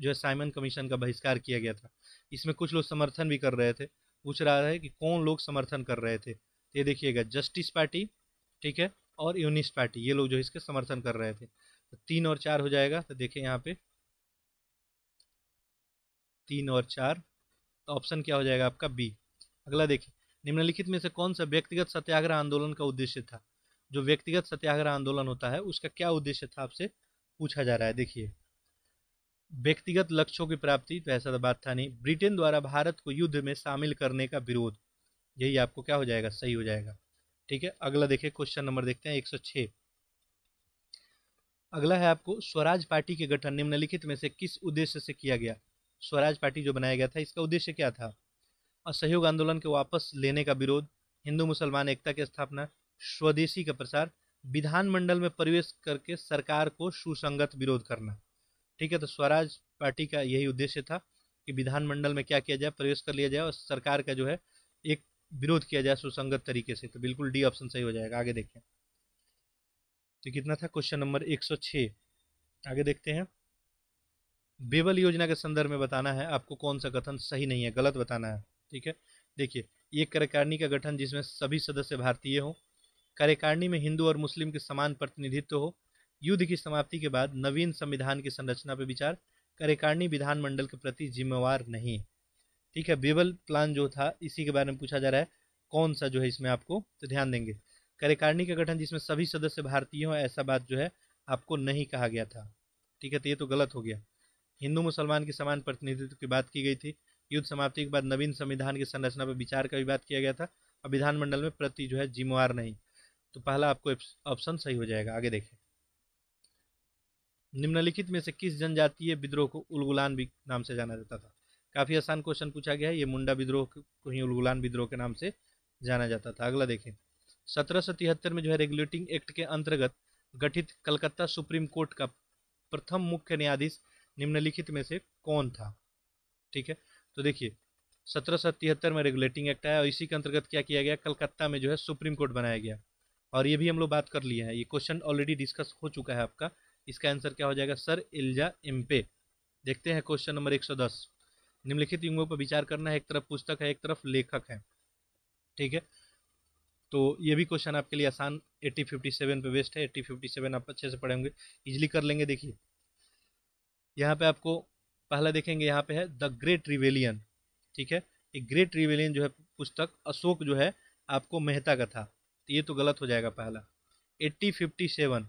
A: जो है साइमन कमीशन का बहिष्कार किया गया था इसमें कुछ लोग समर्थन भी कर रहे थे पूछ रहा है कि कौन लोग समर्थन कर रहे थे ये देखिएगा जस्टिस पार्टी ठीक है और यूनिस्ट पार्टी ये लोग जो इसके समर्थन कर रहे थे तो तीन और चार हो जाएगा तो देखें यहाँ पे तीन और चार तो ऑप्शन क्या हो जाएगा आपका बी अगला देखिए निम्नलिखित में से कौन सा व्यक्तिगत सत्याग्रह आंदोलन का उद्देश्य था जो व्यक्तिगत सत्याग्रह आंदोलन होता है उसका क्या उद्देश्य था आपसे पूछा जा रहा है देखिए व्यक्तिगत लक्ष्यों की प्राप्ति तो ऐसा तो बात था नहीं ब्रिटेन द्वारा भारत को युद्ध में शामिल करने का विरोध यही आपको क्या हो जाएगा सही हो जाएगा ठीक है अगला देखिए क्वेश्चन नंबर देखते हैं एक अगला है आपको स्वराज पार्टी के गठन निम्नलिखित में से किस उद्देश्य से किया गया स्वराज पार्टी जो बनाया गया था इसका उद्देश्य क्या था और सहयोग आंदोलन के वापस लेने का विरोध हिंदू मुसलमान एकता की स्थापना स्वदेशी का प्रसार विधानमंडल में प्रवेश करके सरकार को सुसंगत विरोध करना ठीक है तो स्वराज पार्टी का यही उद्देश्य था कि विधानमंडल में क्या किया जाए प्रवेश कर लिया जाए और सरकार का जो है एक विरोध किया जाए सुसंगत तरीके से तो बिल्कुल डी ऑप्शन सही हो जाएगा आगे देखें तो कितना था क्वेश्चन नंबर 106 आगे देखते हैं बेबल योजना के संदर्भ में बताना है आपको कौन सा कथन सही नहीं है गलत बताना है ठीक है देखिए ये कार्यकारिणी का गठन जिसमें सभी सदस्य भारतीय हों कार्यकारिणी में हिंदू और मुस्लिम के समान प्रतिनिधित्व हो युद्ध की समाप्ति के बाद नवीन संविधान की संरचना पर विचार कार्यकारिणी विधानमंडल के प्रति जिम्मेवार नहीं ठीक है बेबल प्लान जो था इसी के बारे में पूछा जा रहा है कौन सा जो है इसमें आपको तो ध्यान देंगे कार्यकारिणी का गठन जिसमें सभी सदस्य भारतीय हों ऐसा बात जो है आपको नहीं कहा गया था ठीक है तो ये तो गलत हो गया हिंदू मुसलमान के समान प्रतिनिधित्व की बात की गई थी युद्ध समाप्ति के बाद नवीन संविधान की संरचना पर विचार का विवाद किया गया था और विधानमंडल में प्रति जो है जिम्मेवार नहीं तो पहला आपको ऑप्शन सही हो जाएगा आगे देखें निम्नलिखित में से किस जनजातीय विद्रोह को उलगुलान भी नाम से जाना जाता था काफ़ी आसान क्वेश्चन पूछा गया है ये मुंडा विद्रोह को ही उलगुलान विद्रोह के नाम से जाना जाता था अगला देखें सत्रह में जो है रेगुलेटिंग एक्ट के अंतर्गत गठित कलकत्ता सुप्रीम कोर्ट का प्रथम मुख्य न्यायाधीश निम्नलिखित में से कौन था ठीक है तो देखिए सत्रह में रेगुलेटिंग एक्ट आया और इसी के अंतर्गत क्या किया गया कलकत्ता में जो है सुप्रीम कोर्ट बनाया गया और ये भी हम लोग बात कर लिए हैं ये क्वेश्चन ऑलरेडी डिस्कस हो चुका है आपका इसका आंसर क्या हो जाएगा सर इल्जा एम्पे देखते हैं क्वेश्चन नंबर 110 निम्नलिखित युगों पर विचार करना है एक तरफ पुस्तक है एक तरफ लेखक है ठीक है तो ये भी क्वेश्चन आपके लिए आसान 8057 पे बेस्ट है 8057 आप अच्छे से पढ़ेंगे इजिली कर लेंगे देखिए यहाँ पे आपको पहला देखेंगे यहाँ पे है द ग्रेट रिवेलियन ठीक है ये ग्रेट रिवेलियन जो है पुस्तक अशोक जो है आपको मेहता का था तो ये तो गलत हो जाएगा पहला एट्टी फिफ्टी सेवन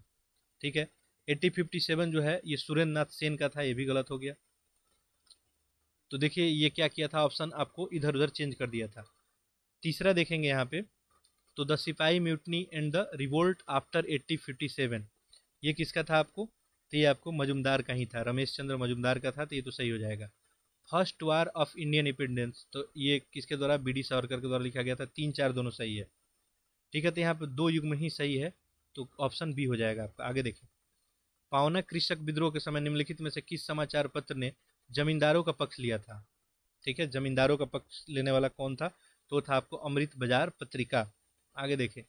A: ठीक है एट्टी फिफ्टी सेवन जो है ये सुरेंद्र नाथ सेन का था ये भी गलत हो गया तो देखिए ये क्या किया था ऑप्शन आपको इधर उधर चेंज कर दिया था तीसरा देखेंगे यहाँ पे तो the sepoy mutiny and the revolt after eighty ये किसका था आपको तो ये आपको मजुमदार का ही था रमेश चंद्र मजुमदार का था तो ये तो सही हो जाएगा first war of Indian independence तो ये किसके द्वारा बी डी सावरकर के द्वारा लिखा गया था तीन चार दोनों सही है ठीक है तो यहाँ पर दो युग में ही सही है तो ऑप्शन बी हो जाएगा आपका आगे देखिए पावना कृषक विद्रोह के समय निम्नलिखित में से किस समाचार पत्र ने जमींदारों का पक्ष लिया था ठीक है जमींदारों का पक्ष लेने वाला कौन था तो था आपको अमृत बाजार पत्रिका आगे देखें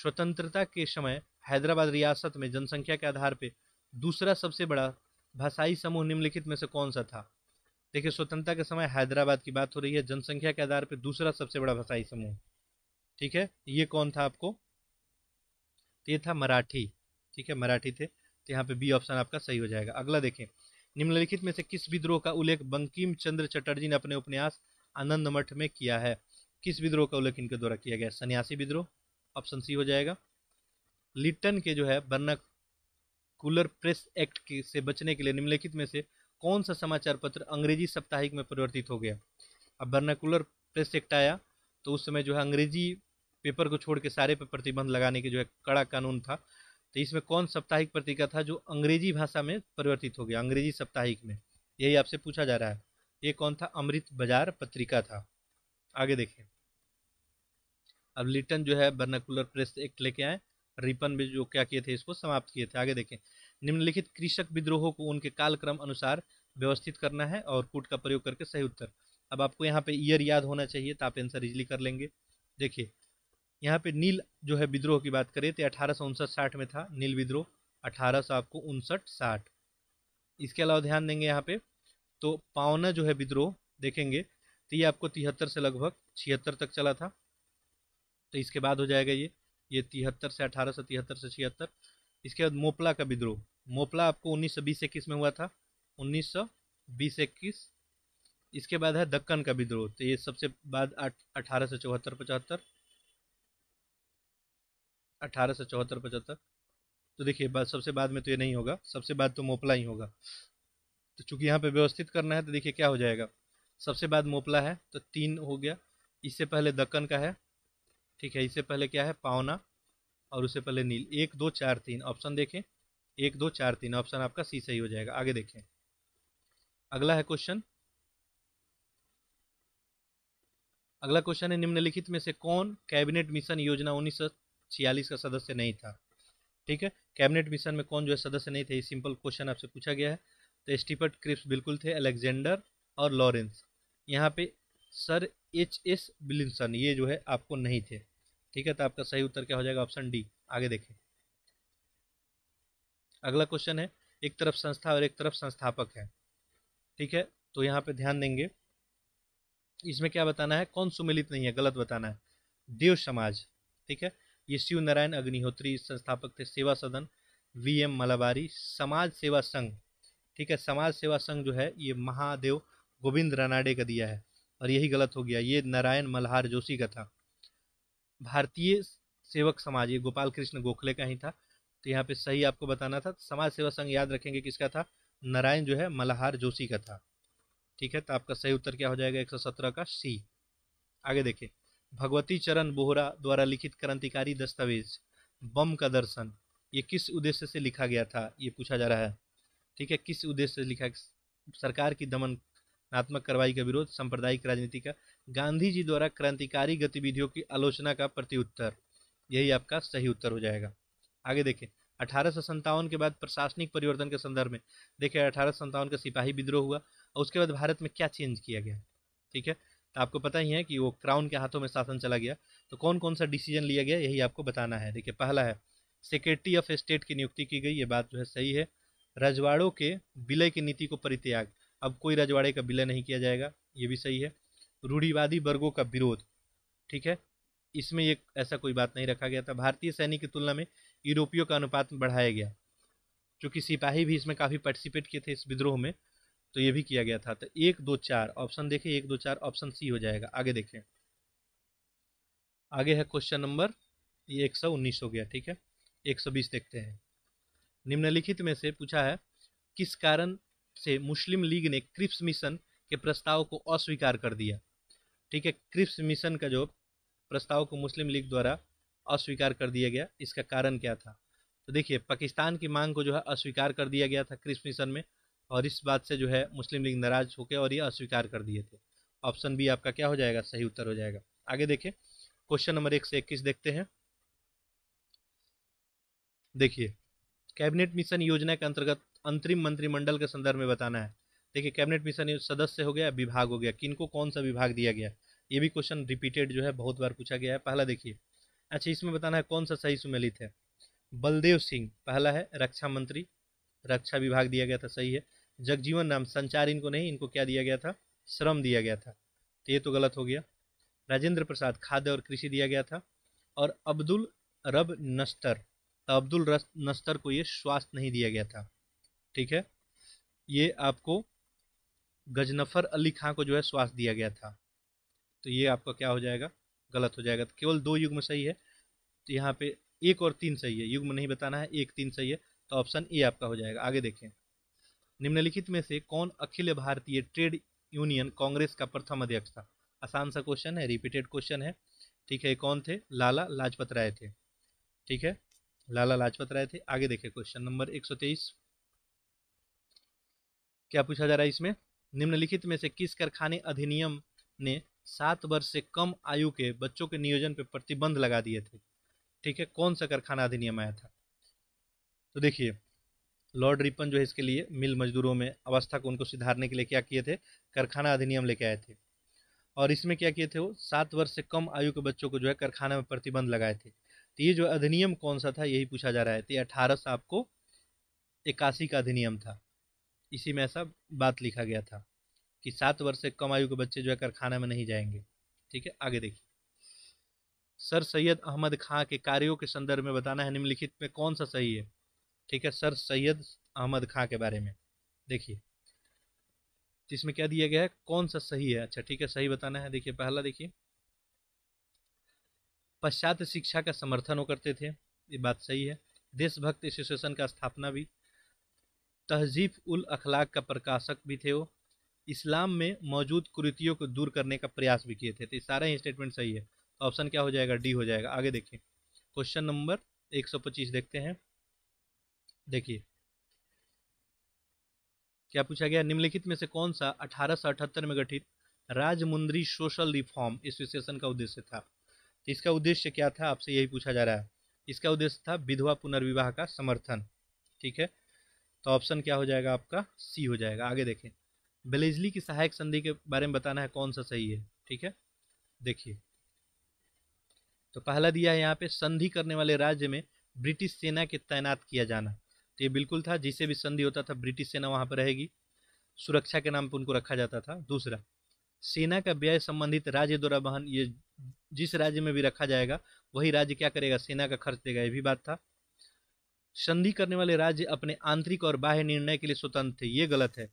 A: स्वतंत्रता के समय हैदराबाद रियासत में जनसंख्या के आधार पर दूसरा सबसे बड़ा भाषाई समूह निम्नलिखित में से कौन सा था देखिए स्वतंत्रता के समय हैदराबाद की बात हो रही है जनसंख्या के आधार पर दूसरा सबसे बड़ा भाषाई समूह ठीक है ये कौन था आपको तो ये था मराठी ठीक है मराठी थे तो यहाँ पे बी ऑप्शन आपका सही हो जाएगा अगला देखें निम्नलिखित में से किस विद्रोह का उल्लेख बंकिम चंद्र चटर्जी ने अपने उपन्यास आनंद मठ में किया है किस विद्रोह का उल्लेख इनके द्वारा किया गया सन्यासी विद्रोह ऑप्शन सी हो जाएगा लिट्टन के जो है बर्नक कूलर प्रेस एक्ट के से बचने के लिए निम्नलिखित में से कौन सा समाचार पत्र अंग्रेजी साप्ताहिक में परिवर्तित हो गया अब वर्नाकुलर प्रेस एक्ट आया तो उस समय जो है अंग्रेजी पेपर को छोड़ के सारे पर प्रतिबंध लगाने के जो है कड़ा कानून था तो इसमें कौन साप्ताहिक पत्रिका था जो अंग्रेजी भाषा में परिवर्तित हो गया अंग्रेजी साप्ताहिक में यही आपसे पूछा जा रहा है ये कौन था अमृत बाजार पत्रिका था आगे देखें अब लिटन जो है बर्नाकुलर प्रेस एक्ट लेके आए रिपन भी जो क्या किए थे इसको समाप्त किए थे आगे देखें निम्नलिखित कृषक विद्रोहों को उनके कालक्रम अनुसार व्यवस्थित करना है और कूट का प्रयोग करके सही उत्तर अब आपको यहाँ पे ईयर याद होना चाहिए तो आप आंसर इजली कर लेंगे देखिए यहाँ पे नील जो है विद्रोह की बात करें तो अठारह साठ में था नील विद्रोह अठारह आपको उनसठ साठ इसके अलावा ध्यान देंगे यहाँ पे तो पावना जो है विद्रोह देखेंगे तो ये आपको तिहत्तर से लगभग छिहत्तर तक चला था तो इसके बाद हो जाएगा ये ये तिहत्तर से अठारह सौ तिहत्तर से छिहत्तर इसके बाद मोपला का विद्रोह मोपला आपको उन्नीस सौ बीस इक्कीस में हुआ था उन्नीस सौ बीस इक्कीस इसके बाद है दक्कन का विद्रोह तो ये सबसे बाद अठारह सौ चौहत्तर पचहत्तर अठारह सौ चौहत्तर पचहत्तर तो देखिए बाद सबसे बाद में तो ये नहीं होगा सबसे बाद तो मोपला ही होगा तो चूंकि यहाँ पे व्यवस्थित करना है तो देखिए क्या हो जाएगा सबसे बाद मोपला है तो तीन हो गया इससे पहले दक्कन का है ठीक है इससे पहले क्या है पावना और उससे पहले नील एक दो चार तीन ऑप्शन देखें एक दो चार तीन ऑप्शन आपका सी सही हो जाएगा आगे देखें अगला है क्वेश्चन अगला क्वेश्चन है निम्नलिखित में से कौन कैबिनेट मिशन योजना उन्नीस छियालीस का सदस्य नहीं था ठीक है कैबिनेट मिशन में कौन जो है सदस्य नहीं थे ये सिंपल क्वेश्चन आपसे पूछा गया है तो स्टीफर्ट क्रिप्स बिल्कुल थे अलेक्जेंडर और लॉरेंस यहाँ पे सर एच एस बिलिंसन ये जो है आपको नहीं थे ठीक है तो आपका सही उत्तर क्या हो जाएगा ऑप्शन डी आगे देखें अगला क्वेश्चन है एक तरफ संस्था और एक तरफ संस्थापक है ठीक है तो यहाँ पे ध्यान देंगे इसमें क्या बताना है कौन सुमिलित नहीं है गलत बताना है देव समाज ठीक है ये शिव नारायण अग्निहोत्री संस्थापक थे सेवा सदन वी एम मलाबारी समाज सेवा संघ ठीक है समाज सेवा संघ जो है ये महादेव गोविंद रानाडे का दिया है और यही गलत हो गया ये नारायण मल्हार जोशी का था भारतीय सेवक समाज ये गोपाल कृष्ण गोखले का ही था तो यहाँ पे सही आपको बताना था समाज सेवा संघ याद रखेंगे किसका था नारायण जो है मल्हार जोशी का था ठीक है तो आपका सही उत्तर क्या हो जाएगा एक का सी आगे देखिए भगवती चरण बोहरा द्वारा लिखित क्रांतिकारी दस्तावेज बम का दर्शन ये किस उद्देश्य से लिखा गया था ये पूछा जा रहा है ठीक है किस उद्देश्य से लिखा सरकार की दमन रचनात्मक कार्रवाई का विरोध सांप्रदायिक राजनीति का गांधी जी द्वारा क्रांतिकारी गतिविधियों की आलोचना का उत्तर यही आपका सही उत्तर हो जाएगा आगे देखें अठारह के बाद प्रशासनिक परिवर्तन के संदर्भ में देखिए अठारह का सिपाही विद्रोह हुआ और उसके बाद भारत में क्या चेंज किया गया ठीक है तो आपको पता ही है कि वो क्राउन के हाथों में शासन चला गया तो कौन कौन सा डिसीजन लिया गया यही आपको बताना है देखिए पहला है सेक्रेटरी ऑफ स्टेट की नियुक्ति की गई ये बात जो है सही है रजवाड़ों के विलय की नीति को परित्याग अब कोई रजवाड़े का विलय नहीं किया जाएगा ये भी सही है रूढ़ीवादी वर्गों का विरोध ठीक है इसमें ये ऐसा कोई बात नहीं रखा गया था भारतीय सैनिक की तुलना में यूरोपियों का अनुपात बढ़ाया गया क्योंकि सिपाही भी इसमें काफ़ी पार्टिसिपेट किए थे इस विद्रोह में तो ये भी किया गया था तो एक दो चार ऑप्शन देखें एक दो चार ऑप्शन सी हो जाएगा आगे देखें आगे है क्वेश्चन नंबर ये एक सौ उन्नीस हो गया ठीक है एक सौ बीस देखते हैं निम्नलिखित में से पूछा है किस कारण से मुस्लिम लीग ने क्रिप्स मिशन के प्रस्ताव को अस्वीकार कर दिया ठीक है क्रिप्स मिशन का जो प्रस्ताव को मुस्लिम लीग द्वारा अस्वीकार कर दिया गया इसका कारण क्या था तो देखिए पाकिस्तान की मांग को जो है अस्वीकार कर दिया गया था क्रिप्स मिशन में और इस बात से जो है मुस्लिम लीग नाराज होकर और ये अस्वीकार कर दिए थे ऑप्शन बी आपका क्या हो जाएगा सही उत्तर हो जाएगा आगे देखिए क्वेश्चन नंबर एक से इक्कीस देखते हैं देखिए कैबिनेट मिशन योजना के अंतर्गत अंतरिम मंत्रिमंडल के संदर्भ में बताना है देखिए कैबिनेट मिशन सदस्य हो गया विभाग हो गया किनको कौन सा विभाग दिया गया ये भी क्वेश्चन रिपीटेड जो है बहुत बार पूछा गया है पहला देखिए अच्छा इसमें बताना है कौन सा सही सुमेलित है बलदेव सिंह पहला है रक्षा मंत्री रक्षा विभाग दिया गया था सही है जगजीवन नाम संचार इनको नहीं इनको क्या दिया गया था श्रम दिया गया था तो ये तो गलत हो गया राजेंद्र प्रसाद खाद्य और कृषि दिया गया था और अब्दुल रब नस्तर तो अब्दुल रस नस्तर को ये स्वास्थ्य नहीं दिया गया था ठीक है ये आपको गजनफर अली खां को जो है स्वास्थ्य दिया गया था तो ये आपका क्या हो जाएगा गलत हो जाएगा तो केवल दो युग्म सही है तो यहाँ पे एक और तीन सही है युग्म नहीं बताना है एक तीन सही है तो ऑप्शन ए आपका हो जाएगा आगे देखें निम्नलिखित में से कौन अखिल भारतीय ट्रेड यूनियन कांग्रेस का प्रथम अध्यक्ष था आसान सा क्वेश्चन है रिपीटेड क्वेश्चन है ठीक है कौन थे लाला लाजपत राय थे ठीक है लाला लाजपत राय थे आगे देखें क्वेश्चन नंबर एक सौ तेईस क्या पूछा जा रहा है इसमें निम्नलिखित में से किस कारखाने अधिनियम ने सात वर्ष से कम आयु के बच्चों के नियोजन पर प्रतिबंध लगा दिए थे ठीक है कौन सा कारखाना अधिनियम आया था तो देखिए लॉर्ड रिपन जो है इसके लिए मिल मजदूरों में अवस्था को उनको सुधारने के लिए क्या किए थे कारखाना अधिनियम लेके आए थे और इसमें क्या किए थे वो सात वर्ष से कम आयु के बच्चों को जो है कारखाने में प्रतिबंध लगाए थे तो ये जो अधिनियम कौन सा था यही पूछा जा रहा है तो अठारह सौ आपको इक्यासी का अधिनियम था इसी में ऐसा बात लिखा गया था कि सात वर्ष से कम आयु के बच्चे जो है कारखाना में नहीं जाएंगे ठीक है आगे देखिए सर सैयद अहमद खां के कार्यों के संदर्भ में बताना है निम्नलिखित में कौन सा सही है ठीक है सर सैयद अहमद खां के बारे में देखिए इसमें क्या दिया गया है कौन सा सही है अच्छा ठीक है सही बताना है देखिए पहला देखिए पश्चात शिक्षा का समर्थन वो करते थे ये बात सही है देशभक्त एसोसिएशन का स्थापना भी तहजीफ उल अखलाक का प्रकाशक भी थे वो इस्लाम में मौजूद कुरीतियों को दूर करने का प्रयास भी किए थे तो सारे ही स्टेटमेंट सही है ऑप्शन तो क्या हो जाएगा डी हो जाएगा आगे देखिए क्वेश्चन नंबर 125 देखते हैं देखिए क्या पूछा गया निम्नलिखित में से कौन सा अठारह में गठित राजमुंद्री सोशल रिफॉर्म एसोसिएशन का उद्देश्य था तो इसका उद्देश्य क्या था आपसे यही पूछा जा रहा है इसका उद्देश्य था विधवा पुनर्विवाह का समर्थन ठीक है तो ऑप्शन क्या हो जाएगा आपका सी हो जाएगा आगे देखें बेलेजली की सहायक संधि के बारे में बताना है कौन सा सही है ठीक है देखिए तो पहला दिया है यहाँ पे संधि करने वाले राज्य में ब्रिटिश सेना के तैनात किया जाना तो ये बिल्कुल था जिसे भी संधि होता था ब्रिटिश सेना वहाँ पर रहेगी सुरक्षा के नाम पर उनको रखा जाता था दूसरा सेना का व्यय संबंधित राज्य द्वारा वहन ये जिस राज्य में भी रखा जाएगा वही राज्य क्या करेगा सेना का खर्च देगा ये भी बात था संधि करने वाले राज्य अपने आंतरिक और बाह्य निर्णय के लिए स्वतंत्र थे ये गलत है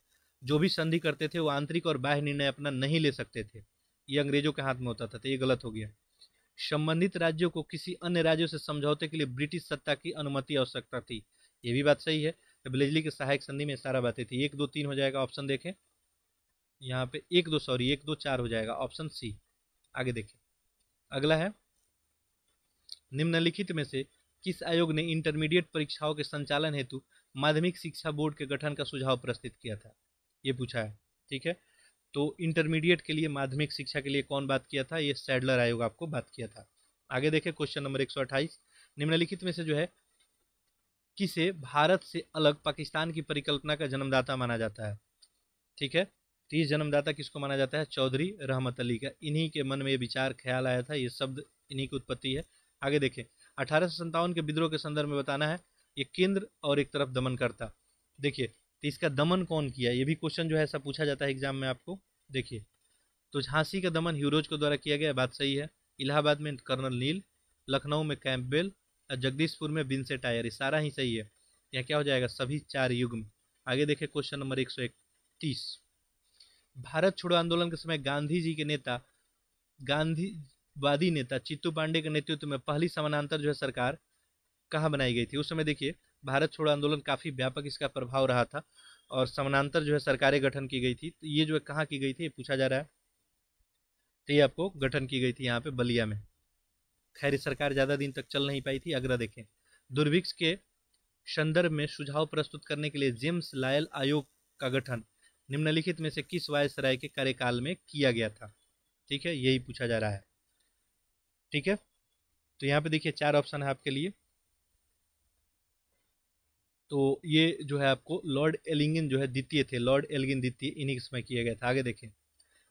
A: जो भी संधि करते थे वो आंतरिक और बाह्य निर्णय अपना नहीं ले सकते थे ये अंग्रेजों के हाथ में होता था तो ये गलत हो गया संबंधित राज्यों को किसी अन्य राज्यों से समझौते के लिए ब्रिटिश सत्ता की अनुमति आवश्यकता थी ये भी बात सही है तो ब्लेजली के सहायक संधि में सारा बातें थी एक दो तीन हो जाएगा ऑप्शन देखें यहाँ पे एक दो सॉरी एक दो चार हो जाएगा ऑप्शन सी आगे देखें अगला है निम्नलिखित में से किस आयोग ने इंटरमीडिएट परीक्षाओं के संचालन हेतु माध्यमिक शिक्षा बोर्ड के गठन का सुझाव प्रस्तुत किया था ये पूछा है ठीक है तो इंटरमीडिएट के लिए माध्यमिक शिक्षा के लिए कौन बात किया था ये सैडलर आयोग आपको बात किया था आगे देखें क्वेश्चन नंबर एक निम्नलिखित में से जो है किसे भारत से अलग पाकिस्तान की परिकल्पना का जन्मदाता माना जाता है ठीक है तो जन्मदाता किसको माना जाता है चौधरी रहमत अली का इन्हीं के मन में ये विचार ख्याल आया था ये शब्द इन्हीं की उत्पत्ति है आगे देखें अठारह के विद्रोह के संदर्भ में बताना है ये केंद्र और एक तरफ दमन करता देखिए तो इसका दमन कौन किया ये भी क्वेश्चन जो है ऐसा पूछा जाता है एग्जाम में आपको देखिए तो झांसी का दमन ह्यूरोज के द्वारा किया गया बात सही है इलाहाबाद में कर्नल नील लखनऊ में कैंप बेल और जगदीशपुर में बिनसेट टायर सारा ही सही है यहाँ क्या हो जाएगा सभी चार युग में आगे देखें क्वेश्चन नंबर एक भारत छोड़ो आंदोलन के समय गांधी जी के नेता गांधी वादी नेता चित्तू पांडे के नेतृत्व में पहली समानांतर जो है सरकार कहाँ बनाई गई थी उस समय देखिए भारत छोड़ो आंदोलन काफ़ी व्यापक इसका प्रभाव रहा था और समानांतर जो है सरकारें गठन की गई थी तो ये जो है कहाँ की गई थी ये पूछा जा रहा है तो ये आपको गठन की गई थी यहाँ पे बलिया में खैर सरकार ज़्यादा दिन तक चल नहीं पाई थी अग्रह देखें दुर्भिक्ष के संदर्भ में सुझाव प्रस्तुत करने के लिए जेम्स लायल आयोग का गठन निम्नलिखित में से किस वायसराय के कार्यकाल में किया गया था ठीक है यही पूछा जा रहा है ठीक है तो यहाँ पे देखिए चार ऑप्शन है आपके लिए तो ये जो है आपको लॉर्ड एलिंगन जो है द्वितीय थे लॉर्ड एलिंगन द्वितीय इन्हीं इसमें किया गया था आगे देखें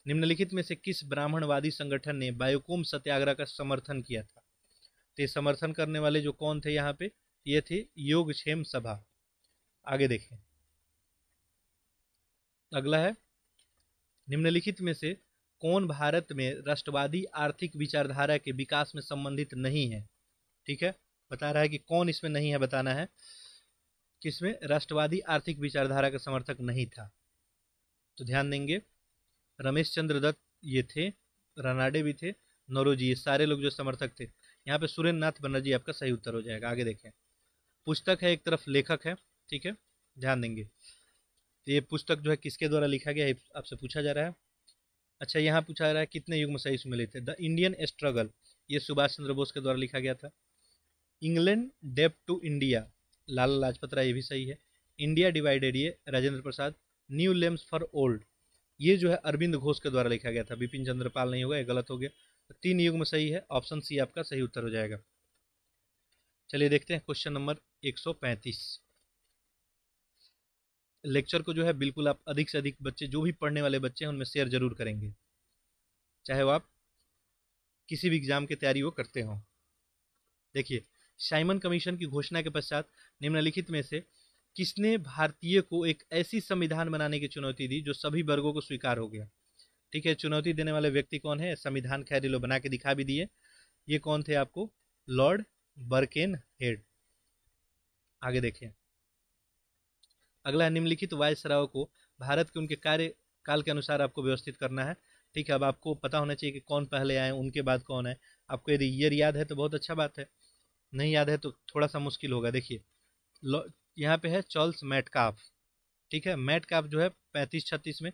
A: निम्नलिखित में से किस ब्राह्मणवादी संगठन ने बायोकोम सत्याग्रह का समर्थन किया था तो समर्थन करने वाले जो कौन थे यहाँ पे ये थे योग क्षेम सभा आगे देखें अगला है निम्नलिखित में से कौन भारत में राष्ट्रवादी आर्थिक विचारधारा के विकास में संबंधित नहीं है ठीक है बता रहा है कि कौन इसमें नहीं है बताना है किसमें राष्ट्रवादी आर्थिक विचारधारा का समर्थक नहीं था तो ध्यान देंगे रमेश चंद्र दत्त ये थे रनाडे भी थे नौरोजी ये सारे लोग जो समर्थक थे यहाँ पे सुरेंद्र नाथ बनर्जी आपका सही उत्तर हो जाएगा आगे देखें पुस्तक है एक तरफ लेखक है ठीक है ध्यान देंगे तो ये पुस्तक जो है किसके द्वारा लिखा गया है आपसे पूछा जा रहा है अच्छा यहाँ पूछा रहा है कितने युग में सही सम्मिलित थे द इंडियन स्ट्रगल ये सुभाष चंद्र बोस के द्वारा लिखा गया था England debt to India Lal Lajpat Rai ये भी सही है इंडिया डिवाइडेड ये Rajendra Prasad new lamps for old ये जो है अरविंद घोष के द्वारा लिखा गया था बिपिन चंद्रपाल नहीं होगा ये गलत हो गया तीन युग में सही है ऑप्शन सी आपका सही उत्तर हो जाएगा चलिए देखते हैं क्वेश्चन नंबर 135 लेक्चर को जो है बिल्कुल आप अधिक से अधिक बच्चे जो भी पढ़ने वाले बच्चे हैं उनमें शेयर जरूर करेंगे चाहे वो आप किसी भी एग्ज़ाम की तैयारी वो करते हों देखिए साइमन कमीशन की घोषणा के पश्चात निम्नलिखित में से किसने भारतीय को एक ऐसी संविधान बनाने की चुनौती दी जो सभी वर्गों को स्वीकार हो गया ठीक है चुनौती देने वाले व्यक्ति कौन है संविधान खैर लो बना के दिखा भी दिए ये कौन थे आपको लॉर्ड बर्केन हेड आगे देखें अगला निम्नलिखित वायसराव को भारत के उनके कार्य काल के अनुसार आपको व्यवस्थित करना है ठीक है अब आपको पता होना चाहिए कि कौन पहले आए उनके बाद कौन है आपको यदि ईयर याद है तो बहुत अच्छा बात है नहीं याद है तो थोड़ा सा मुश्किल होगा देखिए यहाँ पे है चार्ल्स मैटकाफ ठीक है मैटकाफ जो है पैंतीस छत्तीस में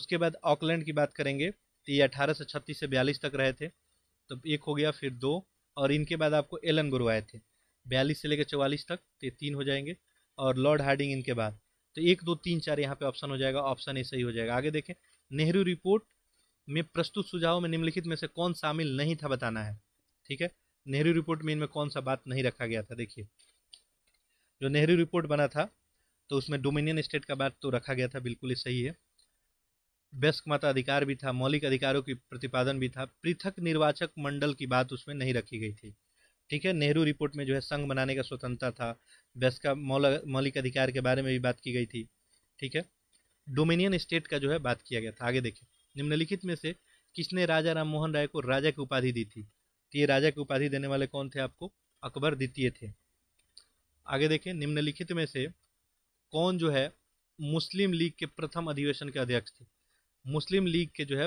A: उसके बाद ऑकलैंड की बात करेंगे तो ये अठारह से छत्तीस से बयालीस तक रहे थे तो एक हो गया फिर दो और इनके बाद आपको एलन गुरु आए थे बयालीस से लेकर चौवालीस तक तो ये तीन हो जाएंगे और लॉर्ड हार्डिंग इनके बाद तो एक दो तीन चार यहाँ पे ऑप्शन हो जाएगा ऑप्शन ए सही हो जाएगा आगे देखें नेहरू रिपोर्ट में प्रस्तुत सुझाव में निम्नलिखित में से कौन शामिल नहीं था बताना है ठीक है नेहरू रिपोर्ट में इनमें कौन सा बात नहीं रखा गया था देखिए जो नेहरू रिपोर्ट बना था तो उसमें डोमिनियन स्टेट का बात तो रखा गया था बिल्कुल ही सही है व्यस्क माता अधिकार भी था मौलिक अधिकारों की प्रतिपादन भी था पृथक निर्वाचक मंडल की बात उसमें नहीं रखी गई थी ठीक है नेहरू रिपोर्ट में जो है संघ बनाने का स्वतंत्रता था वैस का मौलिक अधिकार के बारे में भी बात की गई थी ठीक है डोमिनियन स्टेट का जो है बात किया गया था आगे देखें निम्नलिखित में से किसने राजा राम मोहन राय को राजा की उपाधि दी थी तो ये राजा की उपाधि देने वाले कौन थे आपको अकबर द्वितीय थे आगे देखें निम्नलिखित में से कौन जो है मुस्लिम लीग के प्रथम अधिवेशन के अध्यक्ष थे मुस्लिम लीग के जो है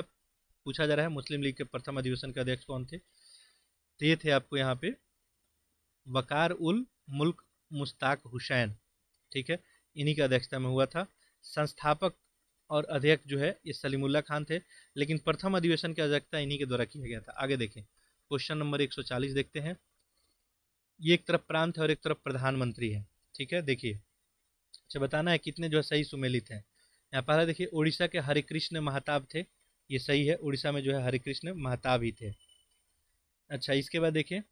A: पूछा जा रहा है मुस्लिम लीग के प्रथम अधिवेशन के अध्यक्ष कौन थे तो ये थे आपको यहाँ पे वकार उल मुल्क मुश्ताक हुसैन ठीक है इन्हीं की अध्यक्षता में हुआ था संस्थापक और अध्यक्ष जो है ये सलीमुल्ला खान थे लेकिन प्रथम अधिवेशन की अध्यक्षता इन्हीं के द्वारा किया गया था आगे देखें क्वेश्चन नंबर 140 देखते हैं ये एक तरफ प्रांत है और एक तरफ प्रधानमंत्री है ठीक है देखिए अच्छा बताना है कितने जो है सही सुमेलित हैं यहाँ पहला देखिए उड़ीसा के हरिकृष्ण महाताब महताब थे ये सही है उड़ीसा में जो है हरिकृष्ण महाताब महताब ही थे अच्छा इसके बाद देखिए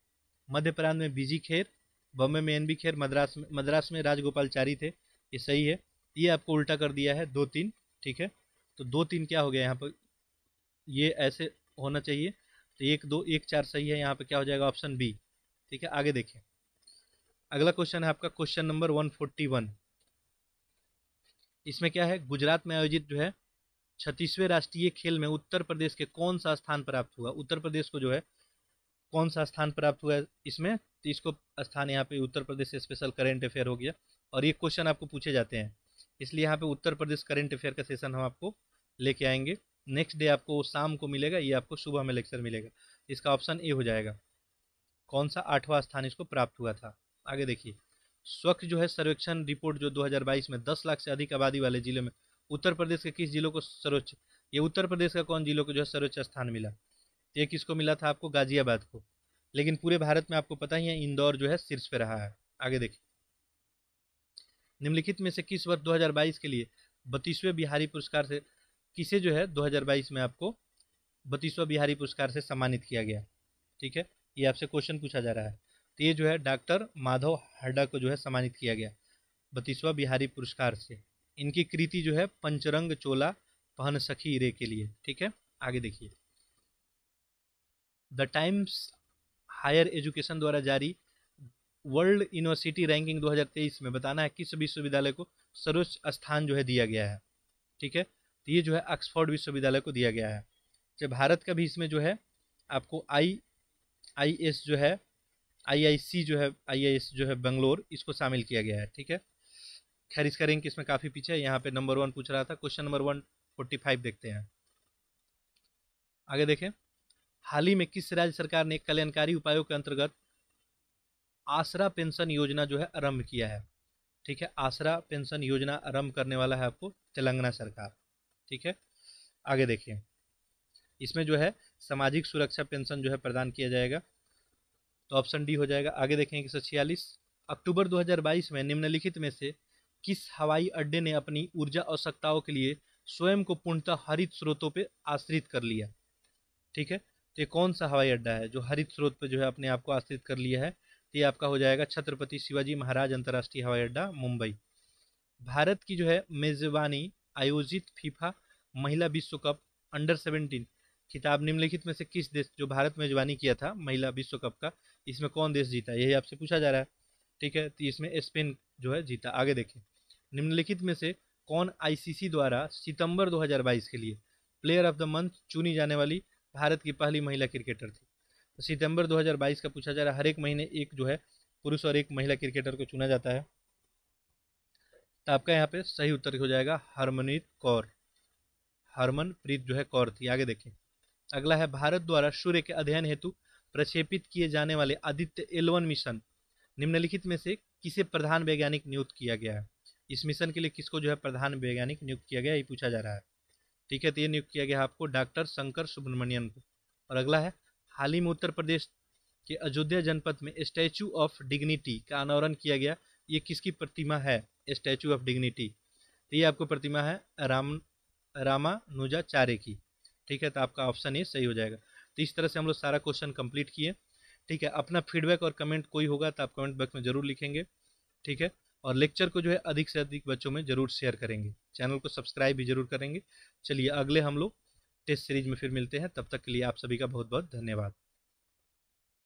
A: मध्य प्रांत में बीजी खेर बॉम्बे में एन बी खेर मद्रास में मद्रास में राजगोपालचारी थे ये सही है ये आपको उल्टा कर दिया है दो तीन ठीक है तो दो तीन क्या हो गया यहाँ पर ये ऐसे होना चाहिए तो एक दो एक चार सही है यहाँ पर क्या हो जाएगा ऑप्शन बी ठीक है आगे देखें अगला क्वेश्चन है आपका question number one forty one इसमें क्या है गुजरात में आयोजित जो है छत्तीसवें राष्ट्रीय खेल में उत्तर प्रदेश के कौन सा स्थान प्राप्त हुआ उत्तर प्रदेश को जो है कौन सा स्थान प्राप्त हुआ है इसमें तो इसको स्थान यहाँ पे Uttar Pradesh special current affair हो गया और ये क्वेश्चन आपको पूछे जाते हैं इसलिए यहाँ पे उत्तर प्रदेश करेंट अफेयर का सेशन हम आपको लेके आएंगे नेक्स्ट डे आपको शाम को मिलेगा ये आपको सुबह में लेक्चर मिलेगा इसका ऑप्शन ए हो जाएगा कौन सा आठवां स्थान इसको प्राप्त हुआ था आगे देखिए स्वच्छ जो है सर्वेक्षण रिपोर्ट जो 2022 में 10 लाख से अधिक आबादी वाले जिले में उत्तर प्रदेश के किस जिलों को सर्वोच्च ये उत्तर प्रदेश का कौन जिलों को जो है सर्वोच्च स्थान मिला ये किसको मिला था आपको गाजियाबाद को लेकिन पूरे भारत में आपको पता ही है इंदौर जो है शीर्ष पे रहा है आगे देखिए निम्नलिखित में से किस वर्ष 2022 के लिए बत्तीसवें बिहारी पुरस्कार से किसे जो है 2022 में आपको बत्तीसवा बिहारी पुरस्कार से सम्मानित किया गया ठीक है ये आपसे क्वेश्चन पूछा जा रहा है तो ये जो है डॉक्टर माधव हड्डा को जो है सम्मानित किया गया बत्तीसवा बिहारी पुरस्कार से इनकी कृति जो है पंचरंग चोला पहन सखी रे के लिए ठीक है आगे देखिए द टाइम्स हायर एजुकेशन द्वारा जारी वर्ल्ड यूनिवर्सिटी रैंकिंग 2023 में बताना है किस विश्वविद्यालय को सर्वोच्च स्थान जो है दिया गया है ठीक है तो ये जो है ऑक्सफोर्ड विश्वविद्यालय को दिया गया है जब भारत का भी इसमें जो है आपको आई आई एस जो है आई आई सी जो है आई आई एस जो है बंगलोर इसको शामिल किया गया है ठीक है खैर इसका रैंक इसमें काफ़ी पीछे है यहाँ पे नंबर वन पूछ रहा था question number one forty five देखते हैं आगे देखें हाल ही में किस राज्य सरकार ने कल्याणकारी उपायों के अंतर्गत आसरा पेंशन योजना जो है आरंभ किया है ठीक है आसरा पेंशन योजना आरंभ करने वाला है आपको तेलंगाना सरकार ठीक है आगे देखिए इसमें जो है सामाजिक सुरक्षा पेंशन जो है प्रदान किया जाएगा तो ऑप्शन डी हो जाएगा आगे देखें एक सौ छियालीस अक्टूबर 2022 में निम्नलिखित में से किस हवाई अड्डे ने अपनी ऊर्जा आवश्यकताओं के लिए स्वयं को पूर्णतः हरित स्रोतों पर आश्रित कर लिया ठीक है तो ये कौन सा हवाई अड्डा है जो हरित स्रोत पर जो है अपने आप को आश्रित कर लिया है तो ये आपका हो जाएगा छत्रपति शिवाजी महाराज अंतर्राष्ट्रीय हवाई अड्डा मुंबई भारत की जो है मेजबानी आयोजित फीफा महिला विश्व कप अंडर सेवेंटीन खिताब निम्नलिखित में से किस देश जो भारत मेजबानी किया था महिला विश्व कप का इसमें कौन देश जीता यही आपसे पूछा जा रहा है ठीक है तो इसमें स्पेन जो है जीता आगे देखें निम्नलिखित में से कौन आईसीसी द्वारा सितंबर 2022 के लिए प्लेयर ऑफ द मंथ चुनी जाने वाली भारत की पहली महिला क्रिकेटर थी तो सितंबर 2022 का पूछा जा रहा है हर एक महीने एक जो है पुरुष और एक महिला क्रिकेटर को चुना जाता है तो आपका यहाँ पे सही उत्तर हो जाएगा हरमनीत कौर हरमनप्रीत जो है कौर थी आगे देखें अगला है भारत द्वारा सूर्य के अध्ययन हेतु प्रक्षेपित किए जाने वाले आदित्य एलवन मिशन निम्नलिखित में से किसे प्रधान वैज्ञानिक नियुक्त किया गया है इस मिशन के लिए किसको जो है प्रधान वैज्ञानिक नियुक्त किया गया ये पूछा जा रहा है ठीक है तो ये नियुक्त किया गया आपको डॉक्टर शंकर सुब्रमण्यन को और अगला है हाल ही में उत्तर प्रदेश के अयोध्या जनपद में स्टैचू ऑफ डिग्निटी का अनावरण किया गया ये किसकी प्रतिमा है स्टैचू ऑफ डिग्निटी तो ये आपको प्रतिमा है राम रामानुजाचार्य की ठीक है तो आपका ऑप्शन ये सही हो जाएगा तो इस तरह से हम लोग सारा क्वेश्चन कंप्लीट किए ठीक है अपना फीडबैक और कमेंट कोई होगा तो आप कमेंट बॉक्स में जरूर लिखेंगे ठीक है और लेक्चर को जो है अधिक से अधिक बच्चों में ज़रूर शेयर करेंगे चैनल को सब्सक्राइब भी ज़रूर करेंगे चलिए अगले हम लोग टेस्ट सीरीज में फिर मिलते हैं तब तक के लिए आप सभी का बहुत बहुत धन्यवाद